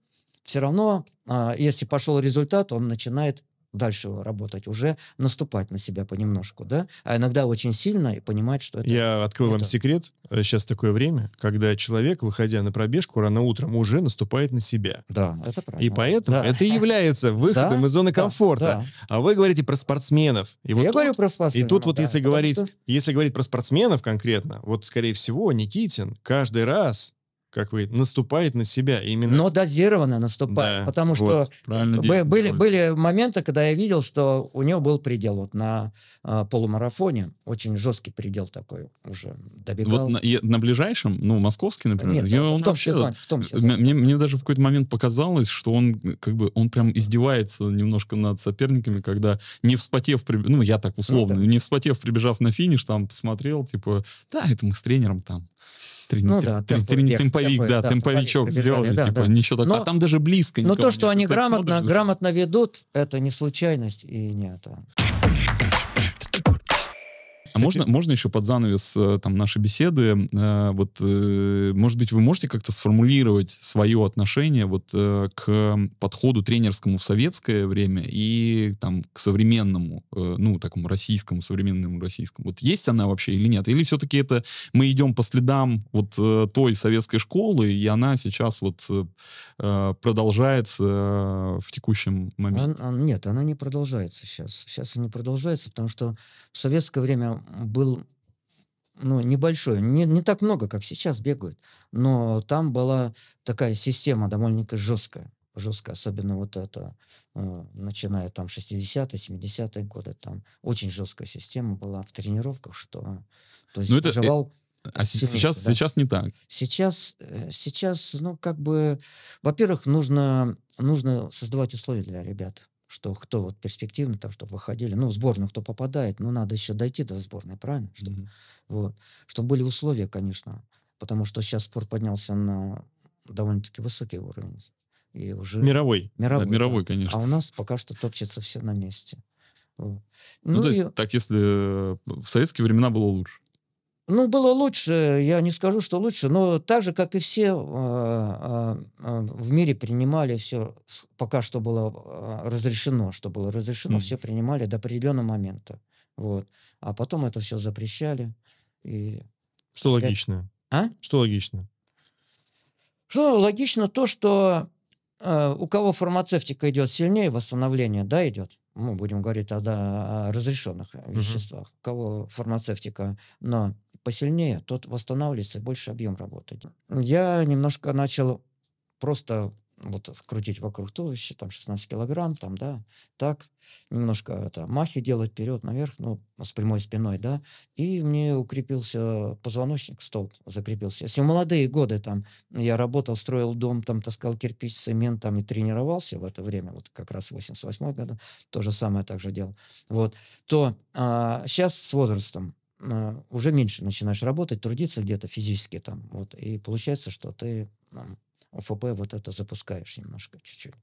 все равно, а, если пошел результат, он начинает дальше работать, уже наступать на себя понемножку, да, а иногда очень сильно и понимать, что это... Я открою это... вам секрет, э, сейчас такое время, когда человек, выходя на пробежку, рано утром уже наступает на себя. Да, это правильно. И поэтому да. это и является выходом из зоны комфорта. А вы говорите про спортсменов. И Я вот говорю про спортсменов. И тут вот если говорить, если говорить про спортсменов конкретно, вот, скорее всего, Никитин каждый раз как вы, наступает на себя именно. Но дозированно наступает, да, потому вот, что были, были моменты, когда я видел, что у него был предел вот на э, полумарафоне, очень жесткий предел такой уже добегал. Вот на, я, на ближайшем, ну, московский, например, Нет, я, ну, в, он том вообще, сезоне, в том сезоне. Мне, мне даже в какой-то момент показалось, что он как бы, он прям издевается немножко над соперниками, когда не вспотев, ну, я так ну условно, ну, да. не вспотев, прибежав на финиш, там, посмотрел, типа, да, это мы с тренером там ну, да, темповик, темповик, да, темповичок сделали, да, типа, да. ничего такого. А там даже близко Но то, что они грамотно, грамотно ведут, это не случайность и не это. А можно, можно еще под занавес э, там нашей беседы, э, вот, э, может быть, вы можете как-то сформулировать свое отношение вот к подходу тренерскому в советское время и там к современному, ну, такому российскому, современному российскому. Вот есть она вообще или нет? Или все-таки это мы идем по следам вот той советской школы, и она сейчас вот продолжается в текущем моменте? А, нет, она не продолжается сейчас. Сейчас она не продолжается, потому что в советское время был ну, небольшой, не, не так много, как сейчас бегают, но там была такая система довольно-таки жесткая, жестко, особенно вот это, э, начиная там 60-е, 70-е годы, там очень жесткая система была в тренировках, что, то есть, ну, это, э, жевал... А сильнее, сейчас, да. сейчас не так. Сейчас, э, сейчас, ну, как бы, во-первых, нужно, нужно создавать условия для ребят что кто вот перспективно там, чтобы выходили, ну, в сборную кто попадает, ну, надо еще дойти до сборной, правильно? Чтобы, mm-hmm. вот, чтобы были условия, конечно, потому что сейчас спорт поднялся на довольно-таки высокий уровень. И уже... Мировой. Мировой, да, мировой да. конечно. А у нас пока что топчется все на месте. Вот. Ну, ну, то есть, так если э, в советские времена было лучше. Ну, было лучше, я не скажу, что лучше, но так же, как и все а, а, а, в мире принимали все, пока что было разрешено, что было разрешено, все принимали до определенного момента. Вот. А потом это все запрещали. И что логично? А? Что логично? Что ну, логично то, что у кого фармацевтика идет сильнее, восстановление, да, идет, мы будем говорить тогда о разрешенных uh-huh. веществах, у кого фармацевтика на посильнее, тот восстанавливается, больше объем работает. Я немножко начал просто вот крутить вокруг туловища, там 16 килограмм, там, да, так, немножко это, махи делать вперед, наверх, ну, с прямой спиной, да, и мне укрепился позвоночник, стол закрепился. Если в молодые годы там я работал, строил дом, там таскал кирпич, цемент, там и тренировался в это время, вот как раз 88 года, то же самое также делал, вот, то а, сейчас с возрастом а, уже меньше начинаешь работать, трудиться где-то физически там. Вот, и получается, что ты э, ОФП вот это запускаешь немножко, чуть-чуть.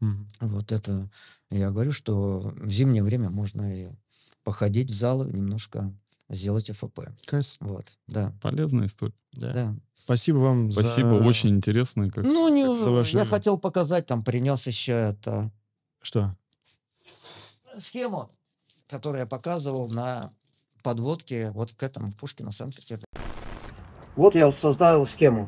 Mm-hmm. Вот это, я говорю, что в зимнее время можно и походить в залы, немножко сделать ОФП. Кайс. Вот, да. Полезная история. Да. да. Спасибо вам Спасибо, за... очень интересно. Как, ну, не, как я хотел показать, там принес еще это... Что? Схему, которую я показывал на подводки вот к этому Пушкину Санкт-Петербург. Вот я создал схему.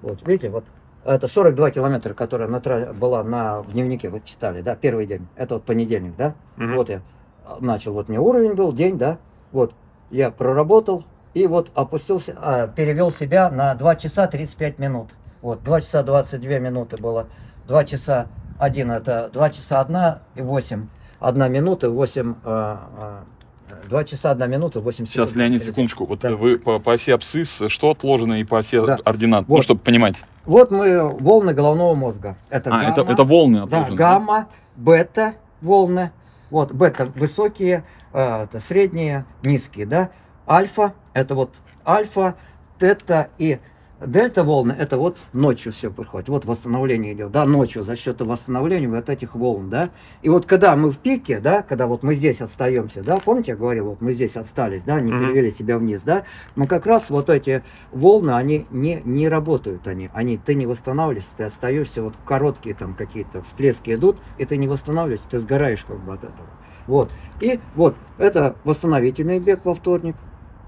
Вот, видите, вот а это 42 километра, которая на была на... в дневнике, вы читали, да, первый день. Это вот понедельник, да? Угу. Вот я а, начал, вот мне уровень был, день, да? Вот, я проработал и вот опустился, а, перевел себя на 2 часа 35 минут. Вот, 2 часа 22 минуты было. 2 часа 1 это 2 часа 1 и 8. 1 минута 8 э, а, 2 часа 1 минута 8 секунд. Сейчас, Леонид, секундочку. Вот да. вы по, по оси абсцисс, что отложено и по оси да. ординат? Ну, вот. Ну, чтобы понимать. Вот мы волны головного мозга. Это а, гамма. Это, это волны отложены. Да, гамма, бета волны. Вот, бета высокие, э, это средние, низкие, да. Альфа, это вот альфа, тета и Дельта волны это вот ночью все проходит. Вот восстановление идет, да, ночью за счет восстановления вот этих волн, да. И вот когда мы в пике, да, когда вот мы здесь отстаемся, да, помните, я говорил, вот мы здесь отстались, да, не перевели себя вниз, да, но как раз вот эти волны, они не, не работают, они, они, ты не восстанавливаешься, ты остаешься, вот короткие там какие-то всплески идут, и ты не восстанавливаешься, ты сгораешь как бы от этого. Вот, и вот, это восстановительный бег во вторник,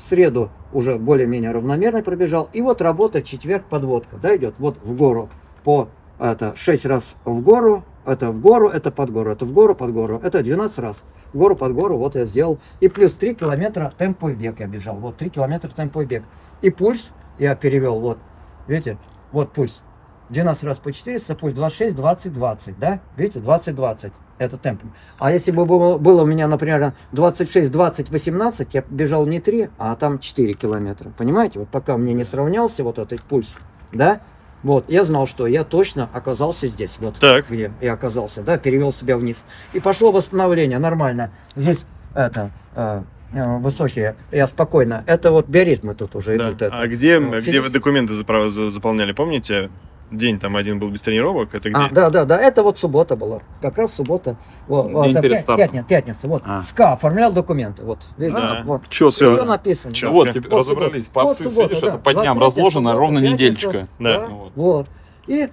среду уже более-менее равномерно пробежал. И вот работа четверг подводка, да, идет вот в гору по это 6 раз в гору, это в гору, это под гору, это в гору, под гору, это 12 раз. В гору, под гору, вот я сделал. И плюс 3 километра темпой бег я бежал. Вот 3 километра темпой бег. И пульс я перевел, вот, видите, вот пульс. 12 раз по 400, пульс 26, 20, 20, да? Видите, 20, 20 это темп. А если бы было, было у меня, например, 26, 20, 18, я бежал не 3, а там 4 километра. Понимаете? Вот пока мне не сравнялся вот этот пульс, да, вот, я знал, что я точно оказался здесь, вот так. где я оказался, да, перевел себя вниз. И пошло восстановление, нормально. Здесь это, э, э высокие, я спокойно. Это вот биоритмы тут уже да. идут. Это. А где, Финиш... Э, где вы документы заполняли, помните? день там один был без тренировок. Это где? А, да, да, да. Это вот суббота была. Как раз суббота. Вот, день вот, перед пя- Пятница, пятница. Вот. А. СКА оформлял документы. Вот. Видите, да. вот. Четко. Все, все написано. Четко. Да. Вот, теперь вот разобрались. Суббота. По вот суббота, видишь, да. это по дням разложено суббота, ровно неделька. Да. да. Вот. И э,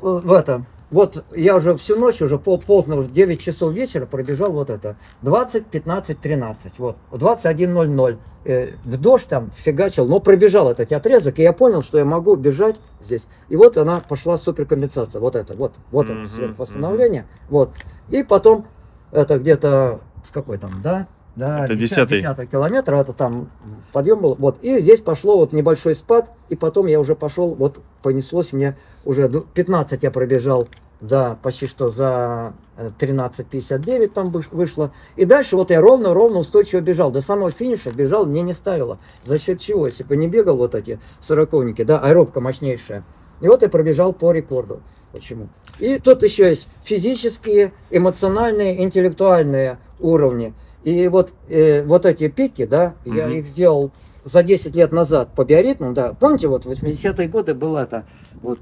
в этом вот я уже всю ночь, уже пол, поздно, уже 9 часов вечера пробежал вот это. 20, 15, 13. Вот, 21.00. Э, в дождь там фигачил, но пробежал этот отрезок, и я понял, что я могу бежать здесь. И вот она пошла суперкомпенсация. Вот это, вот, вот mm -hmm, это сверхвосстановление. Mm -hmm. Вот. И потом это где-то с какой там, да, да, это 10, 10 километр, это там подъем был. Вот. И здесь пошло вот небольшой спад, и потом я уже пошел, вот понеслось мне уже 15 ну, я пробежал, да, почти что за 13.59 э, там вышло. И дальше вот я ровно-ровно устойчиво бежал. До самого финиша бежал, мне не ставило. За счет чего? Если бы не бегал вот эти сороковники, да, аэробка мощнейшая. И вот я пробежал по рекорду. Почему? И тут еще есть физические, эмоциональные, интеллектуальные уровни. И вот, э, вот эти пики, да, угу. я их сделал за 10 лет назад по биоритму, да. Помните, вот в 80-е годы была то вот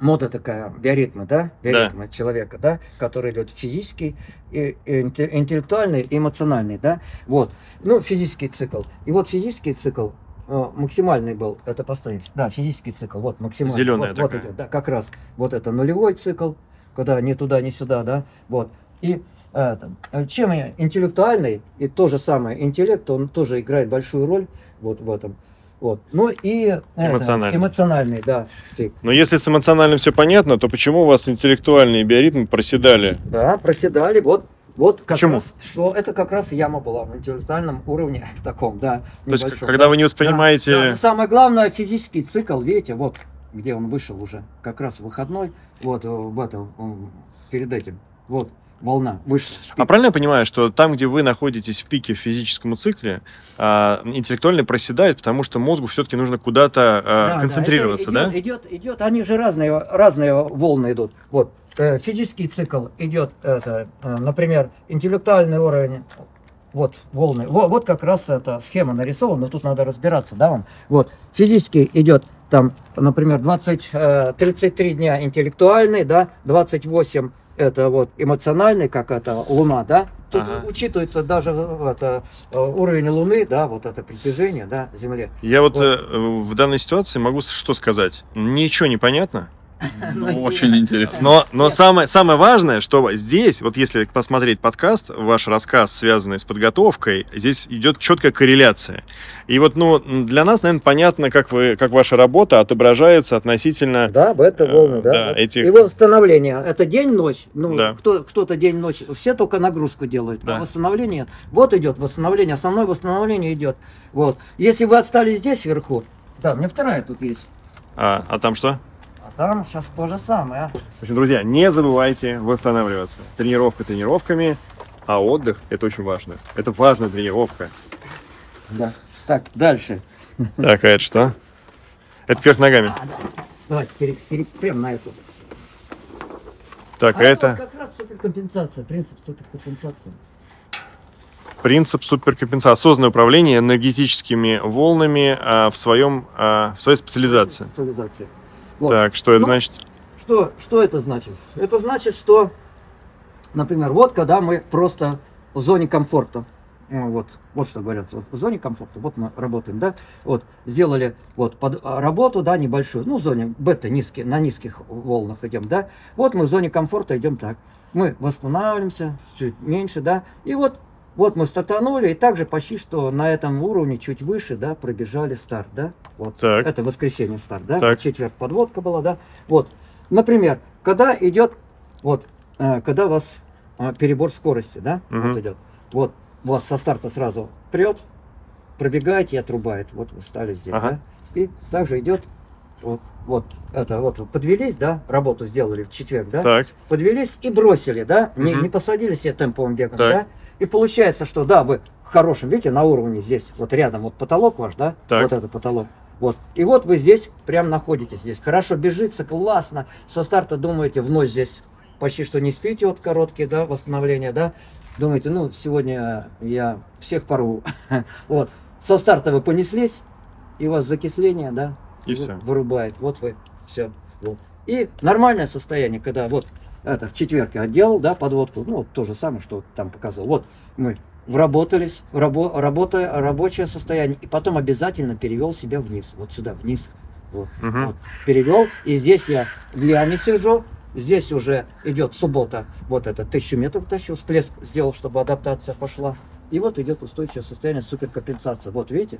мода такая, биоритмы, да? Биоритмы да. человека, да? который идет физический, и, и интеллектуальный, эмоциональный, да? Вот. Ну, физический цикл. И вот физический цикл э, максимальный был, это поставить, да, физический цикл, вот максимальный. Зеленая вот, такая. вот идет, да, как раз, вот это нулевой цикл, когда ни туда, ни сюда, да, вот. И э, там, э, чем интеллектуальный, и то же самое интеллект, он тоже играет большую роль вот в этом. Вот. Ну и э, эмоциональный. Это, эмоциональный, да. Но если с эмоциональным все понятно, то почему у вас интеллектуальные биоритмы проседали? Да, проседали. Вот вот как Почему? раз, что это как раз яма была в интеллектуальном уровне таком, да. То есть, когда да. вы не воспринимаете... Да, да. Ну, самое главное, физический цикл, видите, вот, где он вышел уже, как раз выходной, вот, э, в этом, перед этим, вот волна выше. А правильно я понимаю, что там, где вы находитесь в пике в физическом цикле, э, интеллектуальный проседает, потому что мозгу все-таки нужно куда-то э, да, концентрироваться, да? Идет, да? Идет, идет, идет, они же разные, разные волны идут. Вот э, физический цикл идет, это, э, например, интеллектуальный уровень. Вот волны. Вот, вот как раз эта схема нарисована, тут надо разбираться, да, вам. Вот физически идет там, например, 20, 33 э, дня интеллектуальный, да, 28 это вот эмоциональный, как это Луна, да? Тут ага. учитывается даже э, это, э, уровень Луны, да, вот это притяжение, да, Земле. Я вот, вот. Э, в данной ситуации могу что сказать? Ничего не понятно. Ну, очень интересно. Но, но самое, самое важное, что здесь, вот если посмотреть подкаст, ваш рассказ, связанный с подготовкой, здесь идет четкая корреляция. И вот, ну, для нас, наверное, понятно, как, вы, как ваша работа отображается относительно... Да, бета-волны, э, да. да этих... И восстановление. Это день-ночь. Ну, да. кто, кто-то день-ночь. Все только нагрузку делают. Да. А восстановление... Вот идет восстановление. Основное восстановление идет. Вот. Если вы отстали здесь вверху... Да, у меня вторая тут есть. А, а там что? там сейчас то же самое. В общем, друзья, не забывайте восстанавливаться. Тренировка тренировками, а отдых – это очень важно. Это важная тренировка. Да. Так, дальше. Так, а это что? Это вверх ногами. А, да. Давайте, пере, пере, прям на эту. Так, а, а ну, это... Как раз суперкомпенсация, принцип суперкомпенсации. Принцип суперкомпенсации. Осознанное управление энергетическими волнами а, в, своем, а, в своей специализации. Специализация. Вот. Так, что это ну, значит? Что, что это значит? Это значит, что, например, вот когда мы просто в зоне комфорта, э, вот, вот что говорят, вот, в зоне комфорта, вот мы работаем, да, вот, сделали вот под а, работу, да, небольшую, ну, в зоне бета низкие, на низких волнах идем, да, вот мы в зоне комфорта идем так, мы восстанавливаемся, чуть меньше, да, и вот вот мы стартанули, и также почти что на этом уровне, чуть выше, да, пробежали старт, да? Вот. Так. Это воскресенье старт, да? Так. Четверг подводка была, да? Вот. Например, когда идет, вот, э, когда у вас э, перебор скорости, да, угу. вот идет. Вот, вас со старта сразу прет, пробегаете и отрубает. Вот вы стали здесь, ага. да? И также идет вот, вот это вот подвелись, да, работу сделали в четверг, да, так. подвелись и бросили, да, угу. не, не посадили себе темповым бегом, так. да, и получается, что да, вы хорошим видите, на уровне здесь, вот рядом вот потолок ваш, да, так. вот это потолок, вот, и вот вы здесь прям находитесь здесь, хорошо бежится, классно, со старта думаете, в ночь здесь почти что не спите, вот короткие, да, восстановления, да, думаете, ну, сегодня я всех порву, вот, со старта вы понеслись, и у вас закисление, да, и все. Вырубает. Вот вы. Все. Вот. И нормальное состояние, когда вот это в четверке отделал, да, подводку, ну, вот то же самое, что там показал. Вот мы вработались, рабо, работа, рабочее состояние, и потом обязательно перевел себя вниз, вот сюда, вниз. Вот, угу. вот, перевел, и здесь я в лиаме сижу, здесь уже идет суббота, вот это, тысячу метров тащил, всплеск сделал, чтобы адаптация пошла. И вот идет устойчивое состояние суперкомпенсации. Вот видите,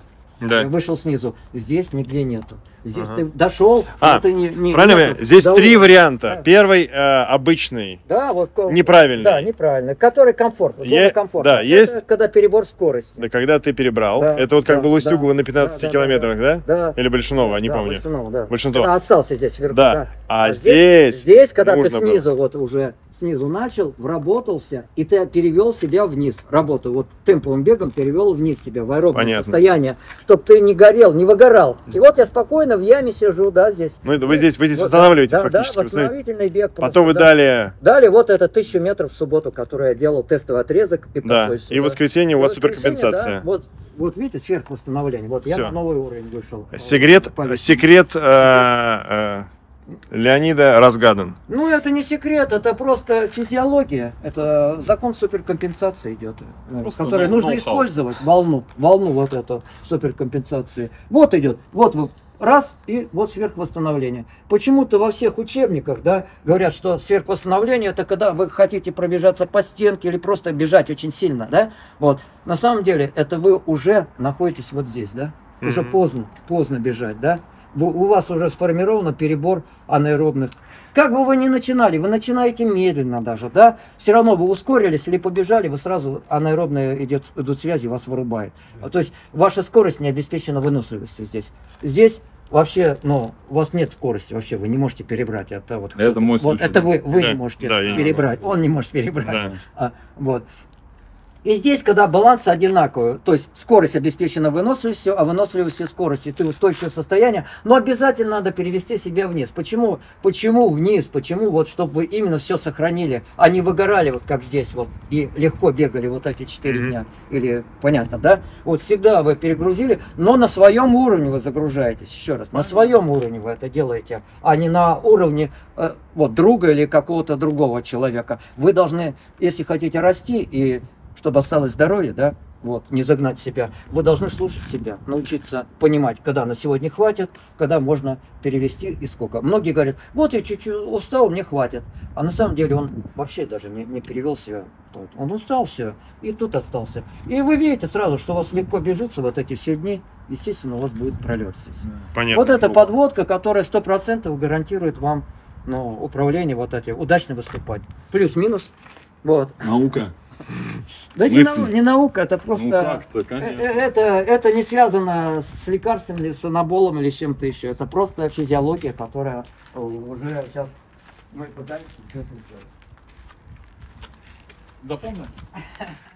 да. Э, вышел снизу. Здесь нигде нету. Здесь ага. ты дошел, а, ты не, не правильно. Нету. Здесь Дол... три варианта. Да. Первый э, обычный. Да, вот неправильный. Да, неправильный. Который комфорт. Вот е... комфорт. Да, это есть. когда перебор скорости. Да, когда ты перебрал. Да, это вот как да, было Устюгова да, на 15 да, километрах, да, да, да? да? Или Большунова, да, не да, помню. Большунова, да. Большунова. Когда остался здесь вверху. Да. да. А, а здесь, здесь, когда ты снизу вот уже снизу начал, вработался, и ты перевел себя вниз. Работу вот темповым бегом перевел вниз себя в аэробное Понятно. состояние, чтобы ты не горел, не выгорал. И вот я спокойно в яме сижу, да, здесь. Ну, вы здесь, вы здесь вот, восстанавливаетесь да, фактически. Да, восстановительный бег. Просто, Потом вы да. дали... Дали вот это тысячу метров в субботу, который я делал тестовый отрезок. И да, и в воскресенье у вас суперкомпенсация. Да, вот, вот видите, сверхвосстановление. Вот Все. я на новый уровень вышел. Секрет, секрет э, э, Леонида разгадан. Ну, это не секрет, это просто физиология. Это закон суперкомпенсации идет, э, просто который ну, нужно ну, использовать, волну, волну вот эту суперкомпенсации. Вот идет, вот вы раз, и вот сверхвосстановление. Почему-то во всех учебниках да, говорят, что сверхвосстановление это когда вы хотите пробежаться по стенке или просто бежать очень сильно. Да? Вот. На самом деле это вы уже находитесь вот здесь, да? Уже mm -hmm. поздно, поздно бежать, да? у вас уже сформирован перебор анаэробных. Как бы вы ни начинали, вы начинаете медленно даже, да? Все равно вы ускорились или побежали, вы сразу анаэробные идет, идут связи, вас вырубает. А, то есть ваша скорость не обеспечена выносливостью здесь. Здесь вообще, ну, у вас нет скорости вообще, вы не можете перебрать. Это вот, это мой вот, Это вы, вы да, не можете да, перебрать, не он не может перебрать. Да. А, вот. И здесь, когда баланс одинаковый, то есть скорость обеспечена выносливостью, а выносливостью скорости, ты устойчивое состояние, но обязательно надо перевести себя вниз. Почему? Почему вниз? Почему вот, чтобы вы именно все сохранили, а не выгорали вот как здесь вот и легко бегали вот эти 4 дня или понятно, да? Вот всегда вы перегрузили, но на своем уровне вы загружаетесь, еще раз, на своем уровне вы это делаете, а не на уровне э, вот друга или какого-то другого человека. Вы должны, если хотите расти и чтобы осталось здоровье, да, вот, не загнать себя. Вы должны слушать себя, научиться понимать, когда на сегодня хватит, когда можно перевести и сколько. Многие говорят, вот я чуть-чуть устал, мне хватит. А на самом деле он вообще даже не, не перевел себя. Он устал все, и тут остался. И вы видите сразу, что у вас легко бежится вот эти все дни, естественно, у вас будет пролет здесь. Понятно. Вот эта подводка, которая 100% гарантирует вам ну, управление вот эти, удачно выступать. Плюс-минус. Вот. Наука. Да не, нау, не наука, это просто... Ну, э, э, это, это не связано с лекарством, или с анаболом, или с чем-то еще. Это просто физиология, которая уже сейчас мы пытаемся к этому делать. Запомнил?